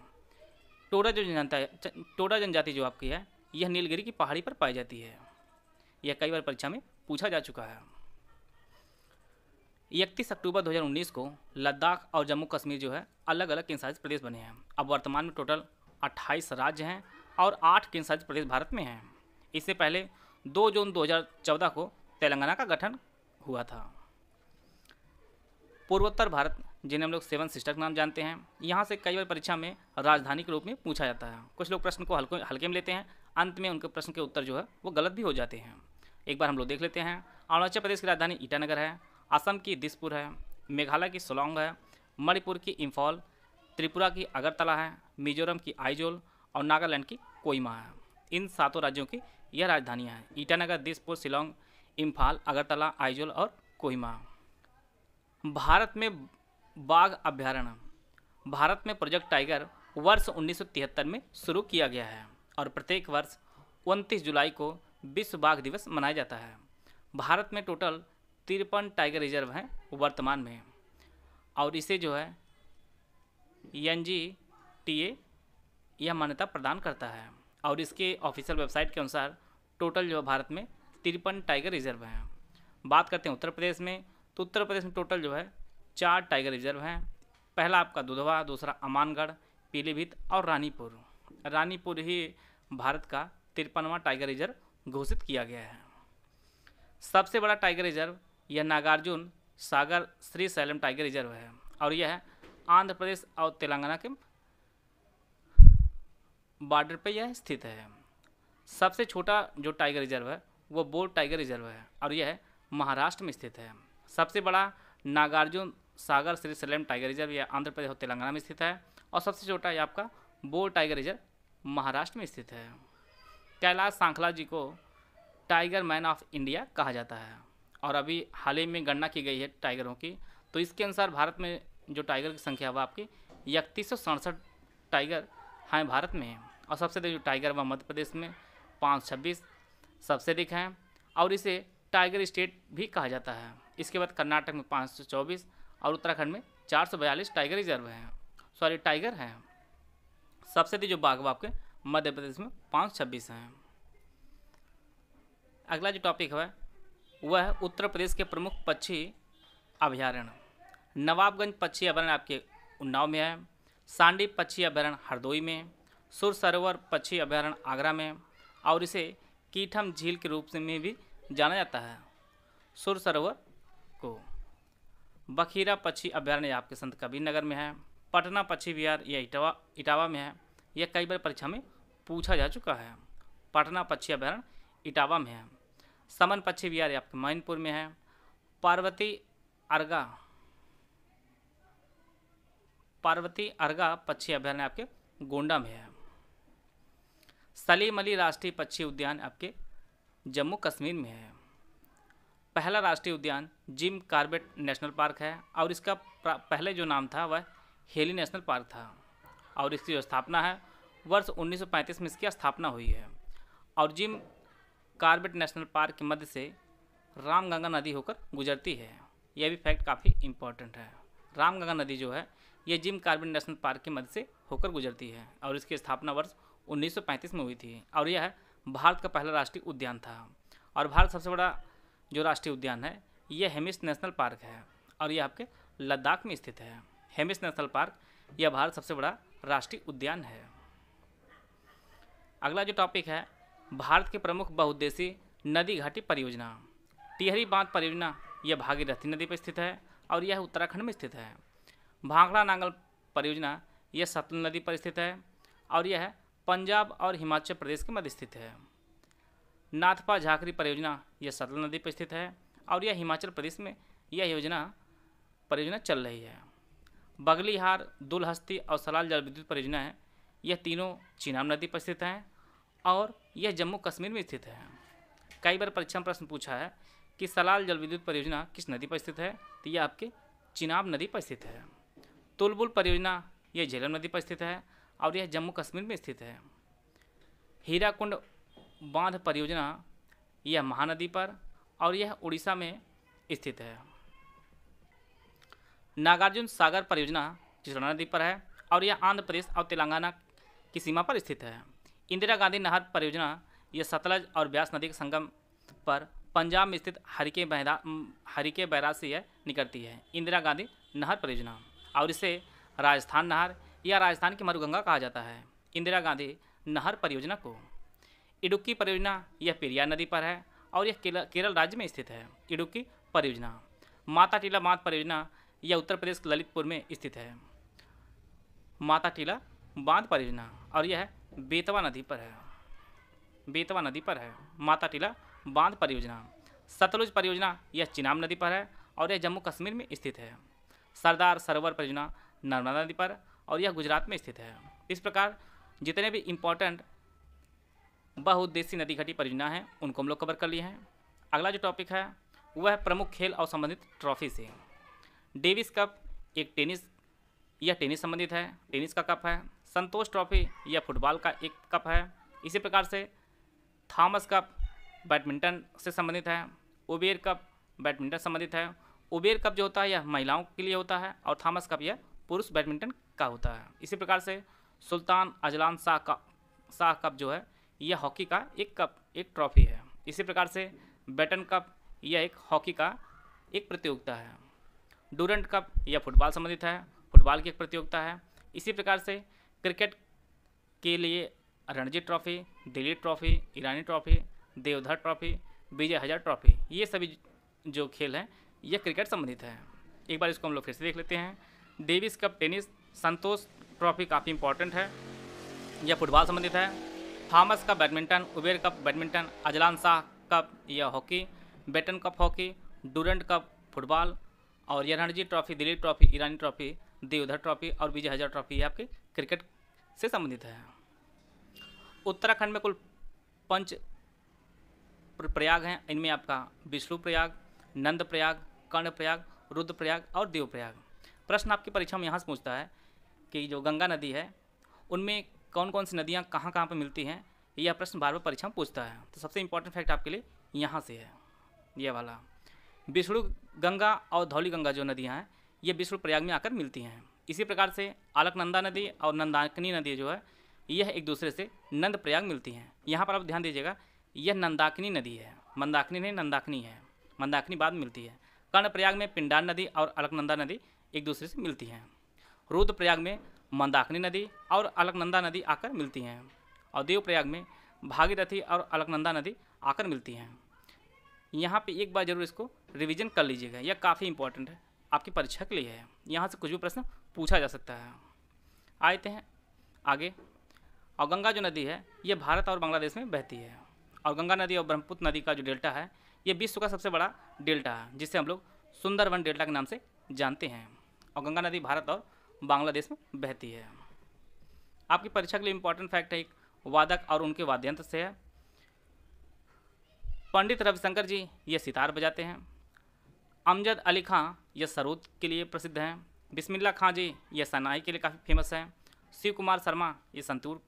टोडा जो जनता टोडा जनजाति जो आपकी है यह नीलगिरी की पहाड़ी पर पाई जाती है यह कई बार परीक्षा में पूछा जा चुका है इकतीस अक्टूबर 2019 को लद्दाख और जम्मू कश्मीर जो है अलग अलग केंद्रशासित प्रदेश बने हैं अब वर्तमान में टोटल 28 राज्य हैं और आठ केंद्रशासित प्रदेश भारत में हैं इससे पहले 2 जून 2014 को तेलंगाना का गठन हुआ था पूर्वोत्तर भारत जिन्हें हम लोग सेवन सिस्टर के नाम जानते हैं यहाँ से कई बार परीक्षा में राजधानी के रूप में पूछा जाता है कुछ लोग प्रश्न को हल्के हल्के में लेते हैं अंत में उनके प्रश्न के उत्तर जो है वो गलत भी हो जाते हैं एक बार हम लोग देख लेते हैं अरुणाचल प्रदेश की राजधानी ईटानगर है असम की दिसपुर है मेघालय की सोलोंग है मणिपुर की इम्फॉल त्रिपुरा की अगरतला है मिजोरम की आइजोल और नागालैंड की कोयमा है इन सातों राज्यों की यह राजधानियाँ हैं ईटानगर दिसपुर शिलोंग इम्फाल अगरतला आइजोल और कोहिमा भारत में बाघ अभ्यारण्य भारत में प्रोजेक्ट टाइगर वर्ष 1973 में शुरू किया गया है और प्रत्येक वर्ष 29 जुलाई को विश्व बाघ दिवस मनाया जाता है भारत में टोटल तिरपन टाइगर रिजर्व हैं वर्तमान में और इसे जो है एन जी टी ए यह मान्यता प्रदान करता है और इसके ऑफिशियल वेबसाइट के अनुसार टोटल जो भारत में तिरपन टाइगर रिजर्व हैं बात करते हैं उत्तर प्रदेश में तो उत्तर प्रदेश में टोटल जो है चार टाइगर रिजर्व हैं पहला आपका दुधवा दूसरा अमानगढ़ पीलीभीत और रानीपुर रानीपुर ही भारत का तिरपनवा टाइगर रिजर्व घोषित किया गया है सबसे बड़ा टाइगर रिजर्व यह नागार्जुन सागर श्री सैलम टाइगर रिजर्व है और यह आंध्र प्रदेश और तेलंगाना के बॉर्डर पर यह स्थित है सबसे छोटा जो टाइगर रिजर्व है वो बोर टाइगर रिजर्व है और यह महाराष्ट्र में स्थित है सबसे बड़ा नागार्जुन सागर श्री सलेम टाइगर रिजर्व यह आंध्र प्रदेश और तेलंगाना में स्थित है और सबसे छोटा यह आपका बो टाइगर रिजर्व महाराष्ट्र में स्थित है कैलाश सांखला जी को टाइगर मैन ऑफ इंडिया कहा जाता है और अभी हाल ही में गणना की गई है टाइगरों की तो इसके अनुसार भारत में जो टाइगर की संख्या हुआ आपकी इकतीस टाइगर हैं भारत में और सबसे अधिक जो टाइगर वह मध्य प्रदेश में पाँच सबसे अधिक हैं और इसे टाइगर स्टेट भी कहा जाता है इसके बाद कर्नाटक में पाँच सौ चौबीस और उत्तराखंड में चार सौ बयालीस टाइगर रिजर्व हैं सॉरी टाइगर हैं सबसे अधिक जो बाघ आपके मध्य प्रदेश में पाँच छब्बीस हैं अगला जो टॉपिक है वह है उत्तर प्रदेश के प्रमुख पक्षी अभ्यारण्य नवाबगंज पक्षी अभ्यारण्य आपके उन्नाव में है सांडी पक्षी अभ्यारण्य हरदोई में सुर सरोवर पक्षी अभ्यारण्य आगरा में और इसे कीठम झील के रूप में भी जाना जाता है सुर सरोवर को बखीरा पक्षी अभ्यारण्य आपके संत कबीर नगर में है पटना पक्षी विहार यह इटावा इटावा में है यह कई बार परीक्षा में पूछा जा चुका है पटना पक्षी अभ्यारण्य इटावा में है समन पक्षी विहार आपके मैनपुर में है पार्वती अर्गा पार्वती अर्गा पक्षी अभ्यारण्य आपके गोंडा में है सलीम अली राष्ट्रीय पक्षी उद्यान आपके जम्मू कश्मीर में है पहला राष्ट्रीय उद्यान जिम कार्बेट नेशनल पार्क है और इसका पहले जो नाम था वह हेली नेशनल पार्क था और इसकी जो स्थापना है वर्ष 1935 में इसकी स्थापना हुई है और जिम कार्बेट नेशनल पार्क के मध्य से रामगंगा नदी होकर गुजरती है यह भी फैक्ट काफ़ी इम्पॉर्टेंट है रामगंगा नदी जो है यह जिम कार्बेट नेशनल पार्क के मध्य से होकर गुजरती है और इसकी स्थापना वर्ष 1935 में हुई थी और यह भारत का पहला राष्ट्रीय उद्यान था और भारत सबसे बड़ा जो राष्ट्रीय उद्यान है ये हेमिस नेशनल पार्क है और ये आपके लद्दाख में स्थित है हेमिस नेशनल पार्क यह भारत सबसे बड़ा राष्ट्रीय उद्यान है अगला जो टॉपिक है भारत के प्रमुख बहुद्देशी नदी घाटी परियोजना टिहरी बांध परियोजना यह भागीरथी नदी पर स्थित है और यह उत्तराखंड में स्थित है भांगड़ा नांगल परियोजना यह सतलुज नदी पर स्थित है और यह पंजाब और हिमाचल प्रदेश के मध्य स्थित है नाथपा झाकरी परियोजना यह सतलज नदी पर स्थित है और यह हिमाचल प्रदेश में यह योजना परियोजना चल रही है बगलीहार दुलहस्ती और सलाल जल विद्युत परियोजना है यह तीनों चिनाब नदी पर स्थित हैं और यह जम्मू कश्मीर में स्थित है कई बार परीक्षा प्रश्न पूछा है कि सलाल जल विद्युत परियोजना किस नदी पर स्थित है तो यह आपके चिनाब नदी पर स्थित है तुलबुल परियोजना यह झेलम नदी पर स्थित है और यह जम्मू कश्मीर में स्थित है हीराकुंड बांध परियोजना यह महानदी पर और यह उड़ीसा में स्थित है नागार्जुन सागर परियोजना कृष्णा नदी पर है और यह आंध्र प्रदेश और तेलंगाना की सीमा पर स्थित है इंदिरा गांधी नहर परियोजना यह सतलज और ब्यास नदी के संगम पर पंजाब में स्थित हरिके बहरा हरिके बैराज से यह निकलती है इंदिरा गांधी नहर परियोजना और इसे राजस्थान नहर या राजस्थान की मरुगंगा कहा जाता है इंदिरा गांधी नहर परियोजना को इडुक्की परियोजना यह पेरिया नदी पर है और यह केरल राज्य में स्थित है इडुक्की परियोजना माता टीला बांध परियोजना यह उत्तर प्रदेश के ललितपुर में स्थित है माता टीला बांध परियोजना और यह बेतवा नदी पर है बेतवा नदी पर है माता टीला बांध परियोजना सतलुज परियोजना यह चिनाब नदी पर है और यह जम्मू कश्मीर में स्थित है सरदार सरोवर परियोजना नर्मदा नदी पर और यह गुजरात में स्थित है इस प्रकार जितने भी इम्पोर्टेंट बहुउद्देशी नदी घटी परियोजना है उनको हम लोग कवर कर लिए हैं अगला जो टॉपिक है वह प्रमुख खेल और संबंधित ट्रॉफी से डेविस कप एक टेनिस यह टेनिस संबंधित है टेनिस का कप है संतोष ट्रॉफी यह फुटबॉल का एक कप है इसी प्रकार से थॉमस कप बैडमिंटन से संबंधित है उबेर कप बैडमिंटन संबंधित है उबेर कप जो होता है यह महिलाओं के लिए होता है और थॉमस कप यह पुरुष बैडमिंटन का होता है इसी प्रकार से सुल्तान अजलान शाह का शाह कप जो है यह हॉकी का एक कप एक ट्रॉफी है इसी प्रकार से बैटन कप यह एक हॉकी का एक प्रतियोगिता है डूरेंट कप यह फुटबॉल संबंधित है फुटबॉल की एक प्रतियोगिता है इसी प्रकार से क्रिकेट के लिए Ranji trophy Delhi trophy Irani trophy Deodhar trophy Vijay Hazare trophy ये सभी जो खेल हैं यह क्रिकेट संबंधित है एक बार इसको हम लोग फिर से देख लेते हैं Davis cup tennis Santosh trophy काफ़ी इंपॉर्टेंट है यह फुटबॉल संबंधित है Thomas cup badminton Uber cup badminton Azlan Shah cup यह hockey Beighton cup hockey Durand cup football और यह Ranji trophy Duleep trophy Irani trophy Deodhar trophy और विजय हज़ार ट्रॉफी ये आपके क्रिकेट से संबंधित है उत्तराखंड में कुल पंच प्रयाग हैं इनमें आपका विष्णु प्रयाग नंद प्रयाग कर्ण प्रयाग रुद्रप्रयाग और देव प्रयाग प्रश्न आपकी परीक्षा में यहाँ से पूछता है कि जो गंगा नदी है उनमें कौन कौन सी नदियाँ कहाँ कहाँ पर मिलती हैं यह प्रश्न बार बार परीक्षा में पूछता है तो सबसे इंपॉर्टेंट फैक्ट आपके लिए यहाँ से है ये वाला विष्णु गंगा और धौली गंगा जो नदियाँ हैं ये विष्णु प्रयाग में आकर मिलती हैं इसी प्रकार से आलकनंदा नदी और नंदाकिनी नदी जो है यह एक दूसरे से नंद प्रयाग मिलती हैं यहाँ पर आप ध्यान दीजिएगा यह नंदाकिनी नदी है मंदाकिनी नहीं नंदाकिनी है मंदाकिनी बाद में मिलती है कर्ण प्रयाग में पिंडार नदी और अलकनंदा नदी एक दूसरे से मिलती हैं प्रयाग में मंदाकिनी नदी और अलकनंदा नदी आकर मिलती हैं और देवप्रयाग में भागीरथी और अलकनंदा नदी आकर मिलती हैं यहाँ पे एक बार ज़रूर इसको रिवीजन कर लीजिएगा यह काफ़ी इंपॉर्टेंट है आपकी परीक्षा के लिए है यहाँ से कुछ भी प्रश्न पूछा जा सकता है आते हैं आगे और गंगा जो नदी है ये भारत और बांग्लादेश में बहती है और गंगा नदी और ब्रह्मपुत्र नदी का जो डेल्टा है ये विश्व का सबसे बड़ा डेल्टा है जिसे हम लोग सुंदरवन डेल्टा के नाम से जानते हैं और गंगा नदी भारत और बांग्लादेश में बहती है आपकी परीक्षा के लिए इम्पोर्टेंट फैक्ट है एक वादक और उनके वाद्यंत्र से है पंडित रविशंकर जी ये सितार बजाते हैं अमजद अली खां ये सरूद के लिए प्रसिद्ध हैं बिस्मिल्ला खां जी ये सनाई के लिए काफ़ी फेमस हैं शिव कुमार शर्मा ये संतूर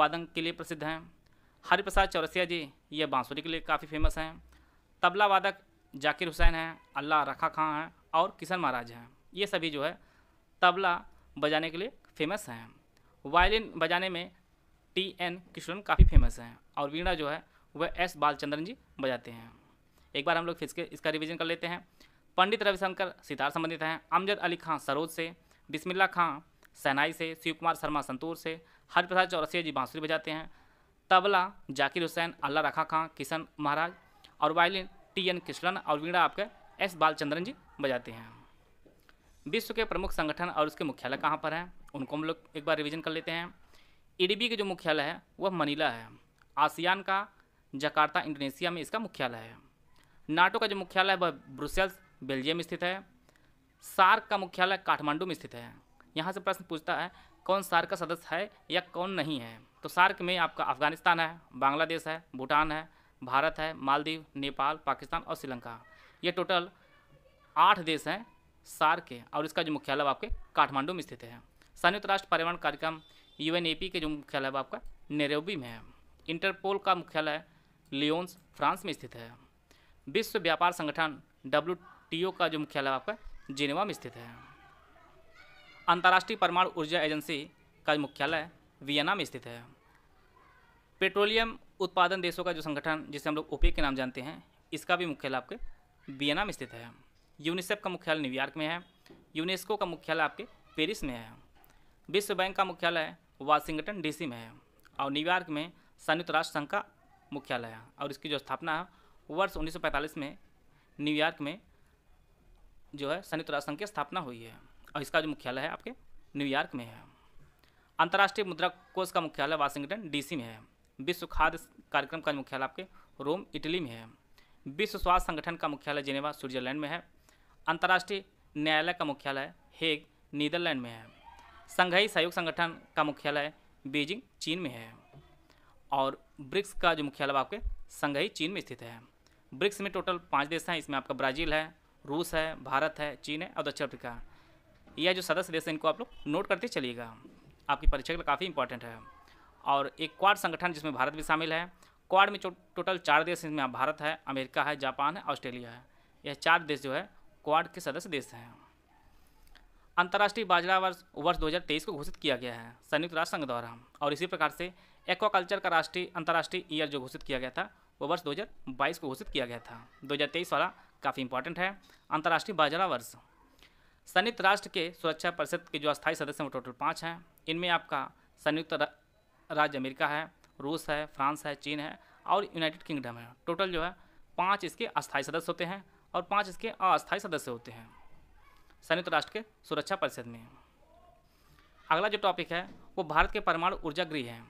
वादन के लिए प्रसिद्ध हैं हरिप्रसाद चौरसिया जी ये बांसुरी के लिए काफ़ी फेमस हैं तबला वादक जाकिर हुसैन हैं अल्लाह रखा खां हैं और किशन महाराज हैं ये सभी जो है तबला बजाने के लिए फेमस हैं वायलिन बजाने में टी एन किशोरन काफ़ी फेमस हैं और वीणा जो है वह एस बालचंद्रन जी बजाते हैं एक बार हम लोग फिर इसका रिवीजन कर लेते हैं पंडित रविशंकर सितार संबंधित हैं अमजद अली खां सरोज से बिस्मिल्ला खां सहनाई से शिव कुमार शर्मा संतूर से हरिप्रसाद चौरसिया जी बांसुरी बजाते हैं तबला जाकिर हुसैन अल्लाह रखा खां किशन महाराज और वायलिन टी एन किशलन और वीणा आपके एस बालचंद्रन जी बजाते हैं विश्व के प्रमुख संगठन और उसके मुख्यालय कहाँ पर हैं उनको हम लोग एक बार रिविजन कर लेते हैं ईडीबी e के जो मुख्यालय है वह मनीला है आसियान का जकार्ता इंडोनेशिया में इसका मुख्यालय है नाटो का जो मुख्यालय है वह ब्रुसेल्स बेल्जियम स्थित है सार्क का मुख्यालय काठमांडू में स्थित है यहाँ से प्रश्न पूछता है कौन सार्क का सदस्य है या कौन नहीं है तो सार्क में आपका अफगानिस्तान है बांग्लादेश है भूटान है भारत है मालदीव नेपाल पाकिस्तान और श्रीलंका ये टोटल आठ देश हैं सार के और इसका जो मुख्यालय आपके काठमांडू में स्थित है संयुक्त राष्ट्र पर्यावरण कार्यक्रम यू के जो मुख्यालय आपका नेरोबी में है इंटरपोल का मुख्यालय लियोन्स फ्रांस में स्थित है विश्व व्यापार संगठन डब्ल्यू का जो मुख्यालय आपका जिनेवा में स्थित है अंतर्राष्ट्रीय परमाणु ऊर्जा एजेंसी का मुख्यालय वियना में स्थित है पेट्रोलियम उत्पादन देशों का जो संगठन जिसे हम लोग ओपेक के नाम जानते हैं इसका भी मुख्यालय आपके वियना में स्थित है यूनिसेफ का मुख्यालय न्यूयॉर्क में है यूनेस्को का मुख्यालय आपके पेरिस में है विश्व बैंक का मुख्यालय वाशिंगटन डीसी में है और न्यूयॉर्क में संयुक्त राष्ट्र संघ का मुख्यालय है और इसकी जो स्थापना है वर्ष 1945 में न्यूयॉर्क में जो है संयुक्त राष्ट्र संघ की स्थापना हुई है और इसका जो मुख्यालय है आपके न्यूयॉर्क में है अंतर्राष्ट्रीय मुद्रा कोष का मुख्यालय वाशिंगटन डीसी में है विश्व खाद्य कार्यक्रम का मुख्यालय आपके रोम इटली में है विश्व स्वास्थ्य संगठन का मुख्यालय जिनेवा स्विट्जरलैंड में है अंतर्राष्ट्रीय न्यायालय का मुख्यालय हेग नीदरलैंड में है संघई सहयोग संगठन का मुख्यालय बीजिंग चीन में है और ब्रिक्स का जो मुख्यालय आपके संघई चीन में स्थित है ब्रिक्स में टोटल पाँच देश हैं इसमें आपका ब्राज़ील है रूस है भारत है चीन है और दक्षिण अफ्रीका यह जो सदस्य देश है इनको आप लोग नोट करते चलिएगा आपकी परीक्षा के लिए काफ़ी इंपॉर्टेंट है और एक क्वाड संगठन जिसमें भारत भी शामिल है क्वाड में टोटल चार देश इसमें भारत है अमेरिका है जापान है ऑस्ट्रेलिया है यह चार देश जो है क्वाड के सदस्य देश हैं अंतर्राष्ट्रीय बाजरा वर्ष वर्ष दो को घोषित किया गया है संयुक्त राष्ट्र संघ द्वारा और इसी प्रकार से एक्वाकल्चर का राष्ट्रीय अंतर्राष्ट्रीय ईयर जो घोषित किया गया था वो वर्ष 2022 को घोषित किया गया था 2023 वाला काफ़ी इंपॉर्टेंट है अंतर्राष्ट्रीय बाजरा वर्ष संयुक्त राष्ट्र के सुरक्षा परिषद के जो अस्थायी सदस्य हैं वो टोटल पाँच हैं इनमें आपका संयुक्त राज्य अमेरिका है रूस है फ्रांस है चीन है और यूनाइटेड किंगडम है टोटल जो है पाँच इसके अस्थायी सदस्य होते हैं और पाँच इसके अस्थायी सदस्य होते हैं संयुक्त राष्ट्र के सुरक्षा परिषद में अगला जो टॉपिक है वो भारत के परमाणु ऊर्जा गृह हैं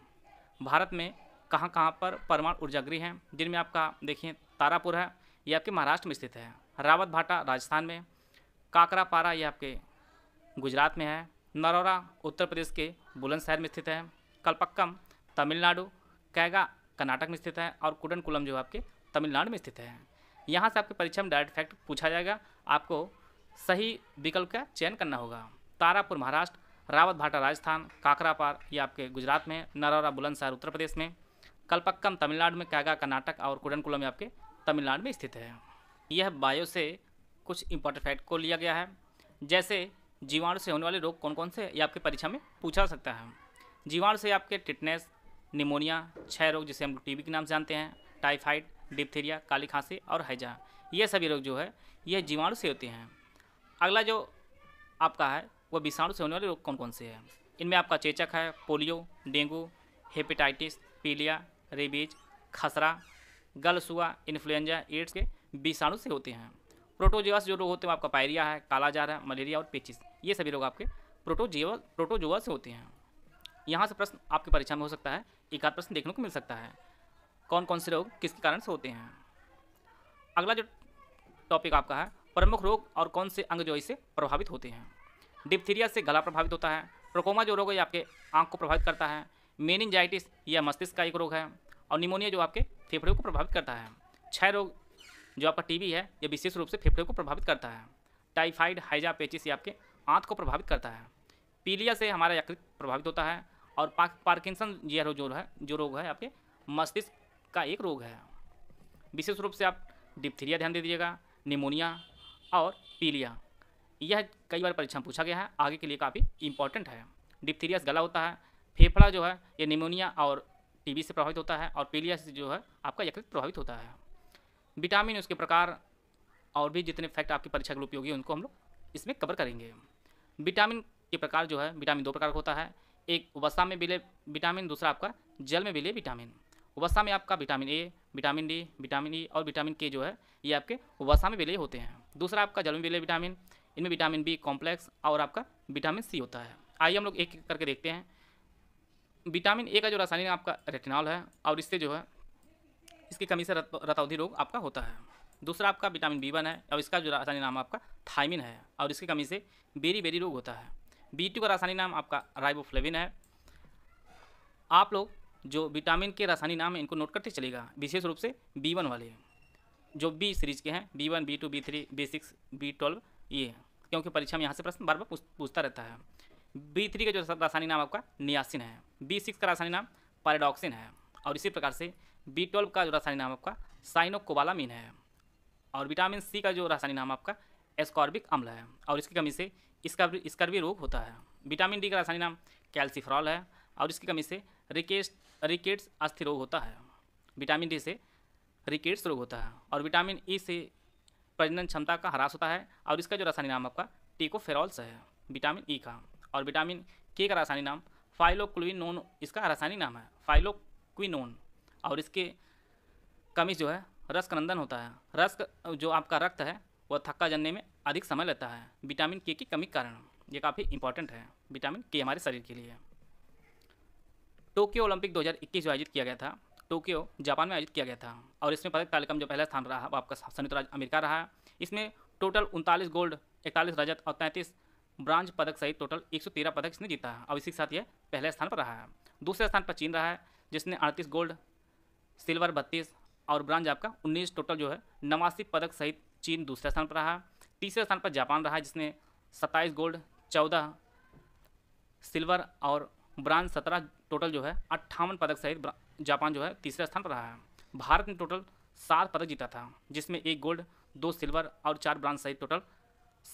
भारत में कहाँ कहाँ पर परमाणु ऊर्जा गृह हैं जिनमें आपका देखिए तारापुर है ये आपके महाराष्ट्र में स्थित है रावत भाटा राजस्थान में काकरापारा ये आपके गुजरात में है नरौरा उत्तर प्रदेश के बुलंदशहर में स्थित है कलपक्कम तमिलनाडु कैगा कर्नाटक में स्थित है और कुडनकुलम जो आपके तमिलनाडु में स्थित है यहाँ से आपकी परीक्षा में डायरेक्ट फैक्ट पूछा जाएगा आपको सही विकल्प का चयन करना होगा तारापुर महाराष्ट्र रावत भाटा राजस्थान काकरापार ये आपके गुजरात में नरौरा बुलंदशहर उत्तर प्रदेश में कलपक्कम तमिलनाडु में कैगा कर्नाटक और कुडनकुलम ये आपके तमिलनाडु में स्थित है यह बायो से कुछ इंपॉर्टेंट फैक्ट को लिया गया है जैसे जीवाणु से होने वाले रोग कौन कौन से ये आपकी परीक्षा में पूछा सकता है जीवाणु से आपके टिटनेस निमोनिया क्षय रोग जिसे हम टीबी के नाम से जानते हैं टाइफाइड डिप्थीरिया काली खांसी और हैजा ये सभी रोग जो है ये जीवाणु से होते हैं अगला जो आपका है वो विषाणु से होने वाले रोग कौन कौन से हैं इनमें आपका चेचक है पोलियो डेंगू हेपेटाइटिस पीलिया रेबीज खसरा गलसुआ इन्फ्लुएंजा एड्स के विषाणु से होते हैं प्रोटोजिवा जो रोग होते हैं आपका पायरिया है कालाजार है मलेरिया और पेचिस ये सभी रोग आपके प्रोटोजीव प्रोटोजोआ से होते हैं यहाँ से प्रश्न आपके परीक्षा में हो सकता है एक आध प्रश्न देखने को मिल सकता है कौन कौन से रोग किसके कारण से होते हैं अगला जो टॉपिक आपका है प्रमुख रोग और कौन से अंग जो इसे प्रभावित होते हैं डिप्थीरिया से गला प्रभावित होता है ट्रोकोमा जो रोग है आपके आँख को प्रभावित करता है मेनिंगजाइटिस यह मस्तिष्क का एक रोग है और निमोनिया जो आपके फेफड़े को प्रभावित करता है क्षय रोग जो आपका टीबी है यह विशेष रूप से फेफड़े को प्रभावित करता है टाइफाइड हाइजा पेचिस आपके आँख को प्रभावित करता है पीलिया से हमारा यकृत प्रभावित होता है और पार्किंसन यह जो है जो रोग है आपके मस्तिष्क का एक रोग है विशेष रूप से आप डिप्थीरिया ध्यान दे दीजिएगा निमोनिया और पीलिया यह कई बार परीक्षा में पूछा गया है आगे के लिए काफ़ी इंपॉर्टेंट है डिप्थीरिया गला होता है फेफड़ा जो है ये निमोनिया और टीबी से प्रभावित होता है और पीलिया से जो है आपका यकृत प्रभावित होता है विटामिन उसके प्रकार और भी जितने फैक्ट आपकी परीक्षा के लिए उपयोगी उनको हम लोग इसमें कवर करेंगे विटामिन के प्रकार जो है विटामिन दो प्रकार का होता है एक वसा में मिले विटामिन दूसरा आपका जल में मिले विटामिन वसा में आपका vitamin A vitamin D vitamin E e और विटामिन के जो है ये आपके वसा में विलय होते हैं दूसरा आपका जल में विलय विटामिन इनमें विटामिन बी कॉम्प्लेक्स और आपका विटामिन सी होता है आइए हम लोग एक एक करके देखते हैं विटामिन ए का जो रासायनिक आपका रेटिनॉल है और इससे जो है इसकी कमी से रत, रतावधि रोग आपका होता है दूसरा आपका विटामिन बी वन है और इसका जो रासायनिक नाम आपका थाइमिन है और इसकी कमी से बेरी बेरी रोग होता है बी टू का रासायनिक नाम आपका राइबोफ्लेविन है आप लोग जो विटामिन के रासायनिक नाम है इनको नोट करते चलेगा विशेष रूप से बी वन वाले जो बी सीरीज के हैं B one B two B three B six B twelve ये क्योंकि परीक्षा में यहाँ से प्रश्न बार बार पूछता रहता है बी थ्री का जो रासायनिक नाम आपका नियासिन है बी सिक्स का रासायनिक नाम पैराडॉक्सिन है और इसी प्रकार से बी ट्वेल्व का जो रासायनिक नाम आपका साइनोकोबालामीन है और विटामिन सी का जो रासायनिक नाम आपका एस्कॉर्बिक अम्ल है और इसकी कमी से इसका इसका रोग होता है विटामिन डी का रासायनिक नाम कैल्सिफ्रॉल है और इसकी कमी से रिकेस्ट रिकेट्स अस्थि रोग होता है विटामिन डी से रिकेट्स रोग होता है और विटामिन ई e से प्रजनन क्षमता का ह्रास होता है और इसका जो रासायनिक नाम आपका टीकोफेरॉल्स है विटामिन ई e का और विटामिन के का रासायनिक नाम फाइलोक्विनोन इसका रासायनिक नाम है फाइलोक्विनोन और इसके कमी जो है रसकनंदन होता है रस्क जो आपका रक्त है वह थक्का जनने में अधिक समय लेता है विटामिन के की कमी के कारण ये काफ़ी इंपॉर्टेंट है विटामिन के हमारे शरीर के लिए टोक्यो ओलंपिक 2021 में आयोजित किया गया था टोक्यो जापान में आयोजित किया गया था और इसमें पदक तालिका में जो पहला स्थान रहा वो आपका संयुक्त राज्य अमेरिका रहा इसमें टोटल उनतालीस गोल्ड इकतालीस रजत और तैंतीस ब्रांज पदक सहित टोटल 113 पदक इसने जीता है और इसी के साथ ये पहले स्थान पर रहा है दूसरे स्थान पर चीन रहा है जिसने अड़तीस गोल्ड सिल्वर बत्तीस और ब्रांज आपका उन्नीस टोटल जो है नवासी पदक सहित चीन दूसरे स्थान पर रहा तीसरे स्थान पर जापान रहा जिसने सत्ताईस गोल्ड चौदह सिल्वर और ब्रांज सत्रह टोटल जो है अट्ठावन पदक सहित जापान जो है तीसरे स्थान पर रहा है भारत ने टोटल सात पदक जीता था जिसमें एक गोल्ड दो सिल्वर और चार ब्रांज सहित टोटल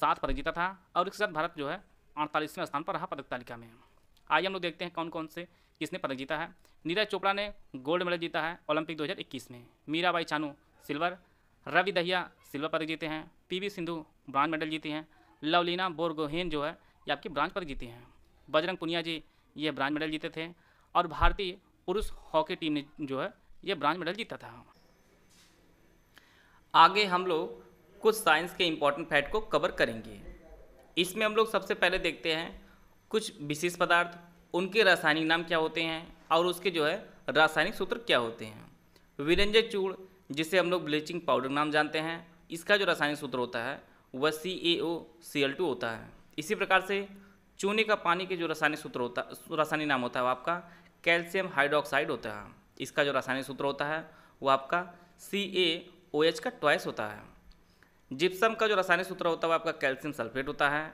सात पदक जीता था और इसके साथ भारत जो है अड़तालीसवें स्थान पर रहा पदक तालिका में आइए हम लोग देखते हैं कौन कौन से किसने पदक जीता है नीरज चोपड़ा ने गोल्ड मेडल जीता है ओलंपिक 2021 में मीराबाई चानू सिल्वर रवि दहिया सिल्वर पदक जीते हैं पीवी सिंधु ब्रांज मेडल जीती हैं लवलीना बोरगोहेन जो है ये आपकी ब्रांज पदक जीती हैं बजरंग पुनिया जी ये ब्रांज मेडल जीते थे और भारतीय पुरुष हॉकी टीम ने जो है ये ब्रांज मेडल जीता था आगे हम लोग कुछ साइंस के इम्पोर्टेंट फैक्ट को कवर करेंगे इसमें हम लोग सबसे पहले देखते हैं कुछ विशेष पदार्थ उनके रासायनिक नाम क्या होते हैं और उसके जो है रासायनिक सूत्र क्या होते हैं विरंजय चूड़ जिसे हम लोग ब्लीचिंग पाउडर नाम जानते हैं इसका जो रासायनिक सूत्र होता है वह सी ए ओ सी एल टू होता है इसी प्रकार से चूने का पानी के जो रासायनिक सूत्र होता रासायनिक नाम होता है वो आपका कैल्शियम हाइड्रोक्साइड होता है इसका जो रासायनिक सूत्र होता है वो आपका सी ए ओ एच का ट्वाइस होता है जिप्सम का जो रासायनिक सूत्र होता है वो आपका कैल्शियम सल्फेट होता है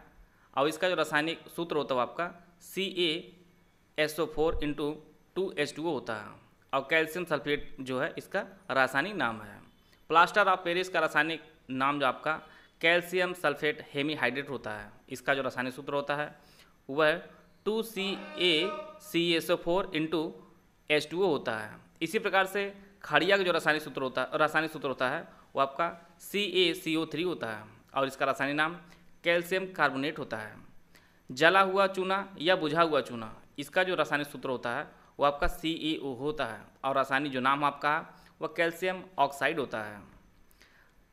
और इसका जो रासायनिक सूत्र होता है वो आपका C A S O four into two H two O होता है और कैल्शियम सल्फेट जो है इसका रासायनिक नाम है प्लास्टर ऑफ पेरिस का रासायनिक नाम जो आपका कैल्शियम सल्फेट हेमीहाइड्रेट होता है इसका जो रासायनिक सूत्र होता है वह two C A C S O four into H two O होता है इसी प्रकार से खाड़िया का जो रासायनिक सूत्र होता है रासायनिक सूत्र होता है वो आपका C A C O three होता है और इसका रासायनिक नाम कैल्शियम कार्बोनेट होता है जला हुआ चूना या बुझा हुआ चूना इसका जो रासायनिक सूत्र होता है वो आपका सी होता है और रासायनिक जो नाम आपका वह कैल्शियम ऑक्साइड होता है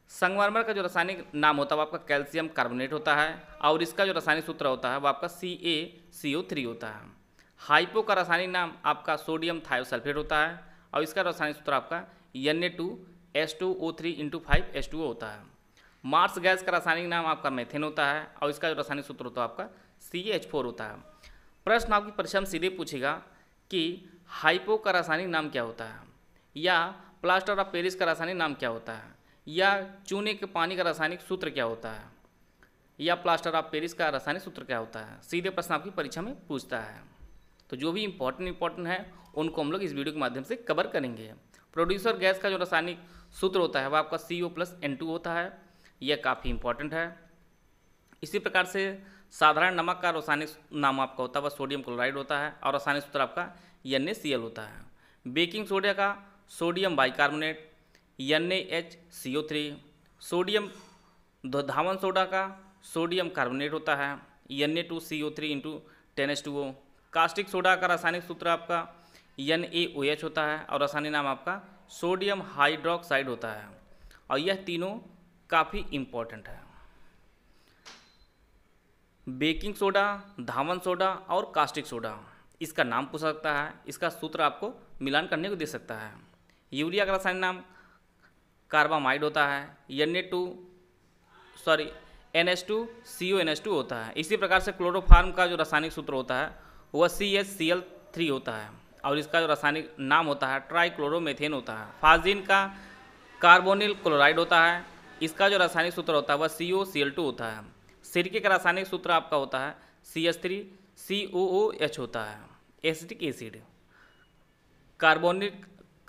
संगमरमर का जो रासायनिक नाम होता है वो आपका कैल्शियम कार्बोनेट होता है और इसका जो रासायनिक सूत्र होता है वो आपका C A C O three होता है हाइपो का रासायनिक नाम आपका सोडियम थायोसल्फेट होता है और इसका रासायनिक सूत्र आपका N A two S two O three into five S two O होता है मार्स गैस का रासायनिक नाम आपका मेथेन होता है और इसका जो रासायनिक सूत्र होता है आपका सी एच फोर होता है प्रश्न आपकी परीक्षा में सीधे पूछेगा कि हाइपो का रासायनिक नाम क्या होता है या प्लास्टर ऑफ पेरिस का रासायनिक नाम क्या होता है या चूने के पानी का रासायनिक सूत्र क्या होता है या प्लास्टर ऑफ पेरिस का रासायनिक सूत्र क्या होता है सीधे प्रश्न आपकी परीक्षा में पूछता है तो जो भी इम्पोर्टेंट इम्पोर्टेंट है उनको हम लोग इस वीडियो के माध्यम से कवर करेंगे प्रोड्यूसर गैस का जो रासायनिक सूत्र होता है वह आपका C O plus N two होता है यह काफ़ी इम्पोर्टेंट है इसी प्रकार से साधारण नमक का रासायनिक नाम आपका होता है वह सोडियम क्लोराइड होता है और रासायनिक सूत्र आपका एन होता है बेकिंग सोडा का sodium bicarbonate N H C O three sodium धावन सोडा का सोडियम कार्बोनेट होता है N A two C O three into ten H two O caustic soda का रासायनिक सूत्र आपका एन ए ओ एच होता है और रासायनिक नाम आपका सोडियम हाइड्रोक्साइड होता है और यह तीनों काफ़ी इम्पोर्टेंट है बेकिंग सोडा धावन सोडा और कास्टिक सोडा इसका नाम पूछ सकता है इसका सूत्र आपको मिलान करने को दे सकता है यूरिया का रासायनिक नाम कार्बामाइड होता है N A two sorry N S two C O N S two होता है इसी प्रकार से क्लोरोफार्म का जो रासायनिक सूत्र होता है वह C H C L three होता है और इसका जो रासायनिक नाम होता है ट्राईक्लोरोमेथेन होता है फाजिन का कार्बोनिल क्लोराइड होता है इसका जो रासायनिक सूत्र होता है वह सी ओ सी एल टू होता है सिरके का रासायनिक सूत्र आपका होता है C S three C O O H होता है acetic acid carbonic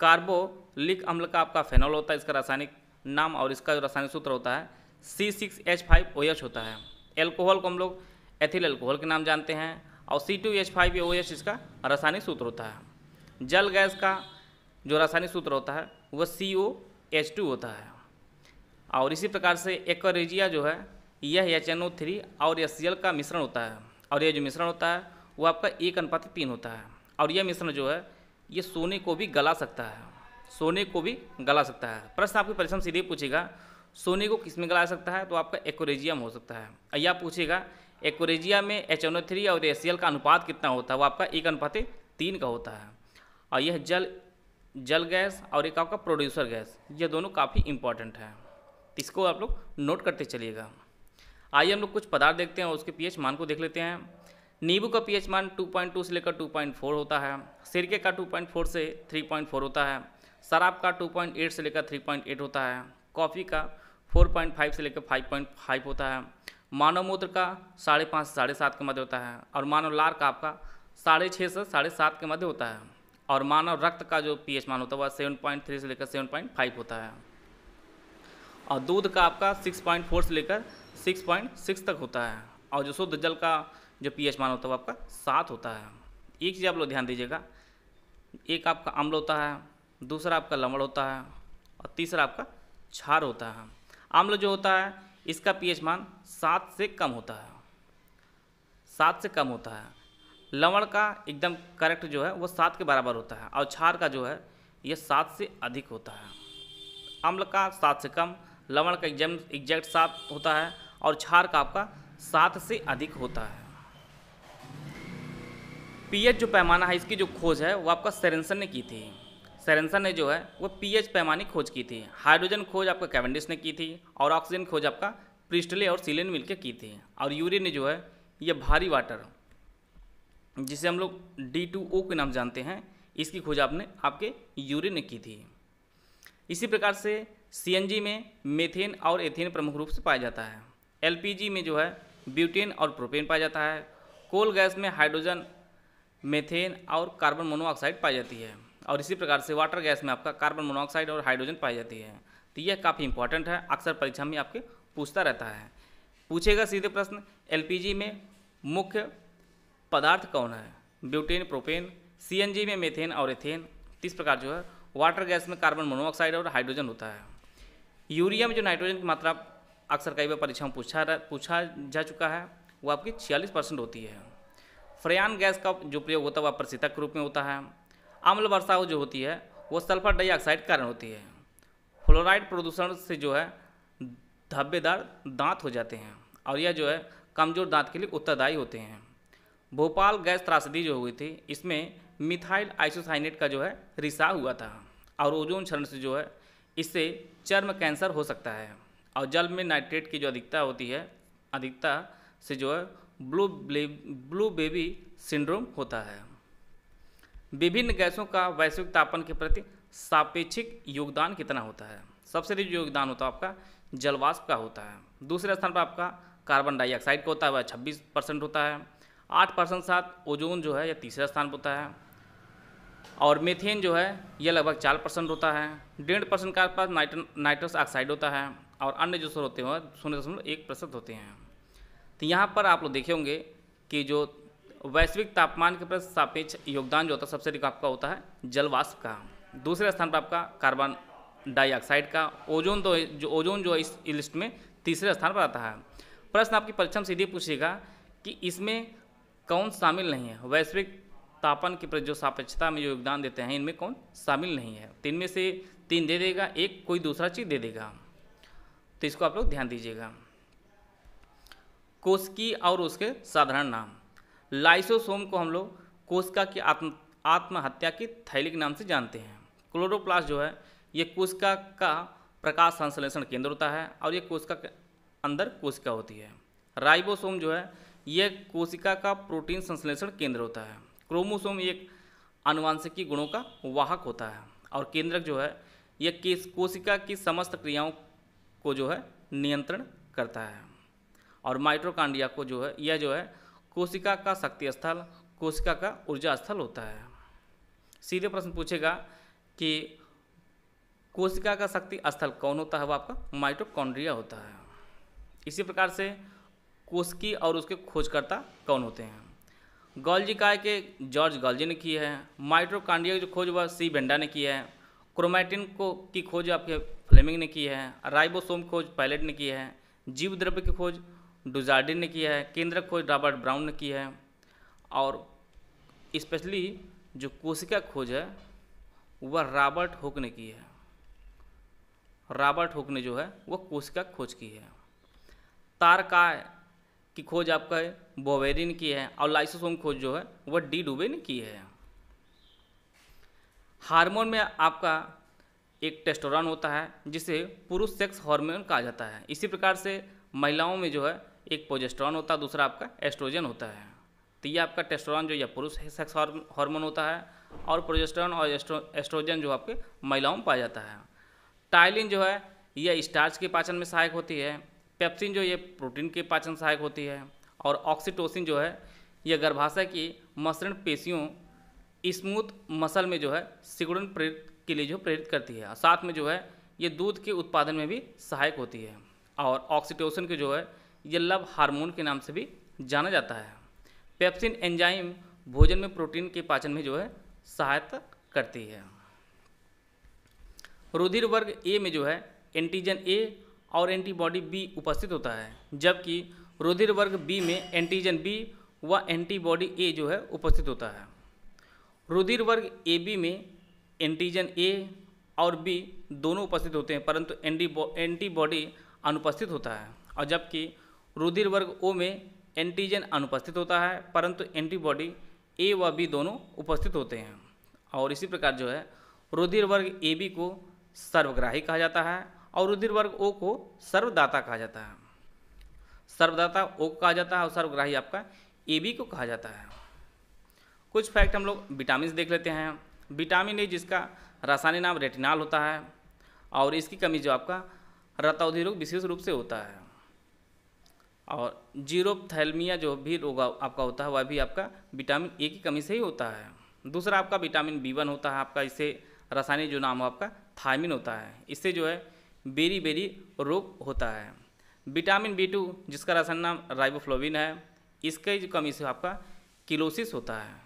carbolic अम्ल का आपका फेनॉल होता है इसका रासायनिक नाम और इसका जो रासायनिक सूत्र होता है C six H five O H होता है एल्कोहल को हम लोग एथिल एल्कोहल के नाम जानते हैं और C two H five O H इसका रासायनिक सूत्र होता है जल गैस का जो रासायनिक सूत्र होता है वह सी ओ एच टू होता है और इसी प्रकार से एकजिया जो है यह एच एन ओ थ्री और एस सी एल का मिश्रण होता है और यह जो मिश्रण होता है वो आपका एक अनुपात तीन होता है और यह मिश्रण जो है ये सोने को भी गला सकता है सोने को भी गला सकता है प्रश्न आपकी परिश्रम सीधे पूछेगा सोने को किस में गला सकता है तो आपका एकोरेजियम हो सकता है या पूछेगा एकोरेजिया में एच एन थ्री और एस का अनुपात कितना होता है वो आपका एक अनुपात तीन का होता है और यह जल जल गैस और एक आपका प्रोड्यूसर गैस यह दोनों काफ़ी इंपॉर्टेंट है इसको आप लोग नोट करते चलिएगा आइए हम लोग कुछ पदार्थ देखते हैं और उसके पीएच मान को देख लेते हैं नींबू का पीएच मान 2.2 से लेकर 2.4 होता है सिरके का 2.4 से 3.4 होता है शराब का 2.8 से लेकर 3.8 होता है कॉफ़ी का 4.5 से लेकर 5.5 होता है मानव मूत्र का साढ़े पाँच से साढ़े सात के मध्य होता है और मानव लार का आपका साढ़े छः से साढ़े सात के मध्य होता है और मानव रक्त का जो पी मान होता है वह सेवन पॉइंट थ्री से लेकर सेवन पॉइंट फाइव होता है और दूध का आपका सिक्स पॉइंट फोर से लेकर सिक्स पॉइंट सिक्स तक होता है और जो शुद्ध जल का जो पीएच मान होता है वो आपका सात होता है एक चीज़ आप लोग ध्यान दीजिएगा एक आपका अम्ल होता है दूसरा आपका लवण होता है और तीसरा आपका छार होता है आम्ल जो होता है इसका पीएच मान सात से कम होता है सात से कम होता है लवण का एकदम करेक्ट जो है वो सात के बराबर होता है और छार का जो है ये सात से अधिक होता है अम्ल का सात से कम लवण का एग्जाम एग्जैक्ट सात होता है और छार का आपका सात से अधिक होता है पीएच जो पैमाना है इसकी जो खोज है वो आपका सेरेंसन ने की थी सरेंसर ने जो है वो पीएच पैमानी खोज की थी हाइड्रोजन खोज आपका कैवेंडिस ने की थी और ऑक्सीजन खोज आपका प्रिस्टले और सिलेन मिलकर की थी और यूरिन ने जो है ये भारी वाटर जिसे हम लोग डी टू ओ के नाम जानते हैं इसकी खोज आपने आपके यूरिन ने की थी इसी प्रकार से जी में मेथेन और एथेन प्रमुख रूप से पाया जाता है जी में जो है ब्यूटेन और प्रोपेन पाया जाता है कोल गैस में हाइड्रोजन मेथेन और कार्बन मोनोऑक्साइड पाई जाती है और इसी प्रकार से वाटर गैस में आपका कार्बन मोनोऑक्साइड और हाइड्रोजन पाई जाती है तो यह काफ़ी इंपॉर्टेंट है अक्सर परीक्षा में आपके पूछता रहता है पूछेगा सीधे प्रश्न एल में मुख्य पदार्थ कौन है ब्यूटेन प्रोपेन सी में मेथेन और एथेन इस प्रकार जो है वाटर गैस में कार्बन मोनोऑक्साइड और हाइड्रोजन होता है यूरिया में जो नाइट्रोजन की मात्रा अक्सर कई बार परीक्षा में पूछा पूछा जा चुका है वो आपकी छियालीस परसेंट होती है फ्रयान गैस का जो प्रयोग होता है वह प्रसितक के रूप में होता है अम्ल वर्षा जो होती है वो सल्फर डाइऑक्साइड कारण होती है फ्लोराइड प्रदूषण से जो है धब्बेदार दांत हो जाते हैं और यह जो है कमज़ोर दांत के लिए उत्तरदायी होते हैं भोपाल गैस त्रासदी जो हुई थी इसमें मिथाइल आइसोसाइनेट का जो है रिसा हुआ था और ओजोन क्षरण से जो है इससे चर्म कैंसर हो सकता है और जल में नाइट्रेट की जो अधिकता होती है अधिकता से जो है ब्लू ब्लू बेबी सिंड्रोम होता है विभिन्न गैसों का वैश्विक तापन के प्रति सापेक्षिक योगदान कितना होता है सबसे अधिक योगदान होता है आपका जलवाष्प का होता है दूसरे स्थान पर आपका कार्बन डाइऑक्साइड का होता है वह छब्बीस परसेंट होता है आठ परसेंट साथ ओजोन जो है यह तीसरा स्थान पर होता है और मेथेन जो है यह लगभग चार परसेंट होता है डेढ़ परसेंट का आसपास नाइट्र नाइट्रस ऑक्साइड होता है और अन्य जो सर होते हैं शून्य दशमलव एक प्रतिशत होते हैं तो यहाँ पर आप लोग देखे होंगे कि जो वैश्विक तापमान के प्रति सापेक्ष योगदान जो होता है सबसे अधिक आपका होता है जलवाष्प का दूसरे स्थान पर आपका कार्बन डाइऑक्साइड का ओजोन तो जो ओजोन जो इस लिस्ट में तीसरे स्थान पर आता है प्रश्न आपकी परीक्षा सीधी सीधे पूछेगा कि इसमें कौन शामिल नहीं है वैश्विक तापन प्रति जो सापेक्षता में जो योगदान देते हैं इनमें कौन शामिल नहीं है तीन तो में से तीन दे देगा एक कोई दूसरा चीज़ दे देगा तो इसको आप लोग ध्यान दीजिएगा कोशिकी और उसके साधारण नाम लाइसोसोम को हम लोग कोशिका की आत्म आत्महत्या की थैली के नाम से जानते हैं क्लोरोप्लास्ट जो है ये कोशिका का प्रकाश संश्लेषण केंद्र होता है और ये कोशिका के अंदर कोशिका होती है राइबोसोम जो है ये कोशिका का प्रोटीन संश्लेषण केंद्र होता है क्रोमोसोम एक आनुवांशिकी गुणों का वाहक होता है और केंद्रक जो है यह कोशिका की समस्त क्रियाओं को जो है नियंत्रण करता है और माइट्रोकांडिया को जो है यह जो है कोशिका का शक्ति स्थल कोशिका का ऊर्जा स्थल होता है सीधे प्रश्न पूछेगा कि कोशिका का शक्ति स्थल कौन होता है वो आपका माइटोकॉन्ड्रिया होता है इसी प्रकार से कोशिकी और उसके खोजकर्ता कौन होते हैं गॉल्जी काय के जॉर्ज गॉल्जी ने की है माइट्रोकांडिया की जो खोज वह सी बेंडा ने की है क्रोमैटिन को की खोज आपके फ्लेमिंग ने की है राइबोसोम खोज पायलट ने की है जीव द्रव्य की खोज डुजार्डिन ने किया है केंद्र खोज रॉबर्ट ब्राउन ने किया है और स्पेशली जो कोशिका खोज है वह रॉबर्ट हुक ने की है रॉबर्ट हुक ने जो है वह कोशिका खोज की है तारकाय की खोज आपका है बोवेरी ने की है और लाइसोसोम खोज जो है वह डी डुबे ने की है हार्मोन में आपका एक टेस्टोरान होता है जिसे पुरुष सेक्स हार्मोन कहा जाता है इसी प्रकार से महिलाओं में जो है एक पोजेस्ट्रॉन होता है दूसरा आपका एस्ट्रोजन होता है तो ये आपका टेस्टोरॉन जो या पुरुष सेक्स हार्मोन होता है और प्रोजेस्ट्रॉन और एस्ट्रोजन जो आपके महिलाओं में पाया जाता है टाइलिन जो है यह स्टार्च के पाचन में सहायक होती है पेप्सिन जो ये प्रोटीन के पाचन सहायक होती है और ऑक्सीटोसिन जो है यह गर्भाशय की मसरण पेशियों स्मूथ मसल में जो है सिकुड़न प्रेरित के लिए जो प्रेरित करती है साथ में जो है ये दूध के उत्पादन में भी सहायक होती है और ऑक्सीटोसिन के जो है ये लव हार्मोन के नाम से भी जाना जाता है पेप्सिन एंजाइम भोजन में प्रोटीन के पाचन में जो है सहायता करती है रुधिर वर्ग ए में जो है एंटीजन ए और एंटीबॉडी बी उपस्थित होता है जबकि रुधिर वर्ग बी में एंटीजन बी व एंटीबॉडी ए जो है उपस्थित होता है रुधिर वर्ग ए बी में एंटीजन ए और बी दोनों उपस्थित होते हैं परंतु एंटीबॉडी अनुपस्थित होता है और जबकि रुधिर वर्ग ओ में एंटीजन अनुपस्थित होता है परंतु एंटीबॉडी ए व बी दोनों उपस्थित होते हैं और इसी प्रकार जो है रुधिर वर्ग ए बी को सर्वग्राही कहा जाता है और रुधिर वर्ग ओ को सर्वदाता कहा जाता है सर्वदाता ओ को कहा जाता है और सर्वग्राही आपका ए बी को कहा जाता है कुछ फैक्ट हम लोग विटामिन देख लेते हैं विटामिन ए जिसका रासायनिक नाम रेटिनाल होता है और इसकी कमी जो आपका रतौधि रोग विशेष रूप से होता है और जीरोपथैलमिया जो भी रोग आपका होता है वह भी आपका विटामिन ए की कमी से ही होता है दूसरा आपका विटामिन बी वन होता है आपका इससे रासायनिक जो नाम हो आपका थायमिन होता है इससे जो है बेरी बेरी रोग होता है विटामिन बी टू जिसका रासायनिक नाम राइबोफ्लोविन है इसके जो कमी से आपका किलोसिस होता है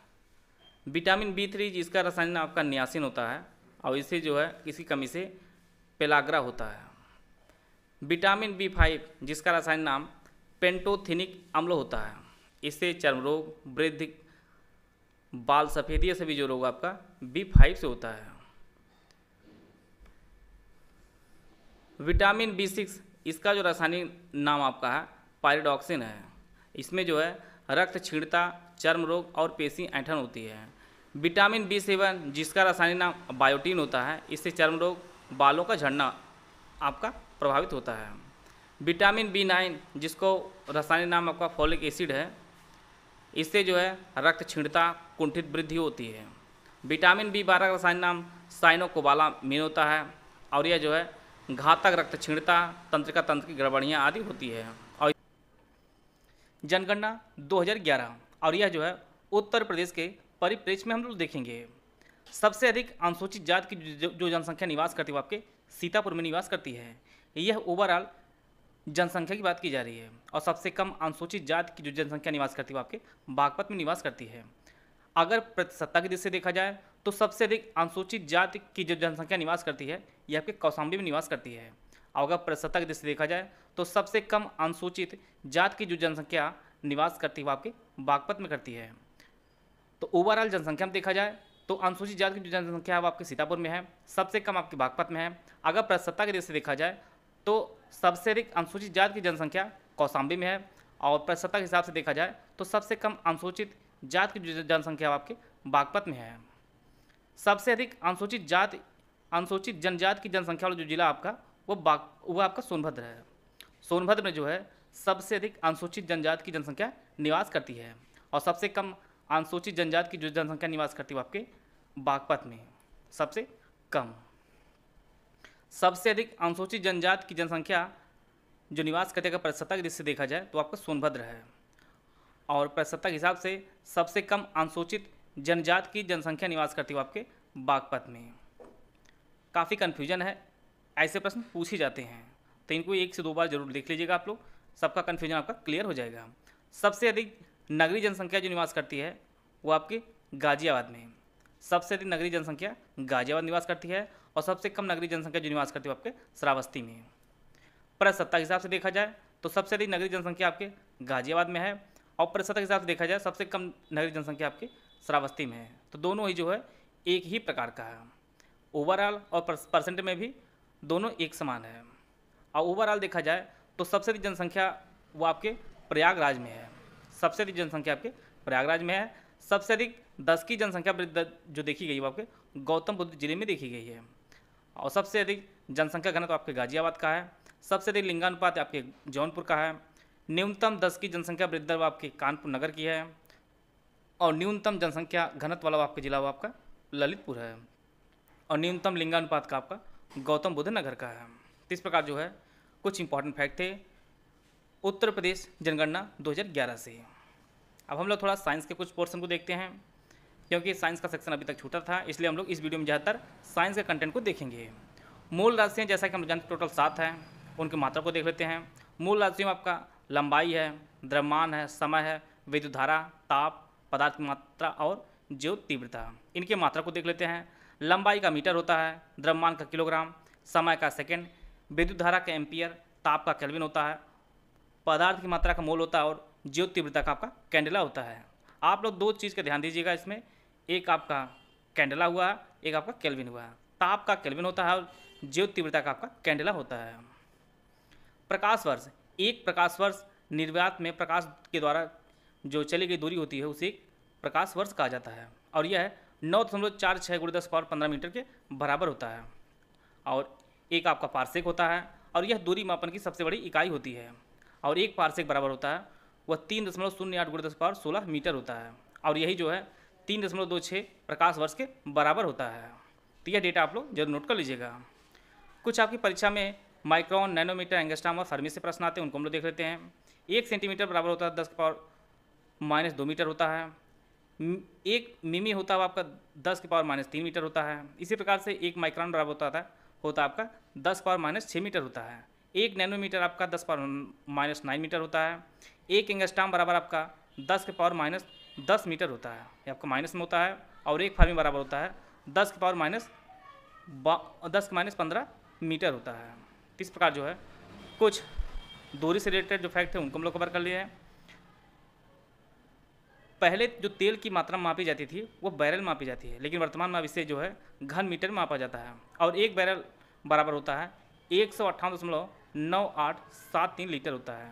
विटामिन बी थ्री जिसका रासायनिक नाम आपका न्यासिन होता है और इससे जो है इसकी कमी से पेलाग्रा होता है विटामिन बी फाइव जिसका रासायनिक नाम पेंटोथिनिक अम्ल होता है इससे चर्म रोग वृद्धि बाल सफ़ेदी सभी जो रोग आपका बी फाइव से होता है विटामिन बी सिक्स इसका जो रासायनिक नाम आपका है पायरिडॉक्सिन है इसमें जो है रक्त क्षीणता चर्म रोग और पेशी ऐठन होती है विटामिन बी सेवन जिसका रासायनिक नाम बायोटीन होता है इससे चर्म रोग बालों का झड़ना आपका प्रभावित होता है विटामिन बी नाइन जिसको रासायनिक नाम आपका फॉलिक एसिड है इससे जो है रक्त छीणता कुंठित वृद्धि होती है विटामिन बी बारह का रासायनिक नाम मीन होता है और यह जो है घातक रक्त तंत्र तंत्रिका तंत्र की गड़बड़ियाँ आदि होती है और जनगणना 2011 और यह जो है उत्तर प्रदेश के परिप्रेक्ष्य में हम लोग देखेंगे सबसे अधिक अनुसूचित जाति की जो जनसंख्या निवास करती है वो आपके सीतापुर में निवास करती है यह ओवरऑल जनसंख्या की बात की जा रही है और सबसे कम अनुसूचित जाति की जो जनसंख्या निवास करती है आपके बागपत में निवास करती है अगर प्रतिशतता की दृष्टि से देखा जाए तो सबसे अधिक अनुसूचित जाति की जो जनसंख्या निवास करती है ये आपके कौशाम्बी में निवास करती है और अगर प्रतिशतता की दृष्टि देखा जाए तो सबसे कम अनुसूचित जाति की जो जनसंख्या निवास करती है आपके बागपत में करती है तो ओवरऑल जनसंख्या में देखा जाए तो अनुसूचित जाति की जो जनसंख्या है वो आपके सीतापुर में है सबसे कम आपके बागपत में है अगर सत्ता की दृष्टि देखा जाए तो सबसे अधिक अनुसूचित जाति की जनसंख्या कौशाम्बी में है और प्रतिशतता के हिसाब से देखा जाए तो सबसे कम अनुसूचित जाति की जनसंख्या आपके बागपत में है सबसे अधिक अनुसूचित जाति अनुसूचित जनजाति की जनसंख्या वाला जो जिला आपका वो बाग वो आपका सोनभद्र है सोनभद्र में जो है सबसे अधिक अनुसूचित जनजाति की जनसंख्या निवास करती है और सबसे कम अनुसूचित जनजाति की जो जनसंख्या निवास करती है वो आपके बागपत में सबसे कम सबसे अधिक अनुसूचित जनजाति की जनसंख्या जो निवास करते अगर प्रतिशतता के दृष्टि देखा जाए तो आपका सोनभद्र है और प्रतिशतता के हिसाब से सबसे कम अनुसूचित जनजाति की जनसंख्या निवास करती हो आपके बागपत में काफ़ी कन्फ्यूजन है ऐसे प्रश्न पूछे जाते हैं तो इनको एक से दो बार जरूर देख लीजिएगा आप लोग सबका कन्फ्यूजन आपका क्लियर हो जाएगा सबसे अधिक नगरीय जनसंख्या जो निवास करती है वो आपके गाजियाबाद में सबसे अधिक नगरीय जनसंख्या गाजियाबाद निवास करती है और सबसे कम नगरीय जनसंख्या जो निवास करती है आपके श्रावस्ती में है प्रसत्ता के हिसाब से देखा जाए तो सबसे अधिक नगरीय जनसंख्या आपके गाजियाबाद में है और प्रसत्ता के हिसाब से देखा जाए सबसे कम नगरीय जनसंख्या आपके श्रावस्ती में है तो दोनों ही जो है एक ही प्रकार का है ओवरऑल और परसेंट में भी दोनों एक समान है और ओवरऑल देखा जाए तो सबसे अधिक जनसंख्या वो आपके प्रयागराज में है सबसे अधिक जनसंख्या आपके प्रयागराज में है सबसे अधिक दस की जनसंख्या जो देखी गई वो आपके गौतम बुद्ध जिले में देखी गई है और सबसे अधिक जनसंख्या घनत्व आपके गाजियाबाद का है सबसे अधिक लिंगानुपात आपके जौनपुर का है न्यूनतम दस की जनसंख्या वृद्धि दर आपके कानपुर नगर की है और न्यूनतम जनसंख्या घनत्व वाला आपके जिला वो आपका ललितपुर है और न्यूनतम लिंगानुपात का आपका गौतम बुद्ध नगर का है तो इस प्रकार जो है कुछ इंपॉर्टेंट फैक्ट थे उत्तर प्रदेश जनगणना 2011 से अब हम लोग थोड़ा साइंस के कुछ पोर्सन को देखते हैं क्योंकि साइंस का सेक्शन अभी तक छूटा था इसलिए हम लोग इस वीडियो में ज़्यादातर साइंस के कंटेंट को देखेंगे मूल राशियाँ जैसा कि हम जानते टोटल सात हैं उनकी मात्रा को देख लेते हैं मूल राशियों में आपका लंबाई है द्रव्यमान है समय है विद्युत धारा ताप पदार्थ की मात्रा और जो तीव्रता इनके मात्रा को देख लेते हैं लंबाई का मीटर होता है द्रव्यमान का किलोग्राम समय का सेकेंड विद्युत धारा का एम्पियर ताप का केल्विन होता है पदार्थ की मात्रा का मोल होता है और जो तीव्रता का आपका कैंडला होता है आप लोग दो चीज़ का ध्यान दीजिएगा इसमें एक आपका कैंडला हुआ एक आपका केल्विन हुआ ताप का केल्विन होता है और ज्यो तीव्रता का आपका कैंडला होता है प्रकाश वर्ष एक प्रकाश वर्ष निर्व्यात में प्रकाश के द्वारा जो चली गई दूरी होती है उसे प्रकाश वर्ष कहा जाता है और यह नौ दशमलव चार छः गुड़े दस पावर पंद्रह मीटर के बराबर होता है और एक आपका पार्सेक होता है और यह दूरी मापन की सबसे बड़ी इकाई होती है और एक पार्सेक बराबर होता है वह तीन दशमलव शून्य आठ गुड़ी दस पावर सोलह मीटर होता है और यही जो है तीन दशमलव दो छः प्रकाश वर्ष के बराबर होता है तो यह डेटा आप लोग जरूर नोट कर लीजिएगा कुछ आपकी परीक्षा में माइक्रोन नैनोमीटर एंगस्टाम और फर्मी से प्रश्न आते हैं उनको हम लोग देख लेते हैं एक सेंटीमीटर बराबर होता है दस पावर माइनस दो मीटर होता है एक मिमी होता है आपका दस के पावर माइनस तीन मीटर होता है इसी प्रकार से एक माइक्रॉन बराबर होता था होता आपका दस पावर माइनस छः मीटर होता है एक नैनोमीटर आपका दस पावर माइनस नाइन मीटर होता है एक एंगस्टाम बराबर आपका दस के पावर माइनस दस मीटर होता है ये आपका माइनस में होता है और एक फार्मी बराबर होता है दस के पावर माइनस दस के माइनस पंद्रह मीटर होता है इस प्रकार जो है कुछ दूरी से रिलेटेड जो फैक्ट है उनको हम लोग कवर कर लिए हैं पहले जो तेल की मात्रा मापी जाती थी वो बैरल मापी जाती है लेकिन वर्तमान में अब इसे जो है घन मीटर मापा जाता है और एक बैरल बराबर होता है एक सौ अट्ठावन दशमलव नौ आठ सात तीन लीटर होता है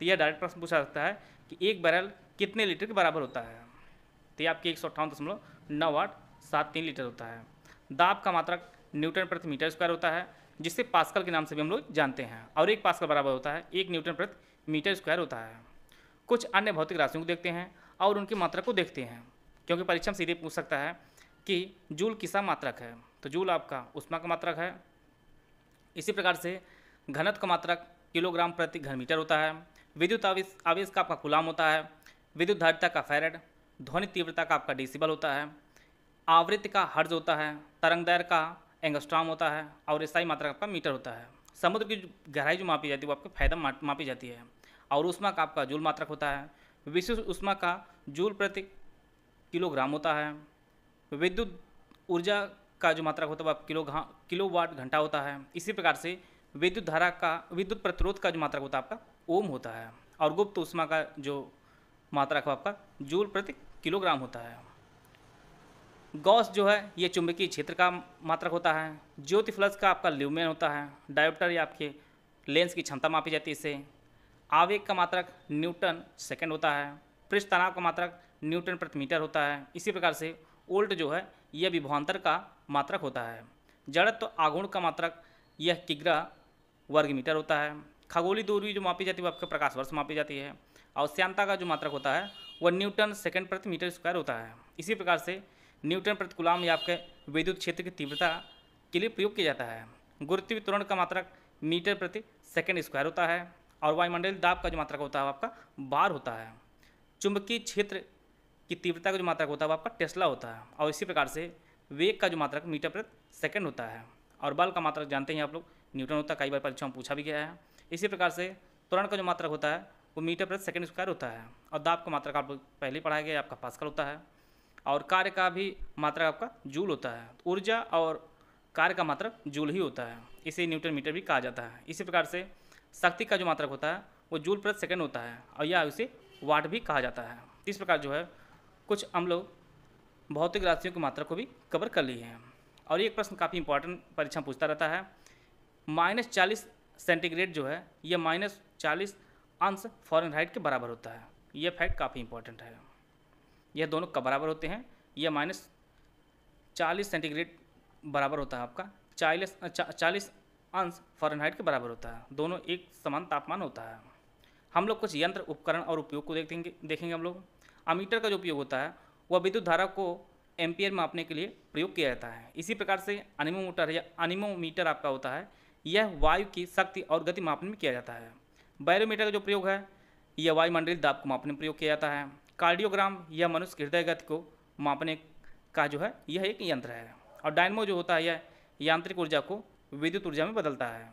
तो यह डायरेक्ट प्रश्न पूछा सकता है कि एक बैरल कितने लीटर के बराबर होता है तो ये आपके एक सौ अट्ठावन दशमलव नौ आठ सात तीन लीटर होता है दाब का मात्रक न्यूटन प्रति मीटर स्क्वायर होता है जिसे पास्कल के नाम से भी हम लोग जानते हैं और एक पास्कल बराबर होता है एक न्यूटन प्रति मीटर स्क्वायर होता है कुछ अन्य भौतिक राशियों को देखते हैं और उनकी मात्रा को देखते हैं क्योंकि परीक्षा में सीधे पूछ सकता है कि जूल किसा मात्रक है तो जूल आपका उष्मा का मात्रक है इसी प्रकार से घनत्व का मात्रक किलोग्राम प्रति घन मीटर होता है विद्युत आवेश आवेश का आपका गुलाम होता है विद्युत धारिता का फैरड ध्वनि तीव्रता का आपका डिसिबल होता है आवृत्ति का हर्ज होता है तरंग दैर का एंगस्ट्राम होता है और ईसाई मात्रा का आपका मीटर होता है समुद्र की गहराई जो मापी जाती है वो आपके फायदा मापी जाती है और उष्मा का आपका जूल मात्रक होता है विशिष्ट उष्मा का जूल प्रति किलोग्राम होता है विद्युत ऊर्जा का जो मात्रक होता है वह किलो किलो वाट घंटा होता है इसी प्रकार से विद्युत धारा का विद्युत प्रतिरोध का जो मात्रक होता है आपका ओम होता है और गुप्त उष्मा का जो मात्रा का आपका जूल प्रति किलोग्राम होता है गॉस जो है ये चुंबकीय क्षेत्र का मात्रक होता है ज्योति फ्लस का आपका ल्यूमेन होता है डायोप्टर या आपके लेंस की क्षमता मापी जाती है इससे आवेग का मात्रक न्यूटन सेकंड होता है पृष्ठ तनाव का मात्रक न्यूटन प्रति मीटर होता है इसी प्रकार से ओल्ट जो है यह विभवान्तर का मात्रक होता है जड़त्व तो आगुण का मात्रक यह किग्रा वर्ग मीटर होता है खगोली दूरी जो मापी जाती है वह आपके प्रकाश वर्ष मापी जाती है और श्यामता का जो मात्रक होता है वह न्यूटन सेकेंड प्रति मीटर स्क्वायर होता है इसी प्रकार से न्यूटन प्रति गुलाम या आपके विद्युत क्षेत्र की तीव्रता के लिए प्रयोग किया जाता है गुरुत्वीय त्वरण का मात्रक मीटर प्रति सेकेंड स्क्वायर होता है और वायुमंडल दाब का जो मात्रक होता है आपका बार होता है चुंबकीय क्षेत्र की तीव्रता का जो मात्रक होता है वो आपका टेस्ला होता है और इसी प्रकार से वेग का जो मात्रक मीटर प्रति सेकेंड होता है और बल का मात्रक जानते हैं आप लोग न्यूटन होता है कई बार परीक्षा में पूछा भी गया है इसी प्रकार से त्वरण का जो मात्रक होता है वो मीटर प्रति सेकंड स्क्वायर होता है और दाब का मात्रा का आप पहले पढ़ाया गया आपका पास्कल होता है और कार्य का भी मात्रा आपका जूल होता है तो ऊर्जा और कार्य का मात्रक जूल ही होता है इसे न्यूटन मीटर भी कहा जाता है इसी प्रकार से शक्ति का जो मात्रक होता है वो जूल प्रति सेकेंड होता है और यह उसे वाट भी कहा जाता है इस प्रकार जो है कुछ हम लोग भौतिक राशियों के मात्रा को भी कवर कर लिए हैं और ये प्रश्न काफ़ी इंपॉर्टेंट परीक्षा पूछता रहता है माइनस चालीस सेंटीग्रेड जो है यह माइनस चालीस आंसर फॉरन राइट के बराबर होता है यह फैक्ट काफ़ी इंपॉर्टेंट है यह दोनों का बराबर होते हैं यह माइनस चालीस सेंटीग्रेड बराबर होता है आपका चालीस चालीस अंश फॉरन के बराबर होता है दोनों एक समान तापमान होता है हम लोग कुछ यंत्र उपकरण और उपयोग को देखेंगे देखेंगे हम लोग अमीटर का जो उपयोग होता है वह विद्युत धारा को एम्पियर मापने के लिए प्रयोग किया जाता है इसी प्रकार से मोटर या अनिमोमीटर आपका होता है यह वायु की शक्ति और गति मापने में किया जाता है बैरोमीटर का जो प्रयोग है यह वायुमंडलीय दाब को मापने में प्रयोग किया जाता है कार्डियोग्राम यह मनुष्य हृदय गति को मापने का जो है यह एक यंत्र है और डायनमो जो होता है यह यांत्रिक ऊर्जा को विद्युत ऊर्जा में बदलता है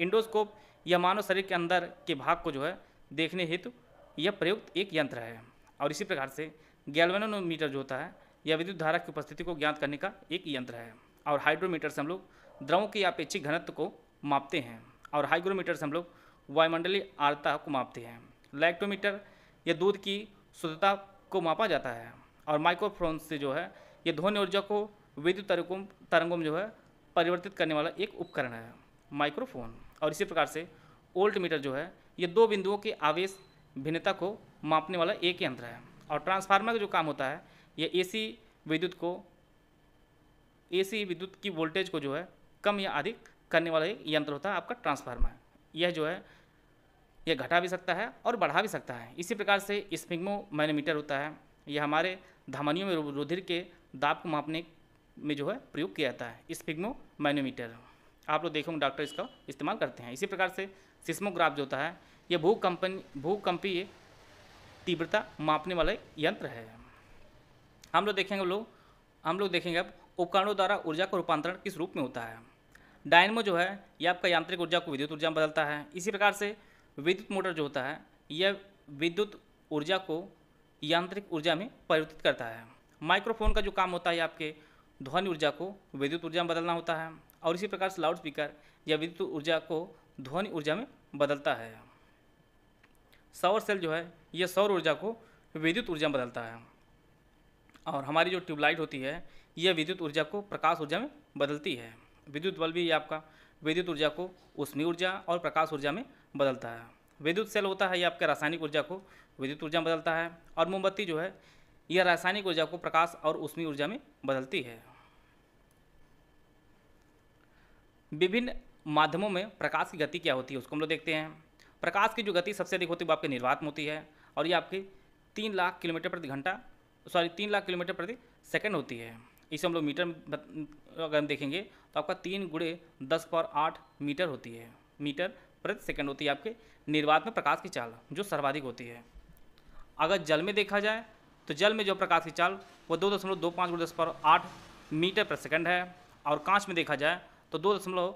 इंडोस्कोप यह मानव शरीर के अंदर के भाग को जो है देखने हेतु यह प्रयुक्त एक यंत्र है और इसी प्रकार से गैल्वेनोमीटर जो होता है यह विद्युत धारा की उपस्थिति को ज्ञात करने का एक यंत्र है और हाइड्रोमीटर से हम लोग द्रवों के अपेक्षित घनत्व को मापते हैं और हाइग्रोमीटर से हम लोग वायुमंडलीय आर्द्रता को मापती है लैक्टोमीटर यह दूध की शुद्धता को मापा जाता है और माइक्रोफ्रोन से जो है ये ध्वनि ऊर्जा को विद्युत तरंगों तरंगों में जो है परिवर्तित करने वाला एक उपकरण है माइक्रोफोन और इसी प्रकार से ओल्ट मीटर जो है ये दो बिंदुओं के आवेश भिन्नता को मापने वाला एक यंत्र है और ट्रांसफार्मर का जो काम होता है ये एसी विद्युत को एसी विद्युत की वोल्टेज को जो है कम या अधिक करने वाला एक यंत्र होता है आपका ट्रांसफार्मर यह जो है ये घटा भी सकता है और बढ़ा भी सकता है इसी प्रकार से स्पिग्मो मैनोमीटर होता है यह हमारे धमनियों में रुधिर के दाब को मापने में जो है प्रयोग किया जाता है स्पिग्मो मैनोमीटर आप लोग देखेंगे डॉक्टर इसका इस्तेमाल करते हैं इसी प्रकार से सिस्मोग्राफ जो होता है यह भूकंपन भूकंपीय तीव्रता मापने वाला यंत्र है हम लोग देखेंगे लोग हम लोग देखेंगे अब उपकरणों द्वारा ऊर्जा का रूपांतरण किस रूप में होता है डायनमो जो है यह आपका यांत्रिक ऊर्जा को विद्युत ऊर्जा में बदलता है इसी प्रकार से विद्युत मोटर जो होता है यह विद्युत ऊर्जा को यांत्रिक ऊर्जा में परिवर्तित करता है माइक्रोफोन का जो काम होता है आपके ध्वनि ऊर्जा को विद्युत ऊर्जा में बदलना होता है और इसी प्रकार से लाउड स्पीकर या विद्युत ऊर्जा को ध्वनि ऊर्जा में बदलता है सौर सेल जो है यह सौर ऊर्जा को विद्युत ऊर्जा में बदलता है और हमारी जो ट्यूबलाइट होती है यह विद्युत ऊर्जा को प्रकाश ऊर्जा में बदलती है विद्युत बल्ब भी आपका विद्युत ऊर्जा को उष्मीय ऊर्जा और प्रकाश ऊर्जा में बदलता है विद्युत सेल होता है यह आपके रासायनिक ऊर्जा को विद्युत ऊर्जा में बदलता है और मोमबत्ती जो है यह रासायनिक ऊर्जा को प्रकाश और उष्मी ऊर्जा में बदलती है विभिन्न माध्यमों में प्रकाश की गति क्या होती है उसको हम लोग देखते हैं प्रकाश की जो गति सबसे अधिक होती है वो आपके निर्वात में होती है और ये आपकी तीन लाख किलोमीटर प्रति घंटा सॉरी तीन लाख किलोमीटर प्रति सेकेंड होती है इसे हम लोग मीटर अगर हम देखेंगे तो आपका तीन गुड़े दस पर आठ मीटर होती है मीटर प्रति सेकंड होती है आपके निर्वात में प्रकाश की चाल जो सर्वाधिक होती है अगर जल में देखा जाए तो जल में जो प्रकाश की चाल वो दो दशमलव दो पाँच दस पावर आठ मीटर पर सेकंड है और कांच में देखा जाए तो दो दशमलव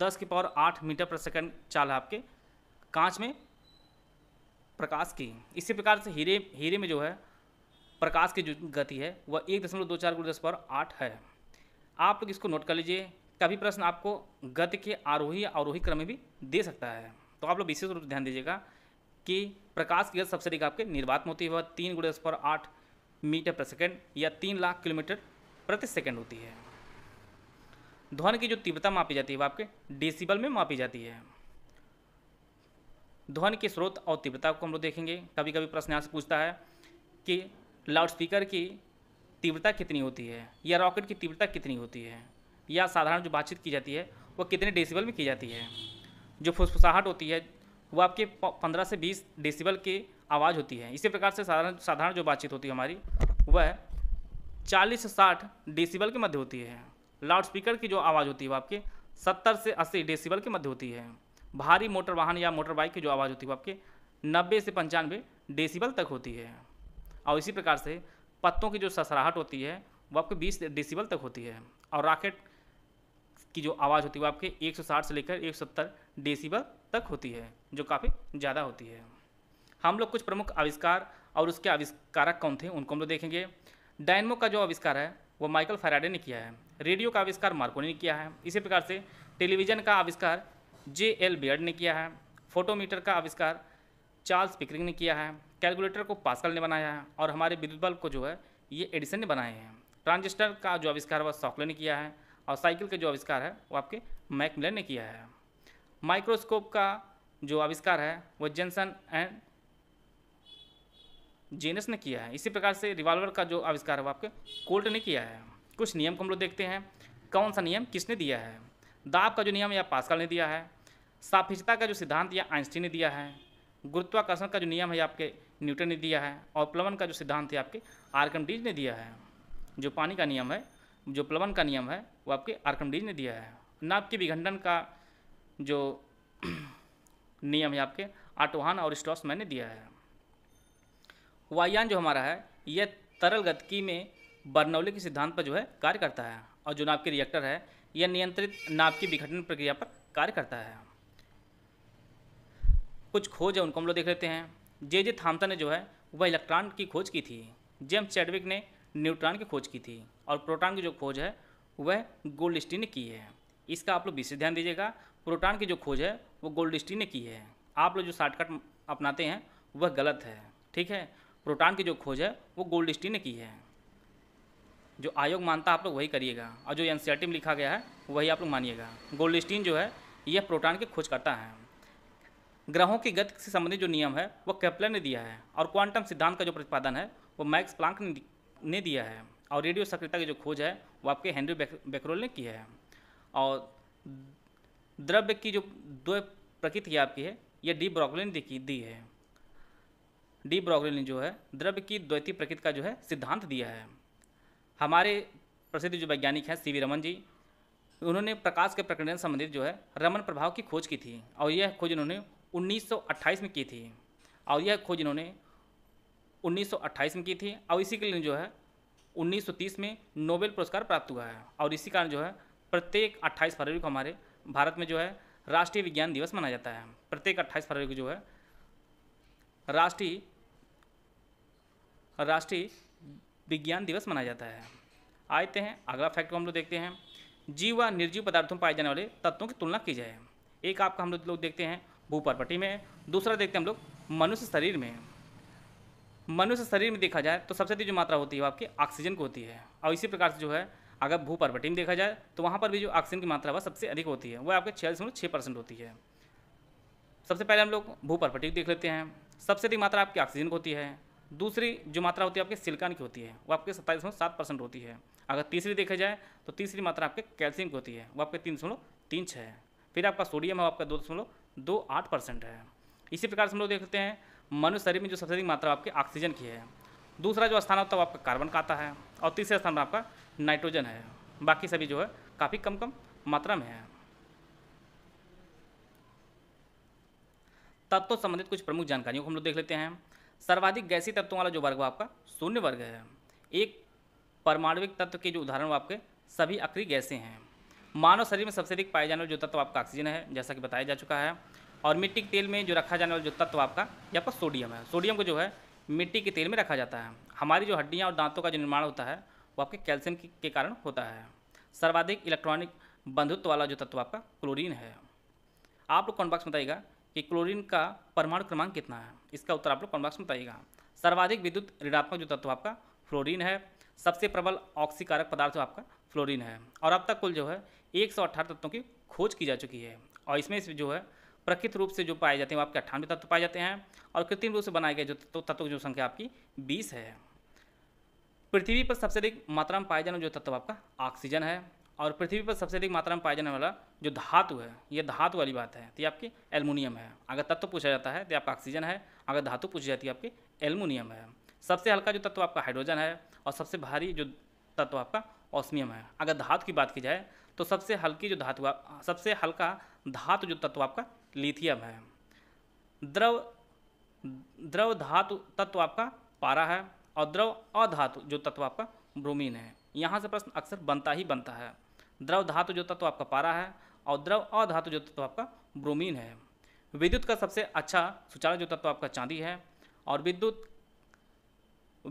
दस की पावर आठ मीटर पर सेकंड चाल है आपके कांच में प्रकाश की इसी प्रकार से हीरे हीरे में जो है प्रकाश की जो गति है वह एक दशमलव दो चार गुण दस पावर आठ है आप लोग इसको नोट कर लीजिए का भी प्रश्न आपको गति के आरोही या क्रम में भी दे सकता है तो आप लोग विशेष रूप से ध्यान दीजिएगा कि प्रकाश की गति सबसे अधिक आपके निर्वात में होती है वह तीन गुड़े पर आठ मीटर पर सेकेंड या तीन लाख किलोमीटर प्रति सेकेंड होती है ध्वन की जो तीव्रता मापी जाती है वह आपके डेसिबल में मापी जाती है ध्वन के स्रोत और तीव्रता को हम लोग देखेंगे कभी कभी प्रश्न यहाँ से पूछता है कि लाउडस्पीकर की तीव्रता कितनी होती है या रॉकेट की तीव्रता कितनी होती है या साधारण जो बातचीत की जाती है वह कितने डेसिबल में की जाती है जो फुसफुसाहट होती है वह आपके पंद्रह से बीस डेसिबल की आवाज़ होती है इसी प्रकार से साधारण साधारण जो बातचीत होती है हमारी वह चालीस से साठ डेसिबल के मध्य होती है लाउड स्पीकर की जो आवाज़ होती है वह आपके सत्तर से अस्सी डेसिबल के मध्य होती है भारी मोटर वाहन या मोटर बाइक की जो आवाज़ होती है वह आपके नब्बे से पंचानवे डेसिबल तक होती है और इसी प्रकार से पत्तों की जो ससराहट होती है वो आपके बीस डेसिबल तक होती है और रॉकेट की जो आवाज़ होती है वो आपके 160 से लेकर 170 सौ तक होती है जो काफ़ी ज़्यादा होती है हम लोग कुछ प्रमुख आविष्कार और उसके आविष्कारक कौन थे उनको हम लोग देखेंगे डायनमो का जो आविष्कार है वो माइकल फैराडे ने किया है रेडियो का आविष्कार मार्कोनी ने किया है इसी प्रकार से टेलीविज़न का आविष्कार जे एल बियर्ड ने किया है फोटोमीटर का आविष्कार चार्ल्स पिकरिंग ने किया है कैलकुलेटर को पास्कल ने बनाया है और हमारे विद्युत बल्ब को जो है ये एडिसन ने बनाए हैं ट्रांजिस्टर का जो आविष्कार हुआ सॉकले ने किया है और साइकिल का जो आविष्कार है वो आपके मैकमिलन ने किया है माइक्रोस्कोप का जो आविष्कार है वो जेंसन एंड जेनस ने किया है इसी प्रकार से रिवाल्वर का जो आविष्कार है वो आपके कोल्ट ने किया है कुछ नियम को हम लोग देखते हैं कौन सा नियम किसने दिया है दाब का जो नियम या पास्कल ने दिया है साफिजता का जो सिद्धांत या आइंस्टीन ने दिया है गुरुत्वाकर्षण का जो नियम है आपके न्यूटन ने दिया है और प्लवन का जो सिद्धांत है आपके आर्कमडीज ने दिया है जो पानी का नियम है जो प्लवन का नियम है वो आपके आर्कम डीज ने दिया है नाप के विघंटन का जो [clears throat] नियम है आपके आटोहान और स्टॉस मैंने दिया है वायान जो हमारा है यह तरल गतिकी में बर्नौली के सिद्धांत पर जो है कार्य करता है और जो नाप के रिएक्टर है यह नियंत्रित नाप की विघटन प्रक्रिया पर कार्य करता है कुछ खोज है उनको हम लोग देख लेते हैं जे जे थामता ने जो है वह इलेक्ट्रॉन की खोज की थी जेम्स चैडविक ने न्यूट्रॉन की खोज की थी और प्रोटॉन की जो खोज है वह गोल्ड ने की है इसका आप लोग विशेष ध्यान दीजिएगा प्रोटॉन की जो खोज है वो गोल्ड ने की है आप लोग जो शॉर्टकट अपनाते हैं वह गलत है ठीक है प्रोटॉन की जो खोज है वो गोल्ड ने की है जो आयोग मानता है आप लोग वही करिएगा और जो एन में लिखा गया है वही आप लोग मानिएगा गोल्ड जो है यह प्रोटॉन की खोज करता है ग्रहों की गति से संबंधित जो नियम है वो कैप्लर ने दिया है और क्वांटम सिद्धांत का जो प्रतिपादन है वो मैक्स प्लांक ने ने दिया है और रेडियो सक्रियता की जो खोज है वो आपके हेनरी बेकरोल ने की है और द्रव्य की जो दो प्रकृति आपकी है यह डी ब्रॉकलिन ने दी, है डी ब्रॉकलिन ने जो है द्रव्य की द्वैतीय प्रकृति का जो है सिद्धांत दिया है हमारे प्रसिद्ध जो वैज्ञानिक हैं सी वी रमन जी उन्होंने प्रकाश के प्रकरण संबंधित जो है रमन प्रभाव की खोज की थी और यह खोज इन्होंने 1928 में की थी और यह खोज इन्होंने 1928 में की थी और इसी के लिए जो है 1930 में नोबेल पुरस्कार प्राप्त हुआ है और इसी कारण जो है प्रत्येक 28 फरवरी को हमारे भारत में जो है राष्ट्रीय विज्ञान दिवस मनाया जाता है प्रत्येक 28 फरवरी को जो है राष्ट्रीय राष्ट्रीय विज्ञान दिवस मनाया जाता है आते हैं अगला फैक्ट को हम लोग देखते हैं जीव व निर्जीव पदार्थों में पाए जाने वाले तत्वों की तुलना की जाए एक आपका हम लोग देखते हैं भूपरपटी में दूसरा देखते हैं हम लोग मनुष्य शरीर में मनुष्य शरीर में देखा जाए तो सबसे अधिक जो मात्रा होती है वो आपकी ऑक्सीजन की होती है और इसी प्रकार से जो है अगर भू पर्वटी में देखा जाए तो वहाँ पर भी जो ऑक्सीजन की मात्रा वह सबसे अधिक होती है वह आपके दशमलव छः परसेंट होती है सबसे पहले हम लोग भू पर्वटी देख लेते हैं सबसे अधिक मात्रा आपकी ऑक्सीजन की होती है दूसरी जो मात्रा होती है आपके सिलिकॉन की होती है वो आपके सत्ताईस सात परसेंट होती है अगर तीसरी देखा जाए तो तीसरी मात्रा आपके कैल्शियम की होती है वो आपके तीन दशमलव तीन छः है फिर आपका सोडियम है आपका दो दशमलव दो आठ परसेंट है इसी प्रकार से हम लोग देखते हैं मानव शरीर में जो सबसे अधिक मात्रा आपकी ऑक्सीजन की है दूसरा जो स्थान होता है वो आपका कार्बन का आता है और तीसरे स्थान पर आपका नाइट्रोजन है बाकी सभी जो है काफ़ी कम कम मात्रा में है तत्वों संबंधित कुछ प्रमुख जानकारियों को हम लोग देख लेते हैं सर्वाधिक गैसी तत्वों वाला जो वर्ग वो आपका शून्य वर्ग है एक परमाणुविक तत्व के जो उदाहरण आपके सभी अक्री गैसे हैं मानव शरीर में सबसे अधिक पाए जाने वाले जो तत्व आपका ऑक्सीजन है जैसा कि बताया जा चुका है और मिट्टी के तेल में जो रखा जाने वाला जो तत्व आपका यहाँ पर सोडियम है सोडियम को जो है मिट्टी के तेल में रखा जाता है हमारी जो हड्डियाँ और दांतों का जो निर्माण होता है वो आपके कैल्शियम के कारण होता है सर्वाधिक इलेक्ट्रॉनिक बंधुत्व वाला जो तत्व आपका क्लोरीन है आप लोग कॉन्बॉक्स बताइएगा कि क्लोरीन का परमाणु क्रमांक कितना है इसका उत्तर आप लोग कॉन्बॉक्स में बताइएगा सर्वाधिक विद्युत ऋणात्मक जो तत्व आपका फ्लोरीन है सबसे प्रबल ऑक्सीकारक पदार्थ आपका फ्लोरीन है और अब तक कुल जो है एक तत्वों की खोज की जा चुकी है और इसमें जो है प्रकृत रूप से जो पाए जाते हैं वो आपके अट्ठानवे तत्व पाए जाते हैं और कृत्रिम रूप से बनाए गए जो तत्व की जो संख्या आपकी बीस है पृथ्वी पर सबसे अधिक मात्रा में पाए जाने जो तत्व आपका ऑक्सीजन है और पृथ्वी पर सबसे अधिक मात्रा में पाए जाने वाला जो धातु है ये धातु वाली बात है तो ये आपकी एलमुनियम है अगर तत्व पूछा जाता है तो आपका ऑक्सीजन है अगर धातु पूछी जाती है आपकी एलमुनियम है सबसे हल्का जो तत्व आपका हाइड्रोजन है और सबसे भारी जो तत्व आपका ऑस्मियम है अगर धातु की बात की जाए तो सबसे हल्की जो धातु सबसे हल्का धातु जो तत्व आपका लिथियम है द्रव द्रव धातु तत्व आपका पारा है और द्रव अधातु जो तत्व आपका ब्रोमीन है यहाँ से प्रश्न अक्सर बनता ही बनता है द्रव धातु जो तत्व आपका पारा है और द्रव अधातु जो तत्व आपका ब्रोमीन है विद्युत का सबसे अच्छा सुचालक जो तत्व आपका चांदी है और विद्युत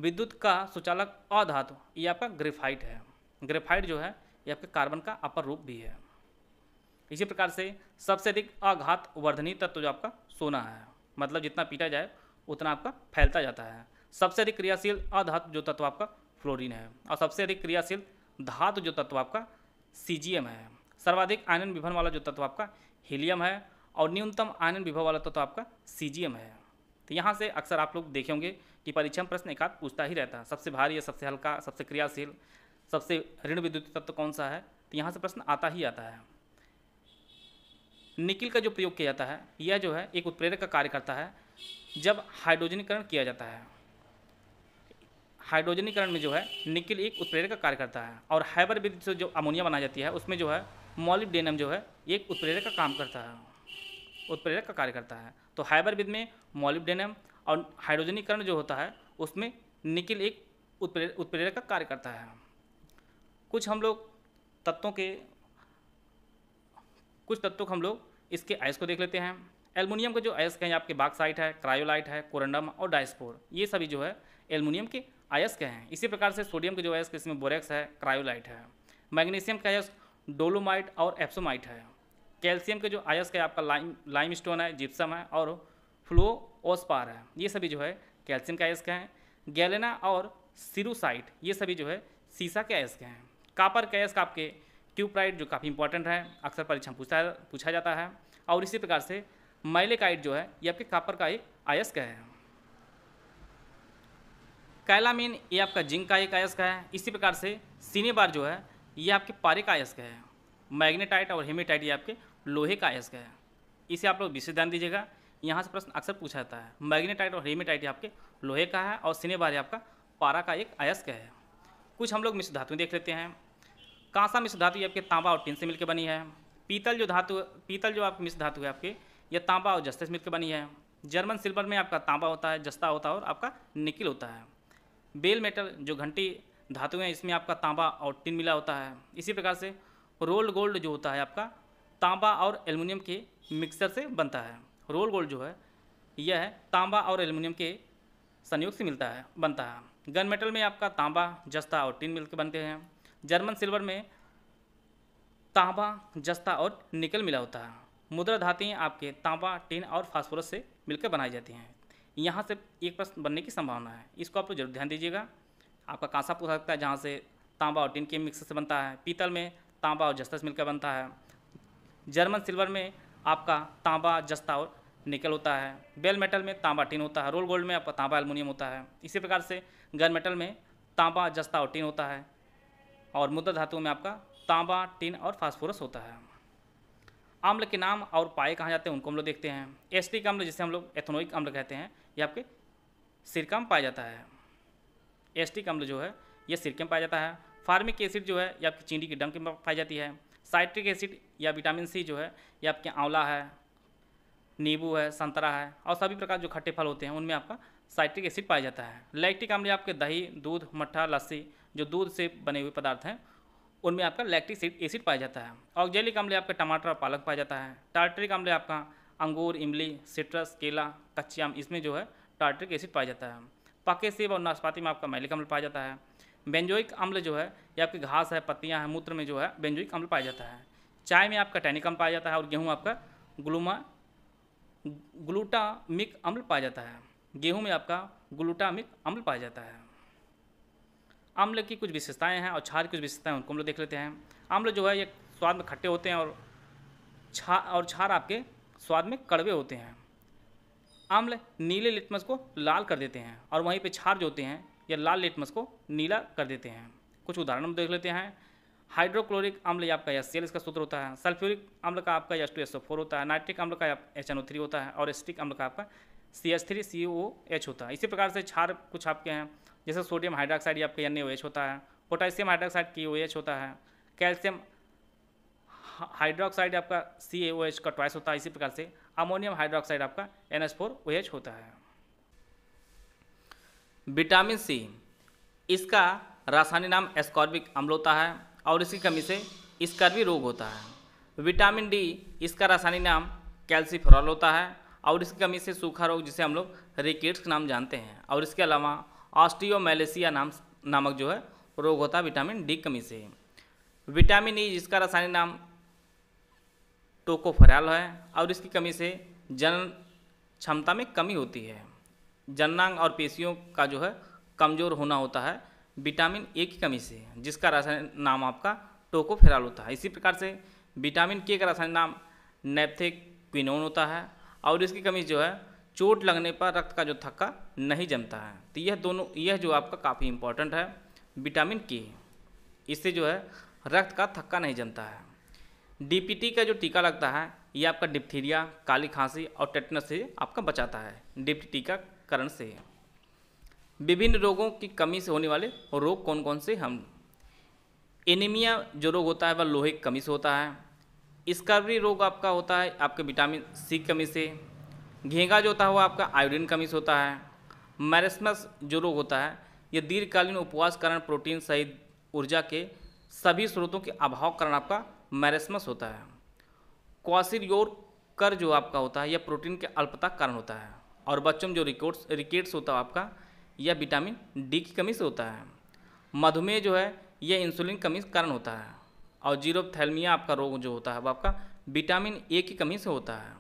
विद्युत का सुचालक अधातु ये आपका ग्रेफाइट है ग्रेफाइट जो है ये आपके कार्बन का अपर रूप भी है इसी प्रकार से सबसे अधिक अघात वर्धनी तत्व जो आपका सोना है मतलब जितना पीटा जाए उतना आपका फैलता जाता है सबसे अधिक क्रियाशील अधातु जो तत्व आपका फ्लोरीन है और सबसे अधिक क्रियाशील धातु जो तत्व आपका सी है सर्वाधिक आयन विभन वाला जो तत्व आपका हीलियम है और न्यूनतम आयन विभव वाला तत्व आपका सी है तो यहाँ से अक्सर आप लोग देखे होंगे कि परीक्षण प्रश्न एक आध पूछता ही रहता है सबसे भारी या सबसे हल्का सबसे क्रियाशील सबसे ऋण विद्युत तत्व कौन सा है तो यहाँ से प्रश्न आता ही आता है निकिल का जो प्रयोग किया जाता है यह जो है एक उत्प्रेरक का कार्य करता है जब हाइड्रोजनीकरण किया जाता है हाइड्रोजनीकरण में जो है निकिल एक उत्प्रेरक का कार्य करता है और हाइबर विद्युत से जो अमोनिया बनाई जाती है उसमें जो है मॉलिब्डेनम जो है एक उत्प्रेरक का काम करता है उत्प्रेरक का कार्य करता है तो हाइबर विद में मॉलिब्डेनम और हाइड्रोजनीकरण जो होता है उसमें निकिल एक उत्प्रेर उत्प्रेरक का कार्य करता है कुछ हम लोग तत्वों के कुछ तत्वों को हम लोग इसके आयस को देख लेते हैं एलमुनियम का जो आयस कहें आपके बाक्साइट है क्रायोलाइट है कोरंडम और डायस्पोर ये सभी जो है एलमुनियम के आयस हैं इसी प्रकार से सोडियम के जो आयस इसमें बोरेक्स है क्रायोलाइट है मैग्नीशियम का आयस डोलोमाइट और एप्सोमाइट है कैल्शियम के जो आयस का आपका लाइम लाइम स्टोन है जिप्सम है और फ्लोओस्पार है ये सभी जो है कैल्शियम के आयस हैं गैलेना और सिरूसाइट ये सभी जो है सीसा के आयस के हैं कापर का आयस आपके ट्यूबराइट जो काफ़ी इंपॉर्टेंट है अक्सर परीक्षा पूछता पूछा जाता है और इसी प्रकार से मैलेकाइट जो है ये आपके कापर का एक आयस्क है कैलामीन ये आपका जिंक का एक आयस्क है इसी प्रकार से सीनेबार जो है ये आपके पारे का आयस्क है मैग्नेटाइट और हेमेटाइट ये आपके लोहे का आयस्क है इसे आप लोग विशेष ध्यान दीजिएगा यहाँ से प्रश्न अक्सर पूछा जाता है मैग्नेटाइट और हेमेटाइट आपके लोहे का है और ये आपका पारा का एक आयस्क है कुछ हम लोग मिश्र धातु देख लेते हैं कांसा मिश्र धातु आपके तांबा और टिन से मिलकर बनी है पीतल जो धातु पीतल जो आपकी मिश्र धातु है आपके यह तांबा और जस्ते से मिलकर बनी है जर्मन सिल्वर में आपका तांबा होता है जस्ता होता है और आपका निकिल होता है बेल मेटल जो घंटी धातु है इसमें आपका तांबा और टिन मिला होता है इसी प्रकार से रोल गोल्ड जो होता है आपका तांबा और एल्युमिनियम के मिक्सर से बनता है रोल गोल्ड जो है यह तांबा और एल्युमिनियम के संयोग से मिलता है बनता है गन मेटल में आपका तांबा जस्ता और टिन मिलकर बनते हैं जर्मन सिल्वर में तांबा जस्ता और निकल मिला होता है मुद्रा धातें आपके तांबा टिन और फास्फोरस से मिलकर बनाई जाती हैं यहाँ से एक प्रश्न बनने की संभावना है इसको आप लोग जरूर ध्यान दीजिएगा आपका कांसा पूछ सकता है जहाँ से तांबा और टिन के मिक्स से बनता है पीतल में तांबा और जस्ता से मिलकर बनता है जर्मन सिल्वर में आपका तांबा जस्ता और निकल होता है बेल मेटल में तांबा टिन होता है रोल गोल्ड में आपका तांबा एलमोनियम होता है इसी प्रकार से गन मेटल में तांबा जस्ता और टिन होता है और मुद्रा धातुओं में आपका तांबा टिन और फास्फोरस होता है अम्ल के नाम और पाए कहाँ जाते हैं उनको हम लोग देखते हैं एस्टिक अम्ल जिसे हम लोग एथनोइक अम्ल कहते हैं ये आपके सिरका में पाया जाता है एस्टिक अम्ल जो है ये सिरके में पाया जाता है फार्मिक एसिड जो है ये आपकी चीनी की डंक में पाई जाती है साइट्रिक एसिड या विटामिन सी जो है ये आपके आंवला है नींबू है संतरा है और सभी प्रकार जो खट्टे फल होते हैं उनमें आपका साइट्रिक एसिड पाया जाता है लैक्टिक अम्ल आपके दही दूध मट्ठा लस्सी जो दूध से बने हुए पदार्थ हैं उनमें आपका लैक्टिक एसिड पाया जाता है ऑक्जेलिक अम्ल आपका टमाटर और पालक पाया जाता है टार्टरिक अम्ल आपका अंगूर इमली सिट्रस केला कच्ची आम इसमें जो है टार्टरिक एसिड पाया जाता है पके सेब और नाशपाती में आपका मैलिक अम्ल पाया जाता है बेंजोइक अम्ल जो है ये आपकी घास है पत्तियाँ हैं मूत्र में जो है बेंजोइक अम्ल पाया जाता है चाय में आपका टैनिक अम्ल पाया जाता है और गेहूँ आपका ग्लूमा ग्लूटामिक अम्ल पाया जाता है गेहूँ में आपका ग्लूटामिक अम्ल पाया जाता है आमले की कुछ विशेषताएं हैं और छाछ की कुछ विशेषताएं उनको हम लोग देख लेते हैं आमले जो है ये स्वाद में खट्टे होते हैं और छा और छार आपके स्वाद में कड़वे होते हैं आम्ल नीले लिटमस को लाल कर देते हैं और वहीं पे छार जो होते हैं या लाल लिटमस को नीला कर देते हैं कुछ उदाहरण हम देख लेते हैं हाइड्रोक्लोरिक अम्ल आपका एस इसका सूत्र होता है सल्फ्यूरिक अम्ल का आपका एस टू एस फोर होता है नाइट्रिक अम्ल का एच एन ओ थ्री होता है और एस्टिक अम्ल का आपका C S three C O H होता है इसी प्रकार से छार कुछ आपके हैं जैसे सोडियम हाइड्रोक्साइड या पी एच होता है पोटेशियम हाइड्रोक्साइड की ओ होता है कैल्शियम हाइड्रोक्साइड आपका सी ए ओ एच का ट्वाइस होता है इसी प्रकार से अमोनियम हाइड्रोक्साइड आपका N H four O H होता है विटामिन सी इसका रासायनिक नाम एस्कॉर्बिक अम्ल होता है और इसकी कमी से स्कर्वी रोग होता है विटामिन डी इसका रासायनिक नाम कैल्सीफेरॉल होता है और इसकी कमी से सूखा रोग जिसे हम लोग रिकेट्स के नाम जानते हैं और इसके अलावा ऑस्टियोमेलेसिया नाम नामक जो है रोग होता है विटामिन डी कमी से विटामिन ई जिसका रासायनिक नाम टोकोफरल है और इसकी कमी से जनन क्षमता में कमी होती है जननांग और पेशियों का जो है कमज़ोर होना होता है विटामिन ए की कमी से जिसका रासायनिक नाम आपका टोकोफेराल होता है इसी प्रकार से विटामिन के का रासायनिक नाम नेपथेक्विनोन होता है और इसकी कमी जो है चोट लगने पर रक्त का जो थक्का नहीं जमता है तो यह दोनों यह जो आपका काफ़ी इम्पोर्टेंट है विटामिन के इससे जो है रक्त का थक्का नहीं जमता है डीपीटी का जो टीका लगता है ये आपका डिप्थीरिया काली खांसी और टेटनस से आपका बचाता है डिप्टी टीकाकरण से विभिन्न रोगों की कमी से होने वाले रोग कौन कौन से हम एनीमिया जो रोग होता है वह लोहे की कमी से होता है स्कर्वी रोग आपका होता है आपके विटामिन सी कमी से घेंगा जो होता है वो आपका आयोडीन कमीज होता है मैरसमस जो रोग होता है ये दीर्घकालीन उपवास कारण प्रोटीन सहित ऊर्जा के सभी स्रोतों के अभाव कारण आपका मैरसमस होता है क्वासिर कर जो आपका होता है यह प्रोटीन के अल्पता कारण होता है और बच्चों में जो रिकोट्स रिकेट्स होता है आपका यह विटामिन डी की कमी से होता है मधुमेह जो है यह इंसुलिन कमी कारण होता है और जीरोपथैलमिया आपका रोग जो होता है वो आपका विटामिन ए की कमी से होता है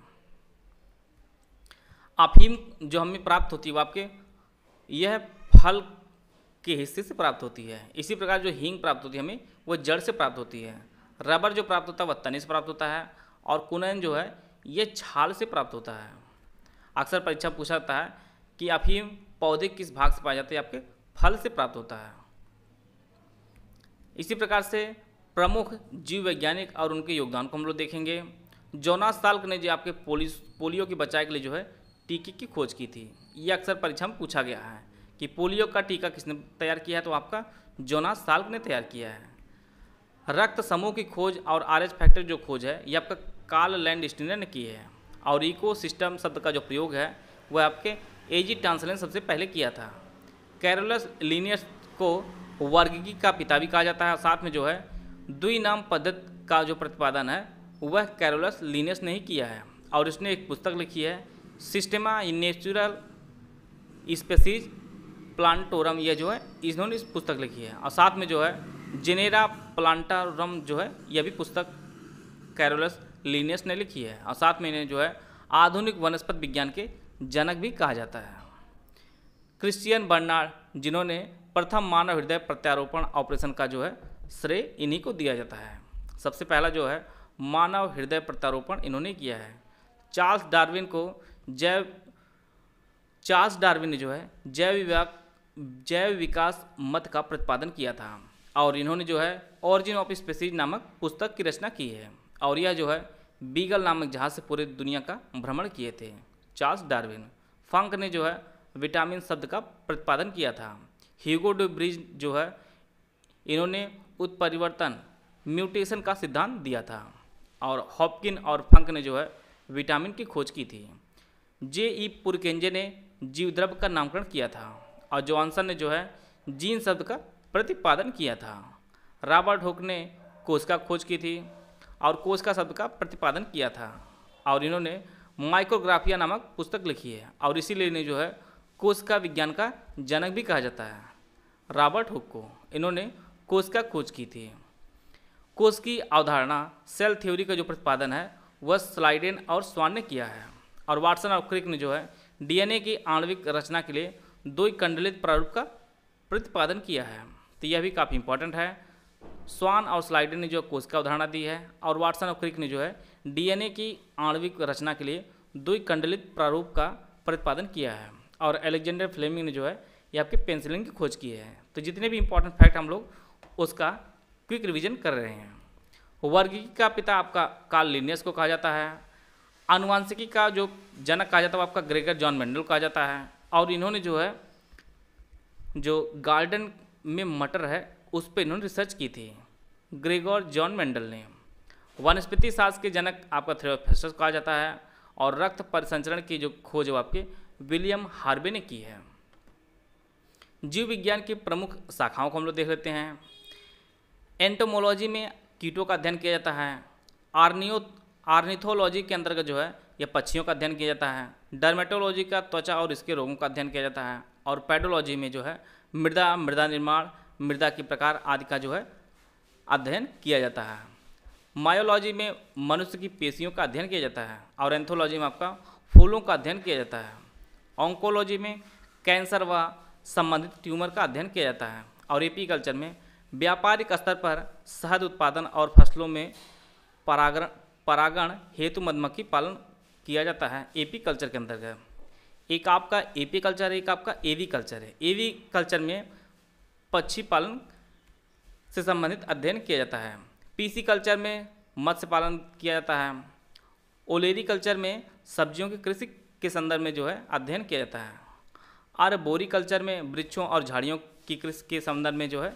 अफीम जो हमें प्राप्त होती है वो आपके यह फल के हिस्से से प्राप्त होती है इसी प्रकार जो हींग प्राप्त होती है हमें वो जड़ से प्राप्त होती है रबर जो प्राप्त होता है वह तने से प्राप्त होता है और कुनैन जो है ये छाल से प्राप्त होता है अक्सर परीक्षा पूछा जाता है कि अफीम पौधे किस भाग से पाए जाते हैं आपके फल से प्राप्त होता है इसी प्रकार से प्रमुख जीव वैज्ञानिक और उनके योगदान को हम लोग देखेंगे जोनास साल्क ने जो आपके पोलिस पोलियो की बचाव के लिए जो है टीके की खोज की थी ये अक्सर परीक्षा में पूछा गया है कि पोलियो का टीका किसने तैयार किया है तो आपका जोना साल्क ने तैयार किया है रक्त समूह की खोज और आर एच फैक्टर जो खोज है ये आपका कार्ल लैंड स्टीनर ने की है और इको सिस्टम शब्द का जो प्रयोग है वह आपके ए जी ने सबसे पहले किया था कैरोलस लीनियस को वर्गी का पिता भी कहा जाता है और साथ में जो है दुई नाम पद्धति का जो प्रतिपादन है वह कैरोलस लीनियस ने ही किया है और इसने एक पुस्तक लिखी है Systema in natural Species Plantarum यह जो है इन्होंने इस पुस्तक लिखी है और साथ में जो है जेनेरा प्लांटारम जो है यह भी पुस्तक कैरोलस लीनियस ने लिखी है और साथ में इन्हें जो है आधुनिक वनस्पति विज्ञान के जनक भी कहा जाता है क्रिश्चियन बर्नार्ड जिन्होंने प्रथम मानव हृदय प्रत्यारोपण ऑपरेशन का जो है श्रेय इन्हीं को दिया जाता है सबसे पहला जो है मानव हृदय प्रत्यारोपण इन्होंने किया है चार्ल्स डार्विन को जैव चार्ल्स डार्विन ने जो है जैव विवाह जैव विकास मत का प्रतिपादन किया था और इन्होंने जो है ऑरिजिन ऑफ स्पेसीज नामक पुस्तक की रचना की है और यह जो है बीगल नामक जहाज से पूरे दुनिया का भ्रमण किए थे चार्ल्स डार्विन फंक ने जो है विटामिन शब्द का प्रतिपादन किया था ह्यूगो ब्रिज जो है इन्होंने उत्परिवर्तन म्यूटेशन का सिद्धांत दिया था और हॉपकिन और फंक ने जो है विटामिन की खोज की थी जे ई पुरकेंजे ने जीवद्रव का नामकरण किया था और जॉनसन ने जो है जीन शब्द का प्रतिपादन किया था रॉबर्ट हुक ने कोश का खोज की थी और कोश का शब्द का प्रतिपादन किया था और इन्होंने माइक्रोग्राफिया नामक पुस्तक लिखी है और इसीलिए इन्हें जो है कोश का विज्ञान का जनक भी कहा जाता है रॉबर्ट हुक को इन्होंने कोश का खोज की थी कोश की अवधारणा सेल थ्योरी का जो प्रतिपादन है वह स्लाइडेन और स्वान ने किया है और वाटसन और क्रिक ने जो है डीएनए की आणविक रचना के लिए दो कंडलित प्रारूप का प्रतिपादन किया है तो यह भी काफ़ी इंपॉर्टेंट है स्वान और स्लाइडर ने जो कोश का उदाहरणा दी है और वाटसन और क्रिक ने जो है डीएनए की आणविक रचना के लिए दो कंडलित प्रारूप का प्रतिपादन किया है और एलेक्जेंडर फ्लेमिंग ने जो है ये आपके पेंसिलिन की खोज की है तो जितने भी इंपॉर्टेंट फैक्ट हम लोग उसका क्विक रिविजन कर रहे हैं वर्गी का पिता आपका कार्ल लिनियस को कहा जाता है आनुवांशिकी का जो जनक कहा जाता है आपका ग्रेगर जॉन मेंडल कहा जाता है और इन्होंने जो है जो गार्डन में मटर है उस पर इन्होंने रिसर्च की थी ग्रेगोर जॉन मेंडल ने वनस्पति शास्त्र के जनक आपका थ्रियोफेस्टस कहा जाता है और रक्त परिसंचरण की जो खोज आपके विलियम हार्बे ने की है जीव विज्ञान की प्रमुख शाखाओं को हम लोग देख लेते हैं एंटोमोलॉजी में कीटों का अध्ययन किया जाता है आर्नियो आर्निथोलॉजी के अंतर्गत जो है यह पक्षियों का अध्ययन किया जाता है डर्मेटोलॉजी का त्वचा और इसके रोगों का अध्ययन किया जाता है और पैडोलॉजी में जो है मृदा मृदा निर्माण मृदा के प्रकार आदि का जो है अध्ययन किया जाता है मायोलॉजी में मनुष्य की पेशियों का अध्ययन किया जाता है और एंथोलॉजी में आपका फूलों का अध्ययन किया जाता है ऑंकोलॉजी में कैंसर व संबंधित ट्यूमर का अध्ययन किया जाता है और एपीकल्चर में व्यापारिक स्तर पर शहद उत्पादन और फसलों में परागण परागण हेतु मधुमक्खी पालन किया जाता है एपी कल्चर के अंतर्गत एक आपका एपी कल्चर एक आपका एवी कल्चर है एवी कल्चर में पक्षी पालन से संबंधित अध्ययन किया जाता है पीसी कल्चर में मत्स्य पालन किया जाता है ओलेरी कल्चर में सब्जियों की कृषि के संदर्भ में जो है अध्ययन किया जाता है और बोरी कल्चर में वृक्षों और झाड़ियों की कृषि के संदर्भ में जो है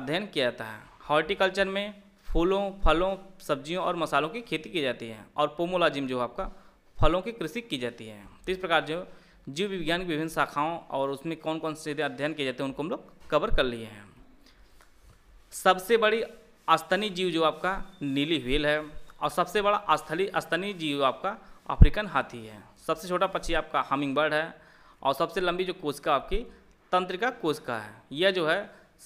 अध्ययन किया जाता है हॉर्टिकल्चर में फूलों फलों सब्जियों और मसालों की खेती की जाती है और पोमोलाजिम जो आपका फलों की कृषि की जाती है तो इस प्रकार जो जीव विज्ञान की विभिन्न शाखाओं और उसमें कौन कौन से अध्ययन किए जाते हैं उनको हम लोग कवर कर लिए हैं सबसे बड़ी अस्तनी जीव जो आपका नीली व्हील है और सबसे बड़ा अस्थली अस्तनी जीव आपका अफ्रीकन हाथी है सबसे छोटा पक्षी आपका हमिंग बर्ड है और सबसे लंबी जो कोशिका आपकी तंत्रिका कोशिका है यह जो है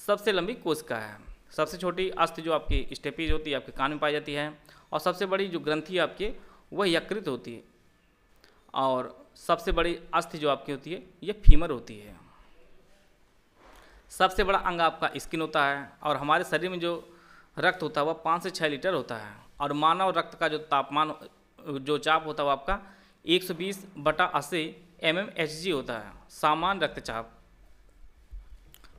सबसे लंबी कोशिका है सबसे छोटी अस्थि जो आपकी स्टेपीज होती है आपके कान में पाई जाती है और सबसे बड़ी जो ग्रंथि आपके वह यकृत होती है और सबसे बड़ी अस्थि जो आपकी होती है यह फीमर होती है सबसे बड़ा अंग आपका स्किन होता है और हमारे शरीर में जो रक्त होता है वह पाँच से छः लीटर होता है और मानव रक्त का जो तापमान जो चाप होता है वह आपका 120 बटा अस्सी एम एम एच जी होता है सामान्य रक्तचाप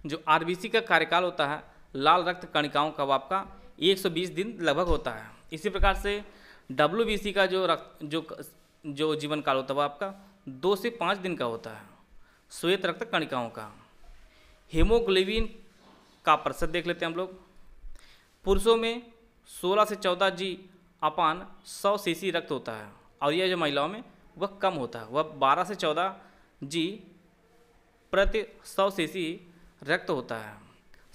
जो आर का कार्यकाल होता है लाल रक्त कणिकाओं का आपका 120 दिन लगभग होता है इसी प्रकार से डब्ल्यू का जो रक्त जो जो जीवन काल होता है आपका दो से पाँच दिन का होता है श्वेत रक्त कणिकाओं का हीमोग्लोबिन का प्रतिशत देख लेते हैं हम लोग पुरुषों में 16 से 14 जी अपान 100 सीसी रक्त होता है और यह जो महिलाओं में वह कम होता है वह 12 से 14 जी प्रति 100 सीसी रक्त होता है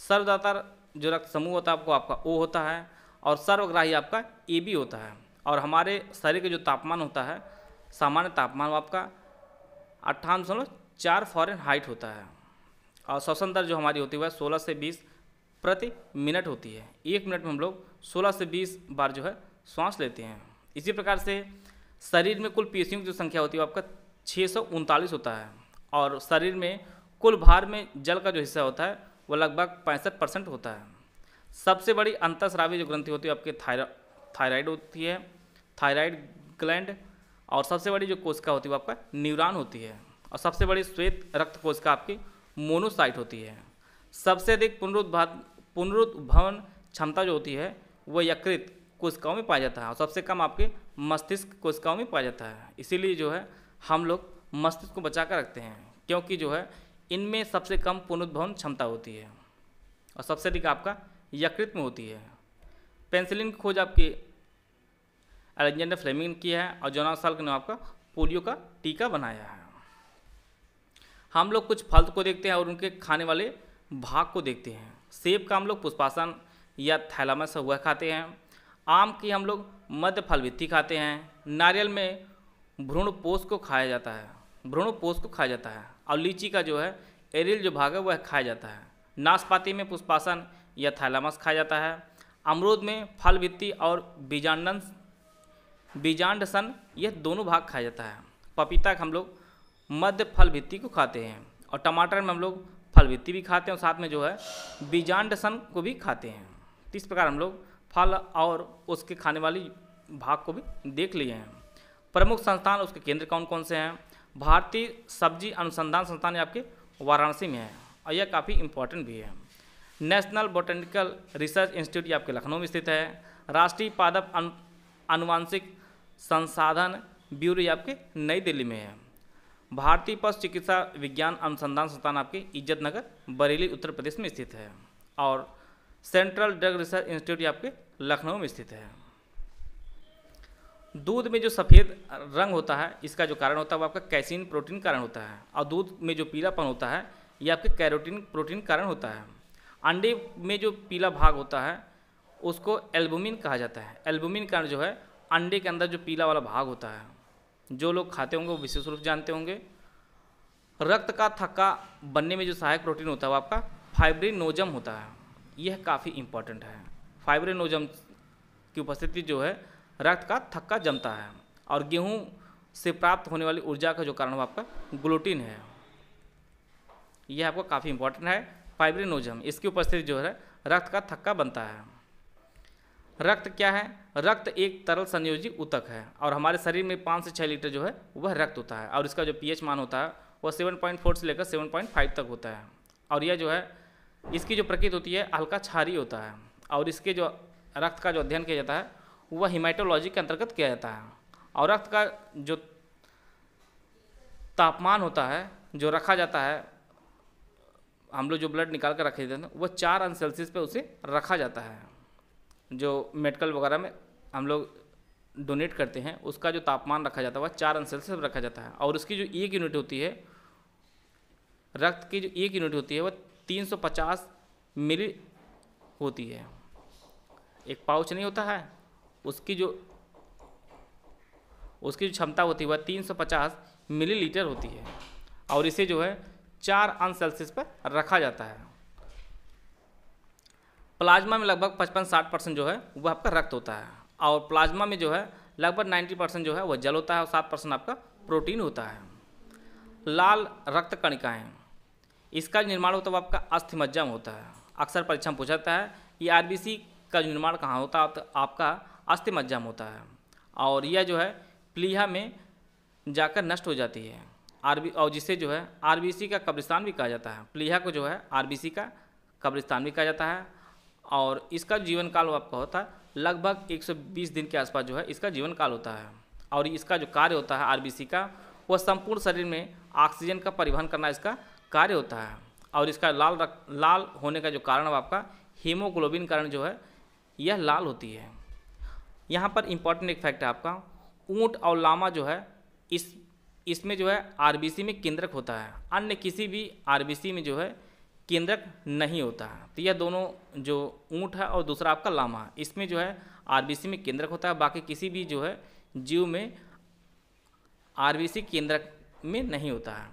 सर्वदाता जो रक्त समूह होता है आपको आपका ओ होता है और सर्वग्राही आपका ए बी होता है और हमारे शरीर के जो तापमान होता है सामान्य तापमान आपका अट्ठावन दशमलव चार फॉरन हाइट होता है और श्वसन दर जो हमारी होती है वह सोलह से बीस प्रति मिनट होती है एक मिनट में हम लोग सोलह से बीस बार जो है श्वास लेते हैं इसी प्रकार से शरीर में कुल पेशियों की जो संख्या होती है आपका छः सौ उनतालीस होता है और शरीर में कुल भार में जल का जो हिस्सा होता है वो लगभग पैंसठ परसेंट होता है सबसे बड़ी अंतस्रावी जो ग्रंथि होती है आपके थायरा थायराइड होती है थायराइड ग्लैंड और सबसे बड़ी जो कोशिका होती है वो आपका न्यूरान होती है और सबसे बड़ी श्वेत रक्त कोशिका आपकी मोनोसाइट होती है सबसे अधिक पुनरुद्भा पुनरुद्भवन क्षमता जो होती है वह यकृत कोशिकाओं में पाया जाता है और सबसे कम आपके मस्तिष्क कोशिकाओं में पाया जाता है इसीलिए जो है हम लोग मस्तिष्क को बचा कर रखते हैं क्योंकि जो है इनमें सबसे कम पुनुद्भवन क्षमता होती है और सबसे अधिक आपका यकृत में होती है पेंसिलिन की खोज आपकी अलेक्जेंडर फ्लेमिंग की है और जोना साल ने आपका पोलियो का टीका बनाया है हम लोग कुछ फल को देखते हैं और उनके खाने वाले भाग को देखते हैं सेब का हम लोग पुष्पासन या थैलामस हुआ खाते हैं आम की हम लोग मध्य फलवित्ती खाते हैं नारियल में भ्रूण पोष को खाया जाता है भ्रूण पोष को खाया जाता है और लीची का जो है एरिल जो भाग है वह खाया जाता है नाशपाती में पुष्पासन या थैलामस खाया जाता है अमरूद में फल भित्ति और बीजांडन बीजांडसन यह दोनों भाग खाया जाता है पपीता हम लोग मध्य फल भित्ति को खाते हैं और टमाटर में हम लोग फल भित्ती भी खाते हैं और साथ में जो है बीजांडसन को भी खाते हैं इस प्रकार हम लोग फल और उसके खाने वाली भाग को भी देख लिए हैं प्रमुख संस्थान उसके केंद्र कौन कौन से हैं भारतीय सब्जी अनुसंधान संस्थान आपके वाराणसी में है और यह काफ़ी इम्पोर्टेंट भी है नेशनल बोटेनिकल रिसर्च इंस्टीट्यूट आपके लखनऊ में स्थित है राष्ट्रीय पादप अनुवांशिक संसाधन ब्यूरो आपके नई दिल्ली में है भारतीय पशु चिकित्सा विज्ञान अनुसंधान संस्थान आपके इज्जत नगर बरेली उत्तर प्रदेश में स्थित है और सेंट्रल ड्रग रिसर्च इंस्टीट्यूट आपके लखनऊ में स्थित है दूध में जो सफ़ेद रंग होता है इसका जो कारण होता है वो आपका कैसिन प्रोटीन कारण होता है और दूध में जो पीलापन होता है ये आपके कैरोटीन प्रोटीन कारण होता है अंडे में जो पीला भाग होता है उसको एल्बुमिन कहा जाता है एल्बुमिन कारण जो है अंडे के अंदर जो पीला वाला भाग होता है जो लोग खाते होंगे वो विशेष रूप जानते होंगे रक्त का थक्का बनने में जो सहायक प्रोटीन होता है वो आपका फाइब्रिनोजम होता है यह काफ़ी इंपॉर्टेंट है फाइब्रिनोजम की उपस्थिति जो है रक्त का थक्का जमता है और गेहूँ से प्राप्त होने वाली ऊर्जा का जो कारण हो आपका ग्लूटीन है यह आपको काफ़ी इंपॉर्टेंट है फाइब्रिनोजम इसकी उपस्थिति जो है रक्त का थक्का बनता है रक्त क्या है रक्त एक तरल संयोजी ऊतक है और हमारे शरीर में पाँच से छः लीटर जो है वह रक्त होता है और इसका जो पीएच मान होता है वह सेवन पॉइंट फोर से लेकर सेवन पॉइंट फाइव तक होता है और यह जो है इसकी जो प्रकृति होती है हल्का छारी होता है और इसके जो रक्त का जो अध्ययन किया जाता है वह हिमाइटोलॉजी के अंतर्गत किया जाता है और रक्त का जो तापमान होता है जो रखा जाता है हम लोग जो ब्लड निकाल कर रखे जाते हैं वह चार अंश सेल्सियस पे उसे रखा जाता है जो मेडिकल वगैरह में हम लोग डोनेट करते हैं उसका जो तापमान रखा जाता है वह चार अंश सेल्सियस पर रखा जाता है और उसकी जो एक यूनिट होती है रक्त की जो एक यूनिट होती है वह 350 मिली होती है एक पाउच नहीं होता है उसकी जो उसकी जो क्षमता होती है वह 350 मिलीलीटर होती है और इसे जो है चार अंश सेल्सियस पर रखा जाता है प्लाज्मा में लगभग पचपन साठ परसेंट जो है वह आपका रक्त होता है और प्लाज्मा में जो है लगभग नाइन्टी परसेंट जो है वह जल होता है और सात परसेंट आपका प्रोटीन होता है लाल रक्त कणिकाएँ इसका निर्माण होता है आपका अस्थि मज्जा होता है अक्सर परीक्षा पूछाता है ये आर का निर्माण कहाँ होता है तो आपका अस्थि मज्जाम होता है और यह जो है प्लीहा में जाकर नष्ट हो जाती है आर और जिसे जो है आर का कब्रिस्तान भी कहा जाता है प्लीहा को जो है आर का कब्रिस्तान भी कहा जाता है और इसका जीवन काल आपका होता है लगभग 120 दिन के आसपास जो है इसका जीवन काल होता है और इसका जो कार्य होता है आरबीसी का वह संपूर्ण शरीर में ऑक्सीजन का परिवहन करना इसका कार्य होता है और इसका लाल रक, लाल होने का जो कारण आपका हीमोग्लोबिन कारण जो है यह लाल होती है यहाँ पर इम्पॉर्टेंट एक फैक्ट है आपका ऊँट और लामा जो है इस इसमें जो है आरबीसी में केंद्रक होता है अन्य किसी भी आरबीसी में जो है केंद्रक नहीं होता है तो यह दोनों जो ऊँट है और दूसरा आपका लामा है इसमें जो है आरबीसी में केंद्रक होता है बाकी किसी भी जो है जीव में आरबीसी केंद्रक में नहीं होता है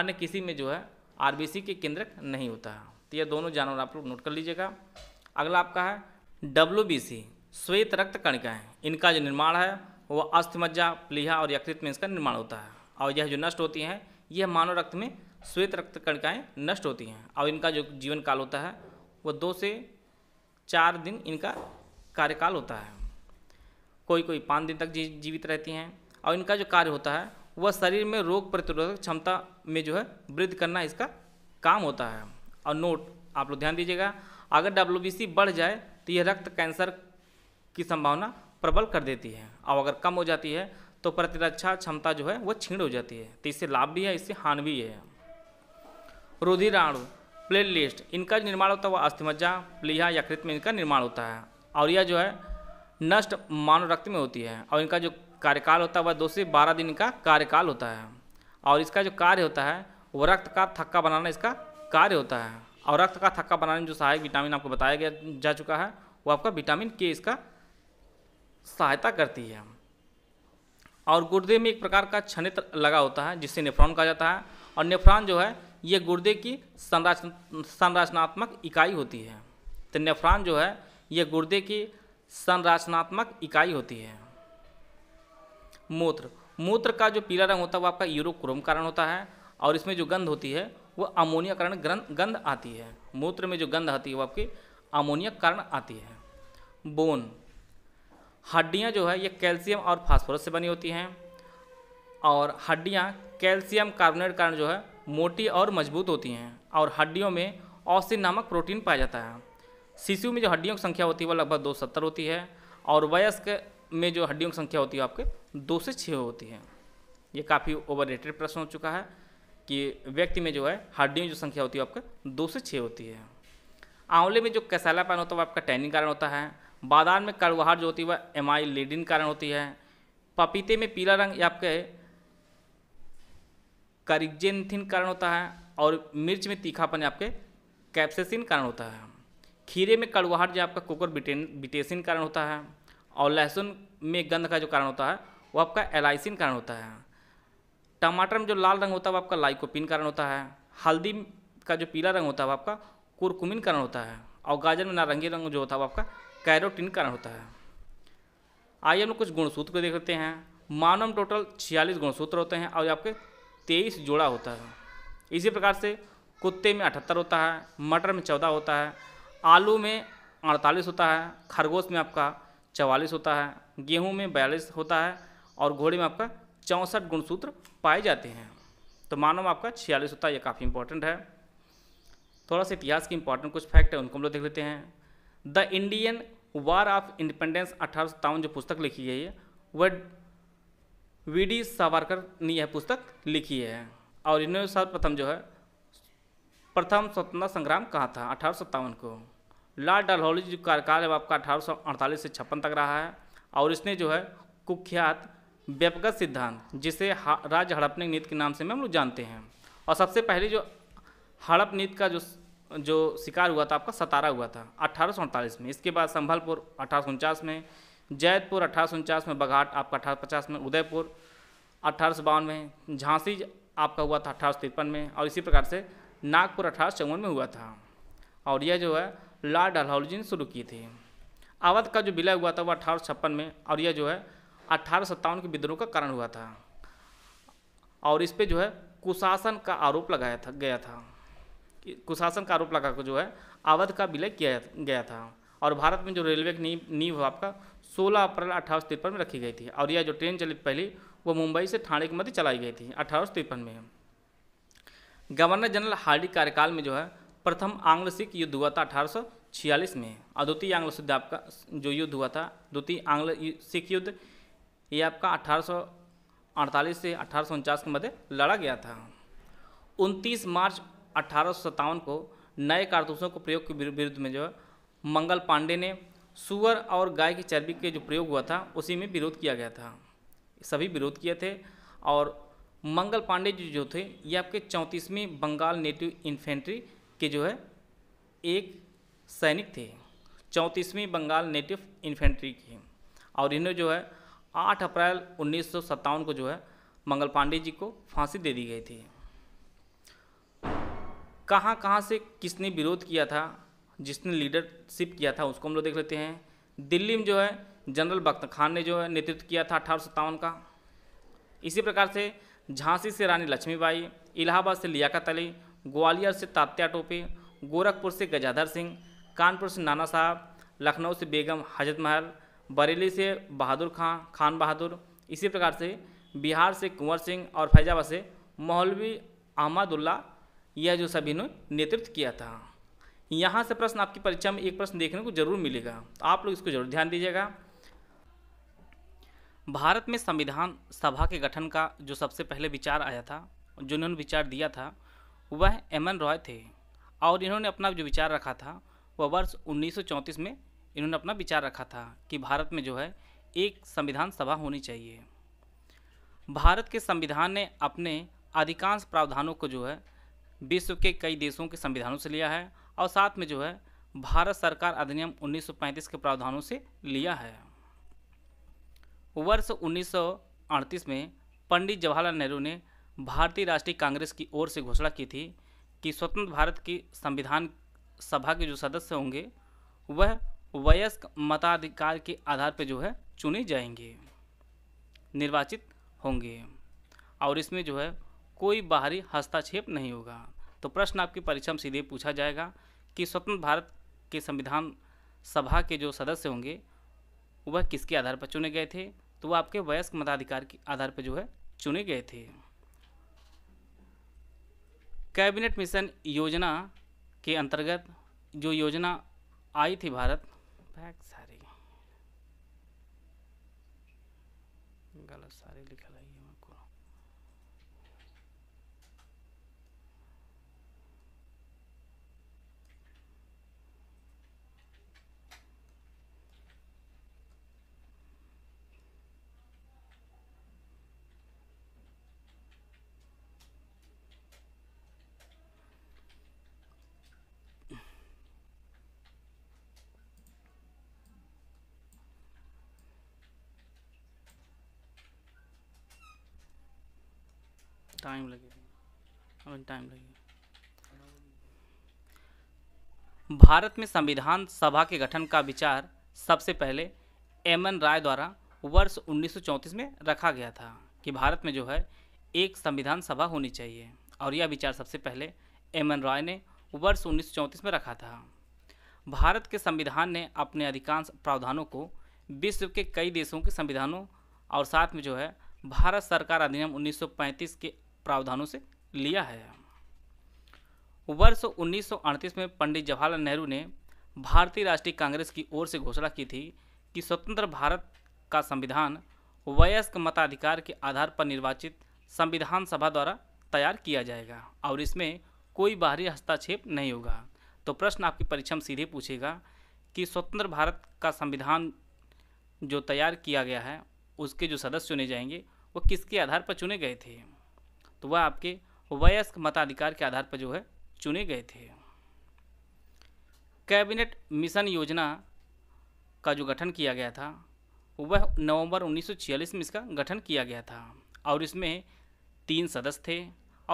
अन्य किसी में जो है आरबीसी के केंद्रक नहीं होता है तो यह दोनों जानवर आप लोग नोट कर लीजिएगा अगला आपका है डब्ल्यू श्वेत रक्त कणिका हैं इनका जो निर्माण है वह अस्थमज्जा प्लीहा और यकृत में इसका निर्माण होता है और यह जो नष्ट होती हैं यह मानव रक्त में श्वेत रक्त कणिकाएँ नष्ट होती हैं और इनका जो जीवन काल होता है वह दो से चार दिन इनका कार्यकाल होता है कोई कोई पाँच दिन तक जी, जीवित रहती हैं और इनका जो कार्य होता है वह शरीर में रोग प्रतिरोधक क्षमता में जो है वृद्धि करना इसका काम होता है और नोट आप लोग ध्यान दीजिएगा अगर डब्ल्यू बढ़ जाए तो यह रक्त कैंसर की संभावना प्रबल कर देती है और अगर कम हो जाती है तो प्रतिरक्षा क्षमता जो है वो छीण हो जाती है तो इससे लाभ भी है इससे हान भी है रुधिराणु प्ले लिस्ट इनका निर्माण होता है वह अस्थिमज्जा प्लीहा कृत में इनका निर्माण होता है और यह जो है नष्ट मानव रक्त में होती है और इनका जो कार्यकाल होता है वह दो से बारह दिन का कार्यकाल होता है और इसका जो कार्य होता है वह रक्त का थक्का बनाना इसका कार्य होता है और रक्त का थक्का बनाने में जो सहायक विटामिन आपको बताया गया जा चुका है वो आपका विटामिन के इसका सहायता करती है और गुर्दे में एक प्रकार का क्षणित्र लगा होता है जिसे नेफ्रॉन कहा जाता है और नेफ्रॉन जो है ये गुर्दे की संरचना संरचनात्मक इकाई होती है तो नेफ्रॉन जो है ये गुर्दे की संरचनात्मक इकाई होती है मूत्र मूत्र का जो पीला रंग होता है वो आपका यूरोक्रोम कारण होता है और इसमें जो गंध होती है वो अमोनिया कारण गंध आती है मूत्र में जो गंध आती है वो आपकी अमोनिया कारण आती है बोन हड्डियाँ जो है ये कैल्शियम और फास्फोरस से बनी होती हैं और हड्डियाँ कैल्शियम कार्बोनेट कारण जो है मोटी और मजबूत होती हैं और हड्डियों में ऑसिन नामक प्रोटीन पाया जाता है शिशु में जो हड्डियों की संख्या होती है वह लगभग दो सत्तर होती है और वयस्क में जो हड्डियों की संख्या होती है आपके दो से छः होती है ये काफ़ी ओवर रेटेड प्रश्न हो चुका है कि व्यक्ति में जो है हड्डियों की जो संख्या होती है आपके दो से छः होती है आंवले में जो पान होता है वो आपका टैनिंग कारण होता है बादाम में कड़वाहट जो होती है वह लीडिन कारण होती है पपीते में पीला रंग या आपके करिजेंथिन कारण होता है और मिर्च में तीखापन आपके कैप्सेसिन कारण होता है खीरे में कड़वाहट जो आपका कुकर बिटेन बिटेसिन कारण होता है और लहसुन में गंध का जो कारण होता है वो आपका एलाइसिन कारण होता है टमाटर में जो लाल रंग होता है वो आपका लाइकोपिन कारण होता है हल्दी का जो पीला रंग होता है वो आपका कुरकुमिन कारण होता है और गाजर में नारंगी रंग जो होता है वो आपका कैरोटीन कारण होता है आइए हम लोग कुछ गुणसूत्र को देख लेते हैं मानव टोटल छियालीस गुणसूत्र होते हैं और आपके तेईस जोड़ा होता है इसी प्रकार से कुत्ते में अठहत्तर होता है मटर में चौदह होता है आलू में अड़तालीस होता है खरगोश में आपका चवालीस होता है गेहूं में बयालीस होता है और घोड़े में आपका चौंसठ गुणसूत्र पाए जाते हैं तो मानव आपका छियालीस होता है ये काफ़ी इंपॉर्टेंट है थोड़ा सा इतिहास के इंपॉर्टेंट कुछ फैक्ट है उनको हम लोग देख लेते हैं the Indian war of independence अठारह जो पुस्तक लिखी गई है वह वी डी सावरकर ने यह पुस्तक लिखी है और इन्होंने सर्वप्रथम जो है प्रथम स्वतंत्रता संग्राम कहा था अठारह को लाल डलहौली जी कार्यकाल है आपका अठारह से छप्पन तक रहा है और इसने जो है कुख्यात व्यापगत सिद्धांत जिसे राज हड़पने नीति के नाम से हम लोग जानते हैं और सबसे पहले जो हड़प नीति का जो जो शिकार हुआ था आपका सतारा हुआ था अठारह में इसके बाद संभलपुर अठारह में जैतपुर अठारह में बघाट आपका अठारह में उदयपुर अठारह में झांसी आपका हुआ था अठारह में और इसी प्रकार से नागपुर अठारह में हुआ था और यह जो है लॉर्ड जी ने शुरू की थी अवध का जो विलय हुआ था वह अठारह में और यह जो है अठारह के विद्रोह का कारण हुआ था और इस पर जो है कुशासन का आरोप लगाया था गया था कुशासन का आरोप लगाकर जो है अवध का विलय किया गया था और भारत में जो रेलवे की नींव नींव आपका 16 अप्रैल अठारह तिरपन में रखी गई थी और यह जो ट्रेन चली पहली वो मुंबई से ठाणे के मध्य चलाई गई थी अठारह तिरपन में गवर्नर जनरल हार्डी कार्यकाल में जो है प्रथम आंग्ल सिख युद्ध हुआ था अठारह छियालीस में और द्वितीय आंग्ल सिद्ध आपका जो युद्ध हुआ था द्वितीय आंग्ल सिख युद्ध ये आपका अठारह से अठारह के मध्य लड़ा गया था 29 मार्च अठारह को नए कारतूसों को प्रयोग के विरुद्ध में जो है मंगल पांडे ने सुअर और गाय की चर्बी के जो प्रयोग हुआ था उसी में विरोध किया गया था सभी विरोध किए थे और मंगल पांडे जी जो थे ये आपके चौंतीसवीं बंगाल नेटिव इन्फेंट्री के जो है एक सैनिक थे चौंतीसवीं बंगाल नेटिव इन्फेंट्री के और इन्हें जो है 8 अप्रैल उन्नीस को जो है मंगल पांडे जी को फांसी दे दी गई थी कहाँ कहाँ से किसने विरोध किया था जिसने लीडरशिप किया था उसको हम लोग देख लेते हैं दिल्ली में जो है जनरल बख्त खान ने जो है नेतृत्व किया था अठारह का इसी प्रकार से झांसी से रानी लक्ष्मीबाई इलाहाबाद से लियाकत अली ग्वालियर से तात्या टोपे गोरखपुर से गजाधर सिंह कानपुर से नाना साहब लखनऊ से बेगम हजरत महल बरेली से बहादुर खां खान बहादुर इसी प्रकार से बिहार से कुंवर सिंह और फैजाबाद से मौलवी अहमदुल्ला यह जो सभी ने नेतृत्व किया था यहाँ से प्रश्न आपकी परीक्षा में एक प्रश्न देखने को जरूर मिलेगा आप लोग इसको जरूर ध्यान दीजिएगा भारत में संविधान सभा के गठन का जो सबसे पहले विचार आया था जिन्होंने विचार दिया था वह एम एन रॉय थे और इन्होंने अपना जो विचार रखा था वह वर्ष उन्नीस में इन्होंने अपना विचार रखा था कि भारत में जो है एक संविधान सभा होनी चाहिए भारत के संविधान ने अपने अधिकांश प्रावधानों को जो है विश्व के कई देशों के संविधानों से लिया है और साथ में जो है भारत सरकार अधिनियम 1935 के प्रावधानों से लिया है वर्ष 1938 में पंडित जवाहरलाल नेहरू ने भारतीय राष्ट्रीय कांग्रेस की ओर से घोषणा की थी कि स्वतंत्र भारत की संविधान सभा के जो सदस्य होंगे वह वयस्क मताधिकार के आधार पर जो है चुने जाएंगे निर्वाचित होंगे और इसमें जो है कोई बाहरी हस्तक्षेप नहीं होगा तो प्रश्न आपकी परीक्षा में सीधे पूछा जाएगा कि स्वतंत्र भारत के संविधान सभा के जो सदस्य होंगे वह किसके आधार पर चुने गए थे तो वह आपके वयस्क मताधिकार के आधार पर जो है चुने गए थे कैबिनेट मिशन योजना के अंतर्गत जो योजना आई थी भारत सारी गलत सारी लिखा टाइम लगेगा टाइम लगेगा भारत में संविधान सभा के गठन का विचार सबसे पहले एम एन राय द्वारा वर्ष 1934 में रखा गया था कि भारत में जो है एक संविधान सभा होनी चाहिए और यह विचार सबसे पहले एम एन राय ने वर्ष 1934 में रखा था भारत के संविधान ने अपने अधिकांश प्रावधानों को विश्व के कई देशों के संविधानों और साथ में जो है भारत सरकार अधिनियम 1935 के प्रावधानों से लिया है वर्ष 1938 में पंडित जवाहरलाल नेहरू ने भारतीय राष्ट्रीय कांग्रेस की ओर से घोषणा की थी कि स्वतंत्र भारत का संविधान वयस्क मताधिकार के आधार पर निर्वाचित संविधान सभा द्वारा तैयार किया जाएगा और इसमें कोई बाहरी हस्तक्षेप नहीं होगा तो प्रश्न आपकी परीक्षा में सीधे पूछेगा कि स्वतंत्र भारत का संविधान जो तैयार किया गया है उसके जो सदस्य चुने जाएंगे वो किसके आधार पर चुने गए थे तो वह आपके वयस्क मताधिकार के आधार पर जो है चुने गए थे कैबिनेट मिशन योजना का जो गठन किया गया था वह नवंबर 1946 में इसका गठन किया गया था और इसमें तीन सदस्य थे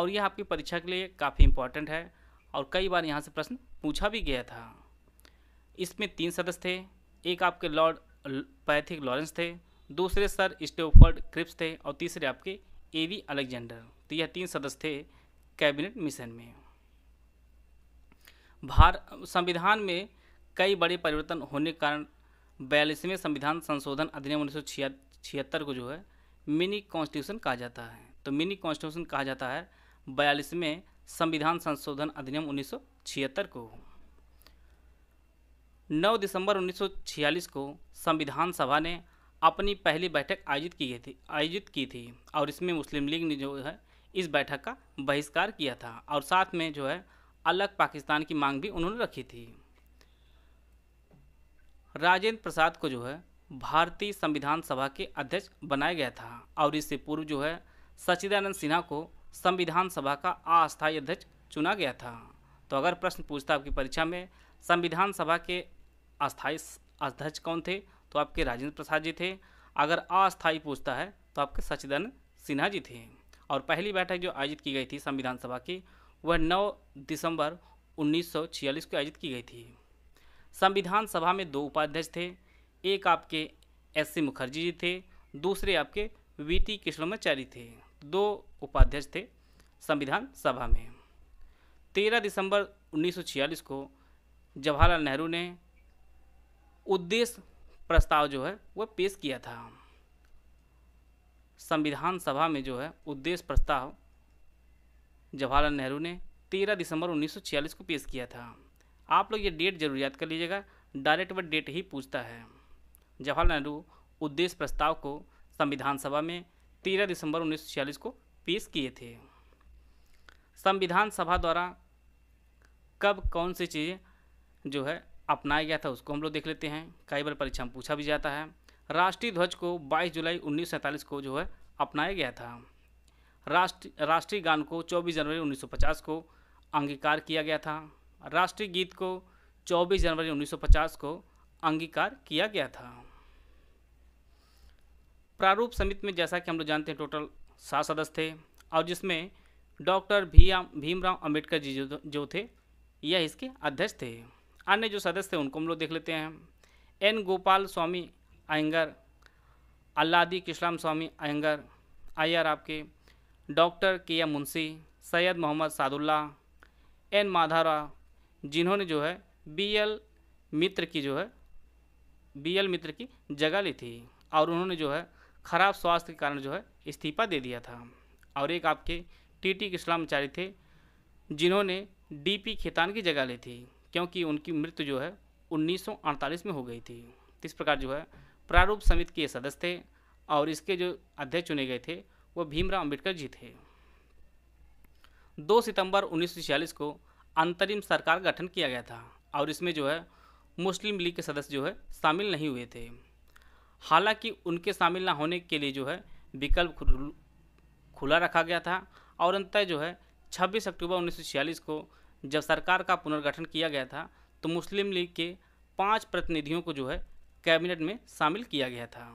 और यह आपकी परीक्षा के लिए काफ़ी इम्पोर्टेंट है और कई बार यहाँ से प्रश्न पूछा भी गया था इसमें तीन सदस्य थे एक आपके लॉर्ड पैथिक लॉरेंस थे दूसरे सर स्टोफर्ड क्रिप्स थे और तीसरे आपके ए वी अलेक्जेंडर तो यह तीन सदस्य थे कैबिनेट मिशन में भार संविधान में कई बड़े परिवर्तन होने के कारण बयालीसवें संविधान संशोधन अधिनियम उन्नीस को जो है मिनी कॉन्स्टिट्यूशन कहा जाता है तो मिनी कॉन्स्टिट्यूशन कहा जाता है बयालीसवें संविधान संशोधन अधिनियम उन्नीस को 9 दिसंबर 1946 को संविधान सभा ने अपनी पहली बैठक आयोजित की थी आयोजित की थी और इसमें मुस्लिम लीग ने जो है इस बैठक का बहिष्कार किया था और साथ में जो है अलग पाकिस्तान की मांग भी उन्होंने रखी थी राजेंद्र प्रसाद को जो है भारतीय संविधान सभा के अध्यक्ष बनाया गया था और इससे पूर्व जो है सचिदानंद सिन्हा को संविधान सभा का अस्थायी अध्यक्ष चुना गया था तो अगर प्रश्न पूछता आपकी परीक्षा में संविधान सभा के अस्थायी अध्यक्ष कौन थे तो आपके राजेंद्र प्रसाद जी थे अगर अस्थायी पूछता है तो आपके सचिदानंद सिन्हा जी थे और पहली बैठक जो आयोजित की गई थी संविधान सभा की वह 9 दिसंबर 1946 को आयोजित की गई थी संविधान सभा में दो उपाध्यक्ष थे एक आपके एस सी मुखर्जी जी थे दूसरे आपके वी टी कृष्णमाचारी थे दो उपाध्यक्ष थे संविधान सभा में 13 दिसंबर 1946 को जवाहरलाल नेहरू ने उद्देश्य प्रस्ताव जो है वह पेश किया था संविधान सभा में जो है उद्देश्य प्रस्ताव जवाहरलाल नेहरू ने 13 दिसंबर 1946 को पेश किया था आप लोग ये डेट जरूर याद कर लीजिएगा डायरेक्ट वह डेट ही पूछता है जवाहरलाल नेहरू उद्देश्य प्रस्ताव को संविधान सभा में 13 दिसंबर 1946 को पेश किए थे संविधान सभा द्वारा कब कौन सी चीज़ें जो है अपनाया गया था उसको हम लोग देख लेते हैं कई बार परीक्षा में पूछा भी जाता है राष्ट्रीय ध्वज को 22 जुलाई उन्नीस को जो है अपनाया गया था राष्ट्र राष्ट्रीय गान को 24 जनवरी 1950 को अंगीकार किया गया था राष्ट्रीय गीत को 24 जनवरी 1950 को अंगीकार किया गया था प्रारूप समिति में जैसा कि हम लोग जानते हैं टोटल सात सदस्य थे और जिसमें डॉक्टर भी भीमराव अम्बेडकर जी जो थे यह इसके अध्यक्ष थे अन्य जो सदस्य थे उनको हम लोग देख लेते हैं एन गोपाल स्वामी अयंगर अल्लादी किस्लाम स्वामी अयंगर अयर आपके doctor K M Munshi Syed Mohammad Saadulla N माधारा जिन्होंने जो है बी एल मित्र की जो है बी एल मित्र की जगह ली थी और उन्होंने जो है खराब स्वास्थ्य के कारण जो है इस्तीफा दे दिया था और एक आपके टी टी किस्लामाचार्य थे जिन्होंने डी पी खेतान की जगह ली थी क्योंकि उनकी मृत्यु जो है 1948 में हो गई थी इस प्रकार जो है प्रारूप समिति के सदस्य थे और इसके जो अध्यक्ष चुने गए थे वो भीमराव अम्बेडकर जी थे दो सितंबर 1946 को अंतरिम सरकार गठन किया गया था और इसमें जो है मुस्लिम लीग के सदस्य जो है शामिल नहीं हुए थे हालांकि उनके शामिल ना होने के लिए जो है विकल्प खुला रखा गया था और अंततः जो है 26 अक्टूबर 1946 को जब सरकार का पुनर्गठन किया गया था तो मुस्लिम लीग के पांच प्रतिनिधियों को जो है कैबिनेट में शामिल किया गया था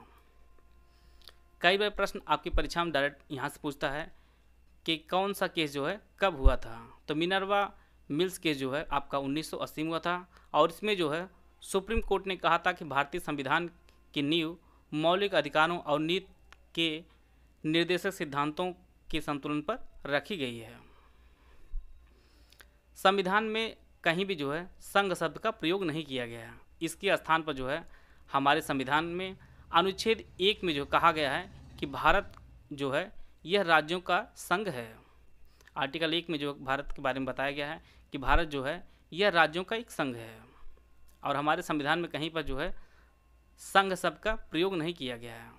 कई बार प्रश्न आपकी परीक्षा में डायरेक्ट यहाँ से पूछता है कि कौन सा केस जो है कब हुआ था तो मिनरवा मिल्स केस जो है आपका 1980 में हुआ था और इसमें जो है सुप्रीम कोर्ट ने कहा था कि भारतीय संविधान की नींव मौलिक अधिकारों और नीति के निर्देशक सिद्धांतों के संतुलन पर रखी गई है संविधान में कहीं भी जो है संघ शब्द का प्रयोग नहीं किया गया है इसके स्थान पर जो है हमारे संविधान में अनुच्छेद एक में जो कहा गया है कि भारत जो है यह राज्यों का संघ है आर्टिकल एक में जो भारत के बारे में बताया गया है कि भारत जो है यह राज्यों का एक संघ है और हमारे संविधान में कहीं पर जो है संघ शब्द का प्रयोग नहीं किया गया है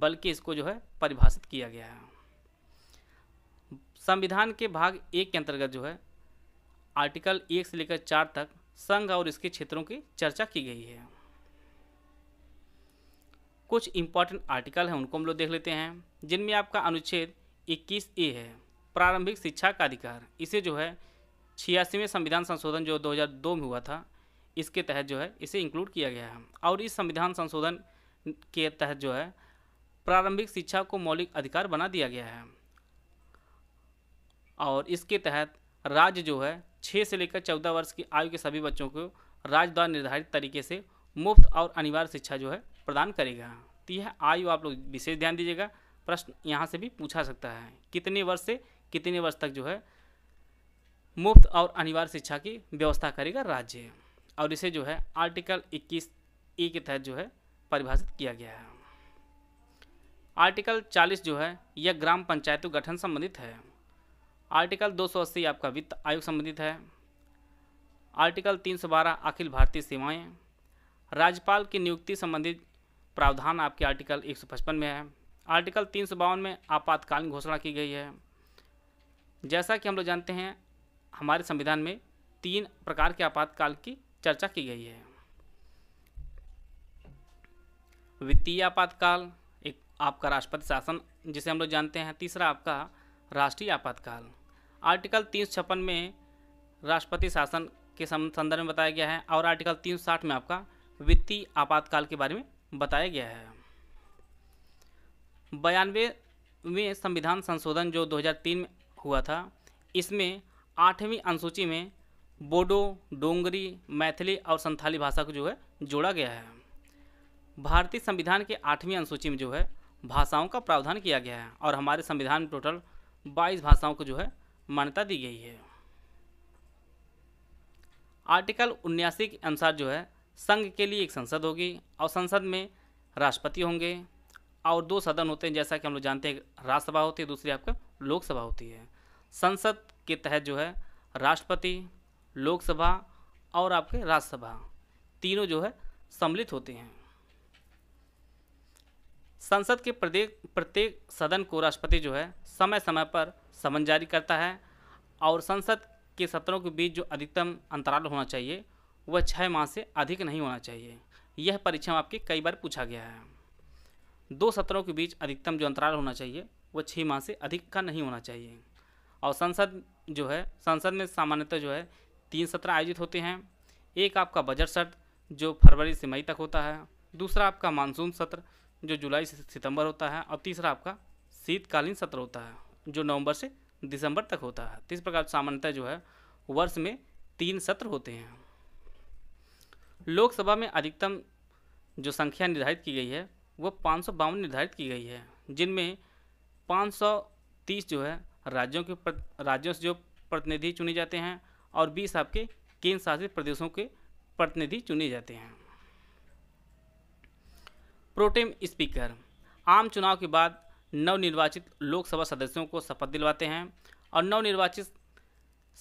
बल्कि इसको जो है परिभाषित किया गया है संविधान के भाग एक के अंतर्गत जो है आर्टिकल एक से लेकर चार तक संघ और इसके क्षेत्रों की चर्चा की गई है कुछ इंपॉर्टेंट आर्टिकल हैं उनको हम लोग देख लेते हैं जिनमें आपका अनुच्छेद 21 ए है प्रारंभिक शिक्षा का अधिकार इसे जो है छियासीवें संविधान संशोधन जो 2002 में हुआ था इसके तहत जो है इसे इंक्लूड किया गया है और इस संविधान संशोधन के तहत जो है प्रारंभिक शिक्षा को मौलिक अधिकार बना दिया गया है और इसके तहत राज्य जो है छः से लेकर चौदह वर्ष की आयु के सभी बच्चों को राज्य द्वारा निर्धारित तरीके से मुफ्त और अनिवार्य शिक्षा जो है प्रदान करेगा तो यह आयु आप लोग विशेष ध्यान दीजिएगा प्रश्न यहाँ से भी पूछा सकता है कितने वर्ष से कितने वर्ष तक जो है मुफ्त और अनिवार्य शिक्षा की व्यवस्था करेगा राज्य और इसे जो है आर्टिकल 21 ए के तहत जो है परिभाषित किया गया है आर्टिकल 40 जो है यह ग्राम पंचायतों गठन संबंधित है आर्टिकल 280 आपका वित्त आयोग संबंधित है आर्टिकल 312 अखिल भारतीय सेवाएं राज्यपाल की नियुक्ति संबंधित प्रावधान आपके आर्टिकल एक में है आर्टिकल तीन में आपातकालीन घोषणा की गई है जैसा कि हम लोग जानते हैं हमारे संविधान में तीन प्रकार के आपातकाल की चर्चा की गई है वित्तीय आपातकाल एक आपका राष्ट्रपति शासन जिसे हम लोग जानते हैं तीसरा आपका राष्ट्रीय आपातकाल आर्टिकल तीन छप्पन में राष्ट्रपति शासन के संदर्भ में बताया गया है और आर्टिकल तीन साठ में आपका वित्तीय आपातकाल के बारे में बताया गया है बयानवेवें संविधान संशोधन जो 2003 में हुआ था इसमें आठवीं अनुसूची में बोडो डोंगरी मैथिली और संथाली भाषा को जो है जोड़ा गया है भारतीय संविधान के आठवीं अनुसूची में जो है भाषाओं का प्रावधान किया गया है और हमारे संविधान में टोटल 22 भाषाओं को जो है मान्यता दी गई है आर्टिकल उन्यासी के अनुसार जो है संघ के लिए एक संसद होगी और संसद में राष्ट्रपति होंगे और दो सदन होते हैं जैसा कि हम लोग जानते हैं राज्यसभा होती है दूसरी आपका लोकसभा होती है संसद के तहत जो है राष्ट्रपति लोकसभा और आपके राज्यसभा तीनों जो है सम्मिलित होते हैं संसद के प्रत्येक प्रत्येक सदन को राष्ट्रपति जो है समय समय पर समन जारी करता है और संसद के सत्रों के बीच जो अधिकतम अंतराल होना चाहिए वह छः माह से अधिक नहीं होना चाहिए यह परीक्षा में आपके कई बार पूछा गया है दो सत्रों के बीच अधिकतम जो अंतराल होना चाहिए वह छः माह से अधिक का नहीं होना चाहिए और संसद जो है संसद में सामान्यतः जो है तीन सत्र आयोजित होते हैं एक आपका बजट सत्र जो फरवरी से मई तक होता है दूसरा आपका मानसून सत्र जो जुलाई से सितंबर होता है और तीसरा आपका शीतकालीन सत्र होता है जो नवंबर से दिसंबर तक होता है तो इस प्रकार सामान्यतः जो है वर्ष में तीन सत्र होते हैं लोकसभा में अधिकतम जो संख्या निर्धारित की गई है वो पाँच निर्धारित की गई है जिनमें 530 जो है राज्यों के राज्यों से जो प्रतिनिधि चुने जाते हैं और 20 आपके केंद्र शासित प्रदेशों के प्रतिनिधि चुने जाते हैं प्रोटेम स्पीकर आम चुनाव के बाद नवनिर्वाचित लोकसभा सदस्यों को शपथ दिलवाते हैं और नवनिर्वाचित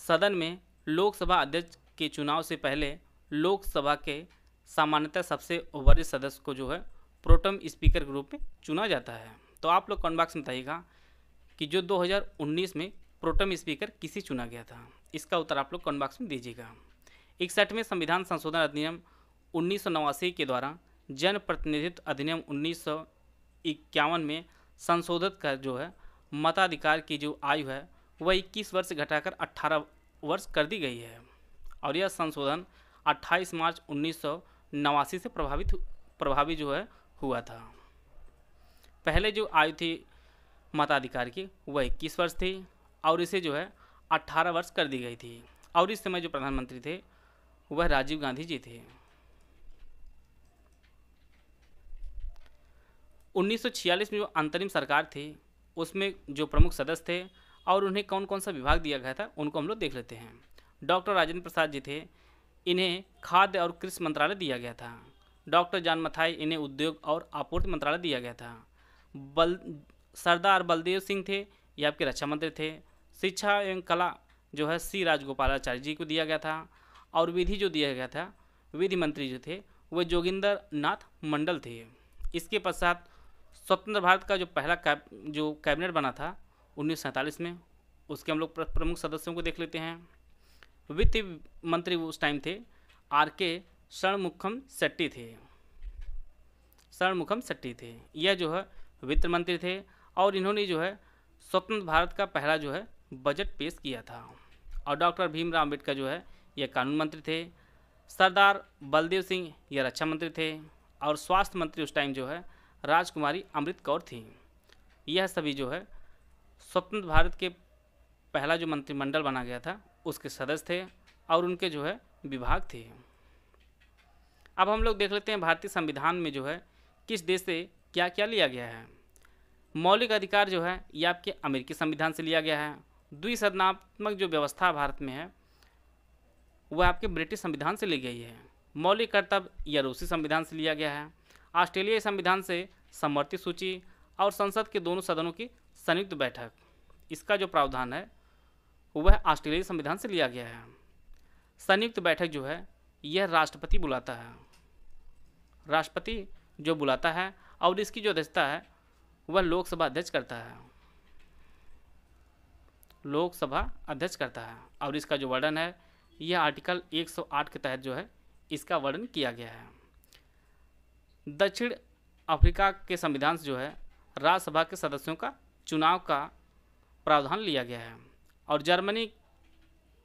सदन में लोकसभा अध्यक्ष के चुनाव से पहले लोकसभा के सामान्यतः सबसे वरिष्ठ सदस्य को जो है प्रोटम स्पीकर के रूप में चुना जाता है तो आप लोग कमेंट में बताइएगा कि जो 2019 में प्रोटम स्पीकर किसे चुना गया था इसका उत्तर आप लोग कमेंट में दीजिएगा इकसठवें संविधान संशोधन अधिनियम उन्नीस के द्वारा जनप्रतिनिधित्व अधिनियम उन्नीस में संशोधित कर जो है मताधिकार की जो आयु है वह इक्कीस वर्ष घटाकर अट्ठारह वर्ष कर दी गई है और यह संशोधन 28 मार्च उन्नीस से प्रभावित प्रभावी जो है हुआ था पहले जो आयु थी मताधिकार की वह इक्कीस वर्ष थी और इसे जो है अट्ठारह वर्ष कर दी गई थी और इस समय जो प्रधानमंत्री थे वह राजीव गांधी जी थे 1946 में जो अंतरिम सरकार थी उसमें जो प्रमुख सदस्य थे और उन्हें कौन कौन सा विभाग दिया गया था उनको हम लोग देख लेते हैं डॉक्टर राजेंद्र प्रसाद जी थे इन्हें खाद्य और कृषि मंत्रालय दिया गया था डॉक्टर जान मथाई इन्हें उद्योग और आपूर्ति मंत्रालय दिया गया था बल सरदार बलदेव सिंह थे ये आपके रक्षा मंत्री थे शिक्षा एवं कला जो है सी राजगोपालाचार्य जी को दिया गया था और विधि जो दिया गया था विधि मंत्री जो थे वह जोगिंदर नाथ मंडल थे इसके पश्चात स्वतंत्र भारत का जो पहला कैब जो कैबिनेट बना था उन्नीस में उसके हम लोग प्रमुख सदस्यों को देख लेते हैं वित्त मंत्री उस टाइम थे आर के शरणमुखम शेट्टी थे शरणमुखम शेट्टी थे यह जो है वित्त मंत्री थे और इन्होंने जो है स्वतंत्र भारत का पहला जो है बजट पेश किया था और डॉक्टर भीमराव अम्बेडकर जो है यह कानून मंत्री थे सरदार बलदेव सिंह यह रक्षा मंत्री थे और स्वास्थ्य मंत्री उस टाइम जो है राजकुमारी अमृत कौर थी यह सभी जो है स्वतंत्र भारत के पहला जो मंत्रिमंडल बना गया था उसके सदस्य थे और उनके जो है विभाग थे अब हम लोग देख लेते हैं भारतीय संविधान में जो है किस देश से क्या क्या लिया गया है मौलिक अधिकार जो है ये आपके अमेरिकी संविधान से लिया गया है द्विसदनात्मक जो व्यवस्था भारत में है वह आपके ब्रिटिश संविधान से ली गई है मौलिक कर्तव्य यह रूसी संविधान से लिया गया है ऑस्ट्रेलियाई संविधान से समर्थित सूची और संसद के दोनों सदनों की संयुक्त बैठक इसका जो प्रावधान है वह ऑस्ट्रेलियाई संविधान से लिया गया है संयुक्त बैठक जो है यह राष्ट्रपति बुलाता है राष्ट्रपति जो बुलाता है और इसकी जो अध्यक्षता है वह लोकसभा अध्यक्ष करता है लोकसभा अध्यक्ष करता है और इसका जो वर्णन है यह आर्टिकल 108 के तहत जो है इसका वर्णन किया गया है दक्षिण अफ्रीका के संविधान जो है राज्यसभा के सदस्यों का चुनाव का प्रावधान लिया गया है और जर्मनी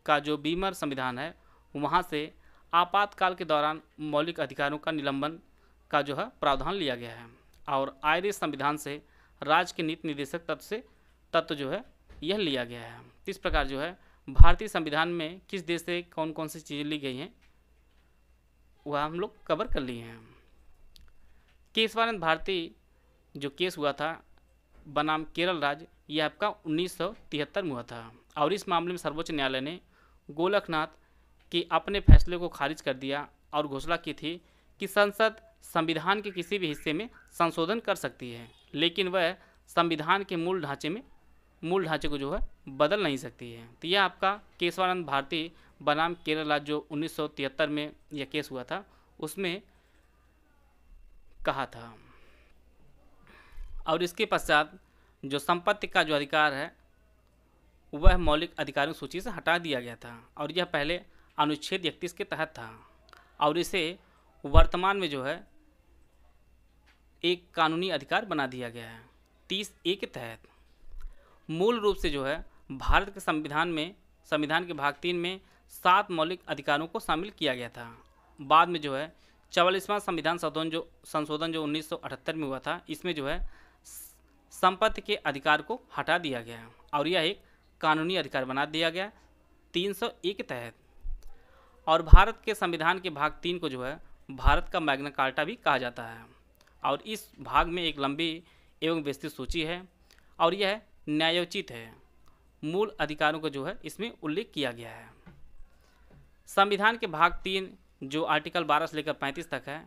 का जो बीमर संविधान है वहाँ से आपातकाल के दौरान मौलिक अधिकारों का निलंबन का जो है प्रावधान लिया गया है और आयरिश संविधान से राज्य के नीति निर्देशक तत्व से तत्व जो है यह लिया गया है इस प्रकार जो है भारतीय संविधान में किस देश से कौन कौन सी चीज़ें ली गई हैं वह हम लोग कवर कर लिए हैं केशवानंद भारती जो केस हुआ था बनाम केरल राज्य यह आपका उन्नीस में हुआ था और इस मामले में सर्वोच्च न्यायालय ने गोलखनाथ के अपने फैसले को खारिज कर दिया और घोषणा की थी कि संसद संविधान के किसी भी हिस्से में संशोधन कर सकती है लेकिन वह संविधान के मूल ढांचे में मूल ढांचे को जो है बदल नहीं सकती है तो यह आपका केशवानंद भारती बनाम केरला जो 1973 में यह केस हुआ था उसमें कहा था और इसके पश्चात जो संपत्ति का जो अधिकार है वह मौलिक अधिकारों सूची से हटा दिया गया था और यह पहले अनुच्छेद इकतीस के तहत था और इसे वर्तमान में जो है एक कानूनी अधिकार बना दिया गया है तीस ए के तहत मूल रूप से जो है भारत के संविधान में संविधान के भाग तीन में सात मौलिक अधिकारों को शामिल किया गया था बाद में जो है चवालीसवां संविधान संशोधन जो संशोधन जो 1978 में हुआ था इसमें जो है संपत्ति के अधिकार को हटा दिया गया और यह एक कानूनी अधिकार बना दिया गया 301 के तहत और भारत के संविधान के भाग तीन को जो है भारत का मैग्ना कार्टा भी कहा जाता है और इस भाग में एक लंबी एवं विस्तृत सूची है और यह न्यायोचित है मूल अधिकारों का जो है इसमें उल्लेख किया गया है संविधान के भाग तीन जो आर्टिकल 12 से लेकर 35 तक है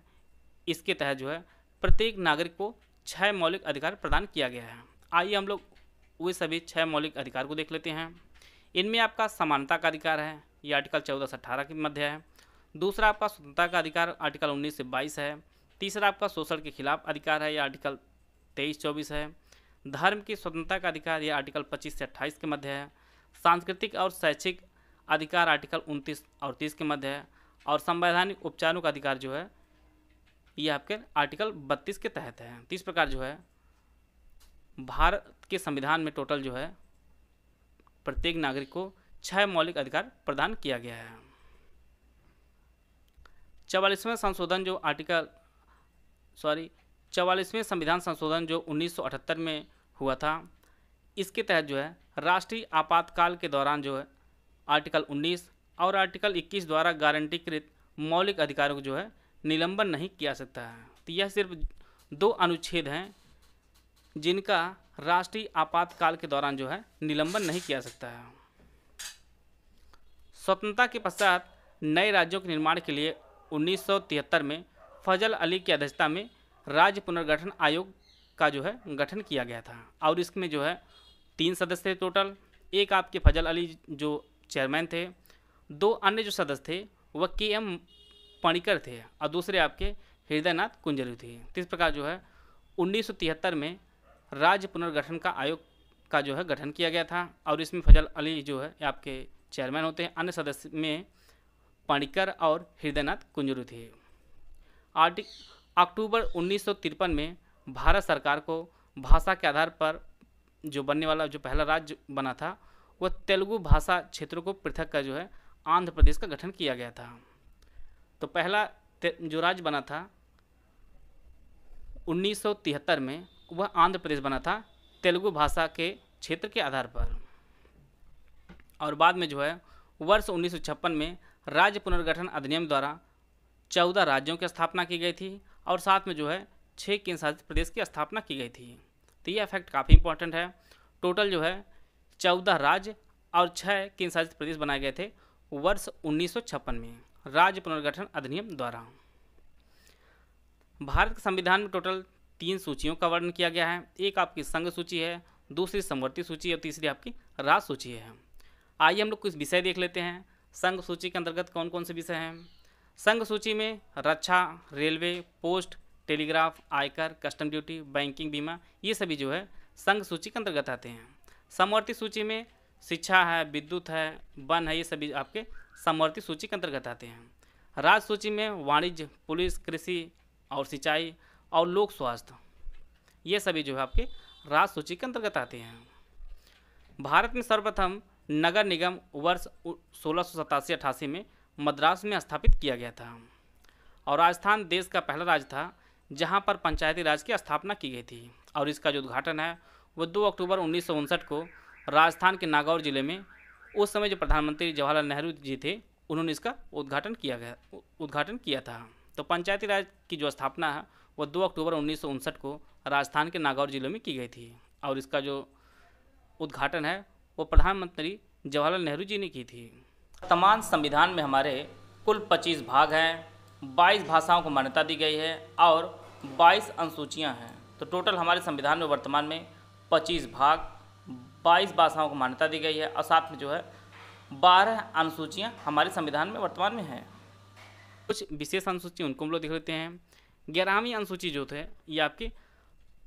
इसके तहत जो है प्रत्येक नागरिक को छः मौलिक अधिकार प्रदान किया गया है आइए हम लोग वे सभी छः मौलिक अधिकार को देख लेते हैं इनमें आपका समानता का अधिकार है ये आर्टिकल चौदह से अठारह के मध्य है दूसरा आपका स्वतंत्रता का अधिकार आर्टिकल उन्नीस से बाईस है तीसरा आपका शोषण के खिलाफ अधिकार है ये आर्टिकल तेईस चौबीस है धर्म की स्वतंत्रता का अधिकार ये आर्टिकल पच्चीस से अट्ठाईस के मध्य है सांस्कृतिक और शैक्षिक अधिकार आर्टिकल उनतीस और तीस के मध्य है और संवैधानिक उपचारों का अधिकार जो है ये आपके आर्टिकल बत्तीस के तहत है तीस प्रकार जो है भारत के संविधान में टोटल जो है प्रत्येक नागरिक को छह मौलिक अधिकार प्रदान किया गया है चवालीसवें संशोधन जो आर्टिकल सॉरी चवालीसवें संविधान संशोधन जो 1978 में हुआ था इसके तहत जो है राष्ट्रीय आपातकाल के दौरान जो है आर्टिकल 19 और आर्टिकल 21 द्वारा गारंटीकृत मौलिक अधिकारों को जो है निलंबन नहीं किया सकता है तो यह सिर्फ दो अनुच्छेद हैं जिनका राष्ट्रीय आपातकाल के दौरान जो है निलंबन नहीं किया सकता है स्वतंत्रता के पश्चात नए राज्यों के निर्माण के लिए 1973 में फजल अली की अध्यक्षता में राज्य पुनर्गठन आयोग का जो है गठन किया गया था और इसमें जो है तीन सदस्य थे टोटल एक आपके फजल अली जो चेयरमैन थे दो अन्य जो सदस्य थे वह के एम पणिकर थे और दूसरे आपके हृदयनाथ कुंजलू थे इस प्रकार जो है 1973 में राज्य पुनर्गठन का आयोग का जो है गठन किया गया था और इसमें फजल अली जो है आपके चेयरमैन होते हैं अन्य सदस्य में पाणिकर और हृदयनाथ कुंजरू थे आर्टिक अक्टूबर उन्नीस में भारत सरकार को भाषा के आधार पर जो बनने वाला जो पहला राज्य बना था वह तेलुगु भाषा क्षेत्रों को पृथक कर जो है आंध्र प्रदेश का गठन किया गया था तो पहला जो राज्य बना था 1973 में वह आंध्र प्रदेश बना था तेलुगु भाषा के क्षेत्र के आधार पर और बाद में जो है वर्ष उन्नीस में राज्य पुनर्गठन अधिनियम द्वारा चौदह राज्यों की स्थापना की गई थी और साथ में जो है छः केंद्र शासित प्रदेश की स्थापना की गई थी तो यह फैक्ट काफ़ी इंपॉर्टेंट है टोटल जो है चौदह राज्य और छः केंद्र शासित प्रदेश बनाए गए थे वर्ष उन्नीस में राज्य पुनर्गठन अधिनियम द्वारा भारत के संविधान में टोटल तीन सूचियों का वर्णन किया गया है एक आपकी संघ सूची है दूसरी समवर्ती सूची और तीसरी आपकी राज सूची है आइए हम लोग कुछ विषय देख लेते हैं संघ सूची के अंतर्गत कौन कौन से विषय हैं संघ सूची में रक्षा रेलवे पोस्ट टेलीग्राफ आयकर कस्टम ड्यूटी बैंकिंग बीमा ये सभी जो है संघ सूची के अंतर्गत आते हैं समवर्ती सूची में शिक्षा है विद्युत है वन है ये सभी आपके समवर्ती सूची के अंतर्गत आते हैं राज सूची में वाणिज्य पुलिस कृषि और सिंचाई और लोक स्वास्थ्य ये सभी जो है आपके राज सूची के अंतर्गत आते हैं भारत में सर्वप्रथम नगर निगम वर्ष सोलह सौ सतासी अठासी में मद्रास में स्थापित किया गया था और राजस्थान देश का पहला राज्य था जहां पर पंचायती राज की स्थापना की गई थी और इसका जो उद्घाटन है वो दो अक्टूबर उन्नीस को राजस्थान के नागौर जिले में उस समय जो प्रधानमंत्री जवाहरलाल नेहरू जी थे उन्होंने इसका उद्घाटन किया गया उद्घाटन किया था तो पंचायती राज की जो स्थापना है वो 2 अक्टूबर उन्नीस को राजस्थान के नागौर जिले में की गई थी और इसका जो उद्घाटन है वो प्रधानमंत्री जवाहरलाल नेहरू जी ने की थी वर्तमान संविधान में हमारे कुल 25 भाग हैं 22 भाषाओं को मान्यता दी गई है और 22 अनुसूचियां हैं तो टोटल हमारे संविधान में वर्तमान में 25 भाग 22 भाषाओं को मान्यता दी गई है और साथ में जो है बारह अनुसूचियाँ हमारे संविधान में वर्तमान में हैं कुछ विशेष अनुसूची उनको हम लोग देख लेते हैं ग्यारहवीं अनुसूची जो थे ये आपकी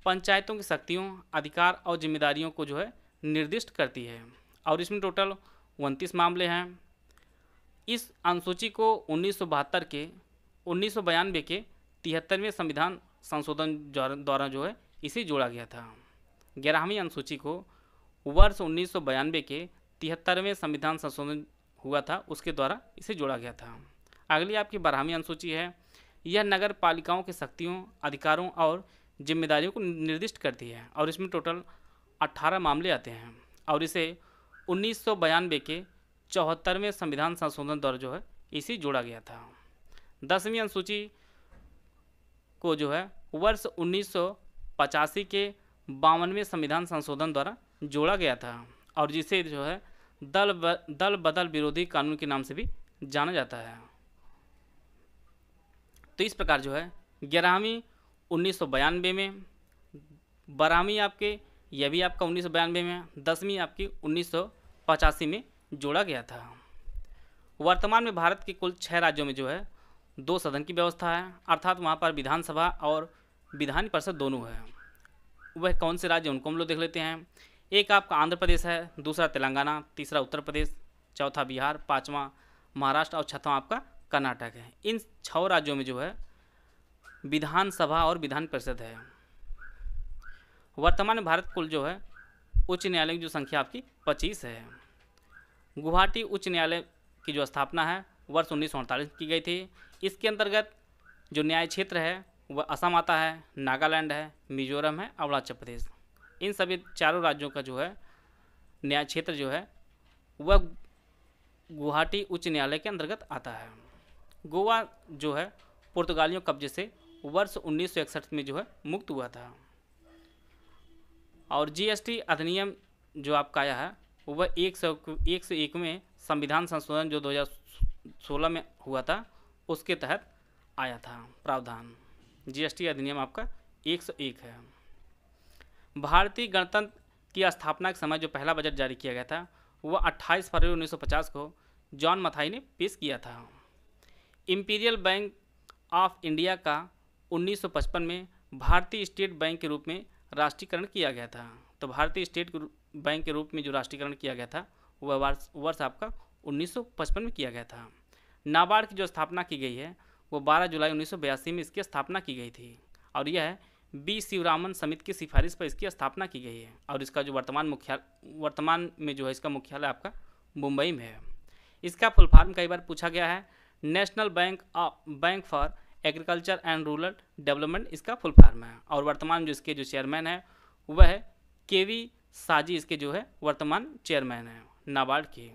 पंचायतों की शक्तियों अधिकार और जिम्मेदारियों को जो है निर्दिष्ट करती है और इसमें टोटल उनतीस मामले हैं इस अनुसूची को उन्नीस के उन्नीस के तिहत्तरवें संविधान संशोधन द्वारा जो है इसे जोड़ा गया था ग्यारहवीं अनुसूची को वर्ष उन्नीस के तिहत्तरवें संविधान संशोधन हुआ था उसके द्वारा इसे जोड़ा गया था अगली आपकी बारहवीं अनुसूची है यह नगर पालिकाओं की शक्तियों अधिकारों और जिम्मेदारियों को निर्दिष्ट करती है और इसमें टोटल 18 मामले आते हैं और इसे उन्नीस के चौहत्तरवें संविधान संशोधन द्वारा जो है इसी जोड़ा गया था दसवीं अनुसूची को जो है वर्ष उन्नीस के बावनवें संविधान संशोधन द्वारा जोड़ा गया था और जिसे जो है दल ब, दल बदल विरोधी कानून के नाम से भी जाना जाता है तो इस प्रकार जो है ग्यारहवीं उन्नीस सौ में बारहवीं आपके यह भी आपका उन्नीस सौ में दसवीं आपकी उन्नीस सौ पचासी में जोड़ा गया था वर्तमान में भारत के कुल छः राज्यों में जो है दो सदन की व्यवस्था है अर्थात वहाँ पर विधानसभा और विधान परिषद दोनों है वह कौन से राज्य उनको हम लोग देख लेते हैं एक आपका आंध्र प्रदेश है दूसरा तेलंगाना तीसरा उत्तर प्रदेश चौथा बिहार पाँचवा महाराष्ट्र और छठवां आपका कर्नाटक है इन छः राज्यों में जो है विधानसभा और विधान परिषद है वर्तमान भारत कुल जो है उच्च न्यायालय की जो संख्या आपकी पच्चीस है गुवाहाटी उच्च न्यायालय की जो स्थापना है वर्ष उन्नीस की गई थी इसके अंतर्गत जो न्याय क्षेत्र है वह असम आता है नागालैंड है मिजोरम है अरुणाचल प्रदेश इन सभी चारों राज्यों का जो है न्याय क्षेत्र जो है वह गुवाहाटी उच्च न्यायालय के अंतर्गत आता है गोवा जो है पुर्तगालियों कब्जे से वर्ष उन्नीस में जो है मुक्त हुआ था और जीएसटी अधिनियम जो आपका आया है वह एक सौ एक सौ एक में संविधान संशोधन जो 2016 में हुआ था उसके तहत आया था प्रावधान जीएसटी अधिनियम आपका एक सौ एक है भारतीय गणतंत्र की स्थापना के समय जो पहला बजट जारी किया गया था वह 28 फरवरी 1950 को जॉन मथाई ने पेश किया था इम्पीरियल बैंक ऑफ इंडिया का 1955 में भारतीय स्टेट बैंक के रूप में राष्ट्रीयकरण किया गया था तो भारतीय स्टेट बैंक के रूप में जो राष्ट्रीयकरण किया गया था वह वर्ष वर्ष आपका 1955 में किया गया था नाबार्ड की जो स्थापना की गई है वो 12 जुलाई उन्नीस में इसकी स्थापना की गई थी और यह है बी शिवरामन समिति की सिफारिश पर इसकी स्थापना की गई है और इसका जो वर्तमान मुख्यालय वर्तमान में जो है इसका मुख्यालय आपका मुंबई में है इसका फुल फॉर्म कई बार पूछा गया है national bank bank for agriculture and rural development इसका फुल फार्म है और वर्तमान जो इसके जो चेयरमैन है वह के वी साजी इसके जो है वर्तमान चेयरमैन है नाबार्ड के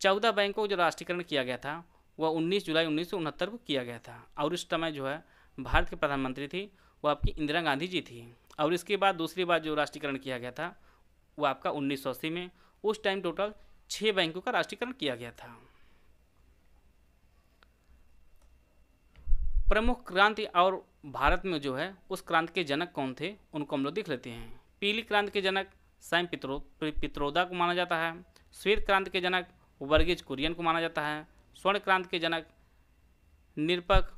चौदह बैंकों को जो राष्ट्रीयकरण किया गया था वह 19 जुलाई उन्नीस को किया गया था और उस समय जो है भारत के प्रधानमंत्री थी वह आपकी इंदिरा गांधी जी थी और इसके बाद दूसरी बार जो राष्ट्रीयकरण किया गया था वो आपका उन्नीस में उस टाइम टोटल छः बैंकों का राष्ट्रीयकरण किया गया था प्रमुख क्रांति और भारत में जो है उस क्रांति के जनक कौन थे उनको हम लोग देख लेते हैं पीली क्रांति के जनक साइम पित्रो पित्रोदा को माना जाता है श्वेत क्रांति के जनक वर्गीज कुरियन को माना जाता है स्वर्ण क्रांति के जनक निरपक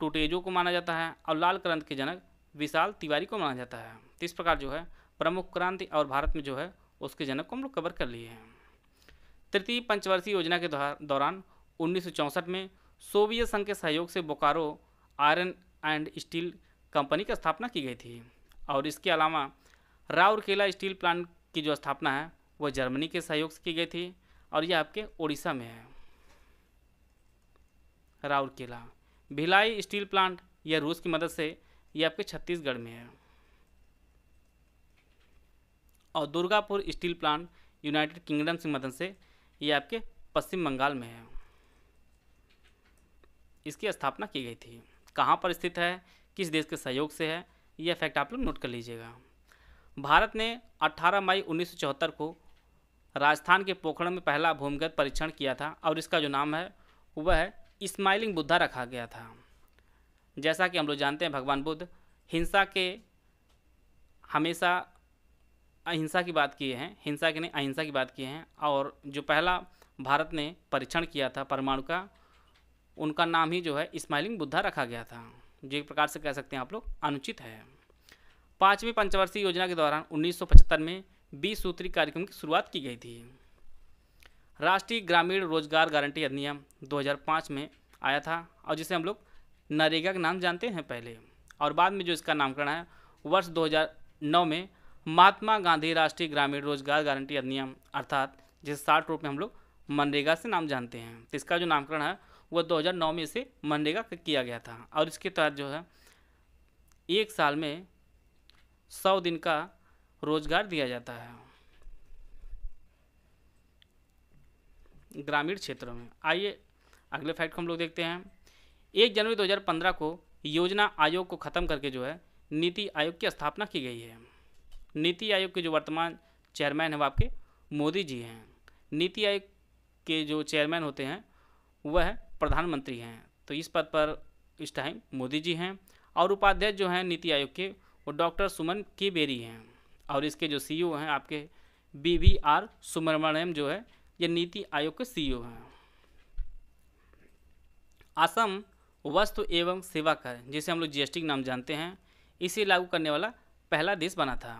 टुटेजो को माना जाता है और लाल क्रांति के जनक विशाल तिवारी को माना जाता है तो इस प्रकार जो है प्रमुख क्रांति और भारत में जो है उसके जनक को हम लोग कवर कर लिए हैं तृतीय पंचवर्षीय योजना के दौरान उन्नीस में सोवियत संघ के सहयोग से Bokaro iron and steel company की स्थापना की गई थी और इसके अलावा राउरकेला स्टील प्लांट की जो स्थापना है वह जर्मनी के सहयोग से की गई थी और यह आपके उड़ीसा में है राउरकेला भिलाई स्टील प्लांट यह रूस की मदद से यह आपके छत्तीसगढ़ में है और Durgapur steel plant United Kingdom की मदद से यह आपके पश्चिम बंगाल में है इसकी स्थापना की गई थी कहाँ पर स्थित है किस देश के सहयोग से है यह फैक्ट आप लोग नोट कर लीजिएगा भारत ने 18 मई 1974 को राजस्थान के पोखरण में पहला भूमिगत परीक्षण किया था और इसका जो नाम है वह है स्माइलिंग बुद्धा रखा गया था जैसा कि हम लोग जानते हैं भगवान बुद्ध हिंसा के हमेशा अहिंसा की बात किए हैं हिंसा के नहीं अहिंसा की बात किए हैं और जो पहला भारत ने परीक्षण किया था परमाणु का उनका नाम ही जो है स्माइलिंग बुद्धा रखा गया था जो एक प्रकार से कह सकते हैं आप लोग अनुचित है पाँचवीं पंचवर्षीय योजना के दौरान उन्नीस में बीस सूत्री कार्यक्रम की शुरुआत की गई थी राष्ट्रीय ग्रामीण रोजगार गारंटी अधिनियम 2005 में आया था और जिसे हम लोग नरेगा के नाम जानते हैं पहले और बाद में जो इसका नामकरण है वर्ष 2009 में महात्मा गांधी राष्ट्रीय ग्रामीण रोजगार गारंटी अधिनियम अर्थात जिसे साठ रूप में हम लोग मनरेगा से नाम जानते हैं तो इसका जो नामकरण है वह 2009 में इसे मनरेगा किया गया था और इसके तहत जो है एक साल में सौ दिन का रोजगार दिया जाता है ग्रामीण क्षेत्रों में आइए अगले फैक्ट को हम लोग देखते हैं एक जनवरी 2015 को योजना आयोग को ख़त्म करके जो है नीति आयोग की स्थापना की गई है नीति आयोग के जो वर्तमान चेयरमैन हैं वो आपके मोदी जी हैं नीति आयोग के जो चेयरमैन होते हैं वह प्रधानमंत्री हैं तो इस पद पर इस टाइम मोदी जी हैं और उपाध्यक्ष जो हैं नीति आयोग के वो डॉक्टर सुमन के बेरी हैं और इसके जो सी हैं आपके बी वी आर सुब्रमण्यम जो है ये नीति आयोग के सी हैं असम वस्तु एवं सेवा कर जिसे हम लोग जी के नाम जानते हैं इसे लागू करने वाला पहला देश बना था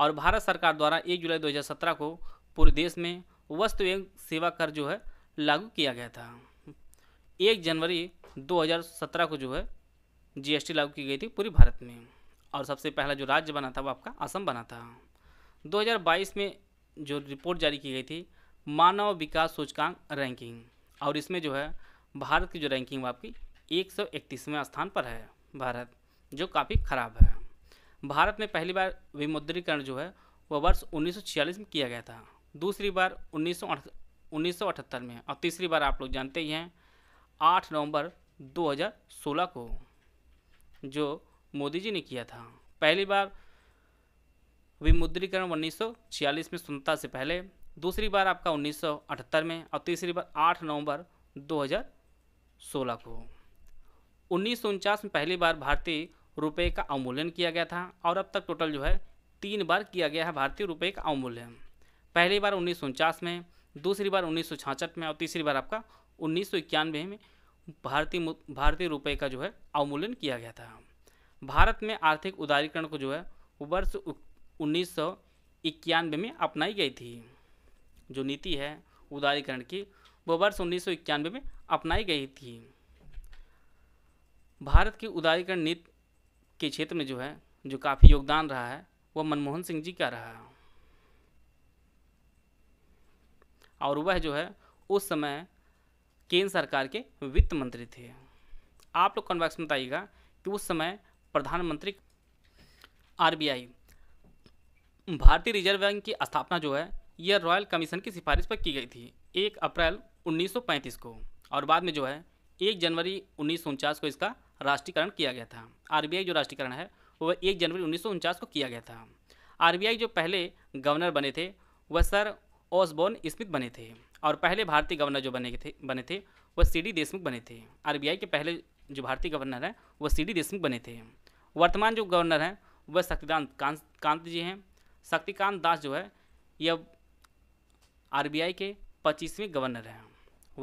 और भारत सरकार द्वारा 1 जुलाई 2017 को पूरे देश में वस्तु एवं सेवा कर जो है लागू किया गया था एक जनवरी 2017 को जो है जीएसटी लागू की गई थी पूरी भारत में और सबसे पहला जो राज्य बना था वो आपका असम बना था 2022 में जो रिपोर्ट जारी की गई थी मानव विकास सूचकांक रैंकिंग और इसमें जो है भारत की जो रैंकिंग वो आपकी एक सौ इकतीसवें स्थान पर है भारत जो काफ़ी ख़राब है भारत में पहली बार विमुद्रीकरण जो है वह वर्ष उन्नीस में किया गया था दूसरी बार उन्नीस में और तीसरी बार आप लोग जानते ही हैं आठ नवंबर 2016 को जो मोदी जी ने किया था पहली बार विमुद्रीकरण उन्नीस में स्वतंत्रता से पहले दूसरी बार आपका 1978 में और तीसरी बार 8 नवंबर 2016 को उन्नीस में पहली बार भारतीय रुपए का अवमूल्यन किया गया था और अब तक टोटल जो है तीन बार किया गया है भारतीय रुपए का अवमूल्यन पहली बार उन्नीस में दूसरी बार उन्नीस में और तीसरी बार आपका उन्नीस में भारतीय भारतीय रुपए का जो है अवमूल्यन किया गया था भारत में आर्थिक उदारीकरण को जो है वर्ष उन्नीस में अपनाई गई थी जो नीति है उदारीकरण की वो वर्ष उन्नीस में अपनाई गई थी भारत की उदारीकरण नीति के क्षेत्र में जो है जो काफ़ी योगदान रहा है वह मनमोहन सिंह जी का रहा और वह जो है उस समय केंद्र सरकार के वित्त मंत्री थे आप लोग कन्वैक्स में बताइएगा कि उस समय प्रधानमंत्री आरबीआई भारतीय रिजर्व बैंक की स्थापना जो है यह रॉयल कमीशन की सिफारिश पर की गई थी एक अप्रैल 1935 को और बाद में जो है एक जनवरी उन्नीस को इसका राष्ट्रीयकरण किया गया था आरबीआई जो राष्ट्रीयकरण है वह एक जनवरी उन्नीस को किया गया था आरबीआई जो पहले गवर्नर बने थे वह सर ओसबोर्न स्मिथ बने थे और पहले भारतीय गवर्नर जो बने थे बने थे वह सी डी देशमुख बने थे आरबीआई के पहले जो भारतीय गवर्नर हैं वह सी डी देशमुख बने थे वर्तमान जो गवर्नर हैं वह शक्तिकांत कांत कांत जी हैं शक्तिकांत दास जो है यह आर के पच्चीसवें गवर्नर हैं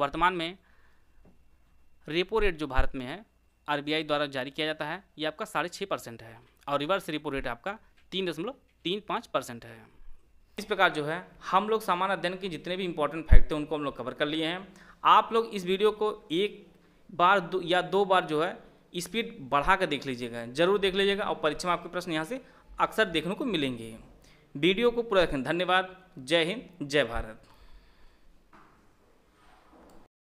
वर्तमान में रेपो रेट जो भारत में है आर द्वारा जारी किया जाता है ये आपका साढ़े छः परसेंट है और रिवर्स रेपो रेट आपका तीन दशमलव तीन पाँच परसेंट है इस प्रकार जो है हम लोग सामान्य अध्ययन के जितने भी इंपॉर्टेंट फैक्ट थे उनको हम लोग कवर कर लिए हैं आप लोग इस वीडियो को एक बार दो या दो बार जो है स्पीड बढ़ा कर देख लीजिएगा जरूर देख लीजिएगा और परीक्षा में आपके प्रश्न यहाँ से अक्सर देखने को मिलेंगे वीडियो को पूरा देखें धन्यवाद जय हिंद जय भारत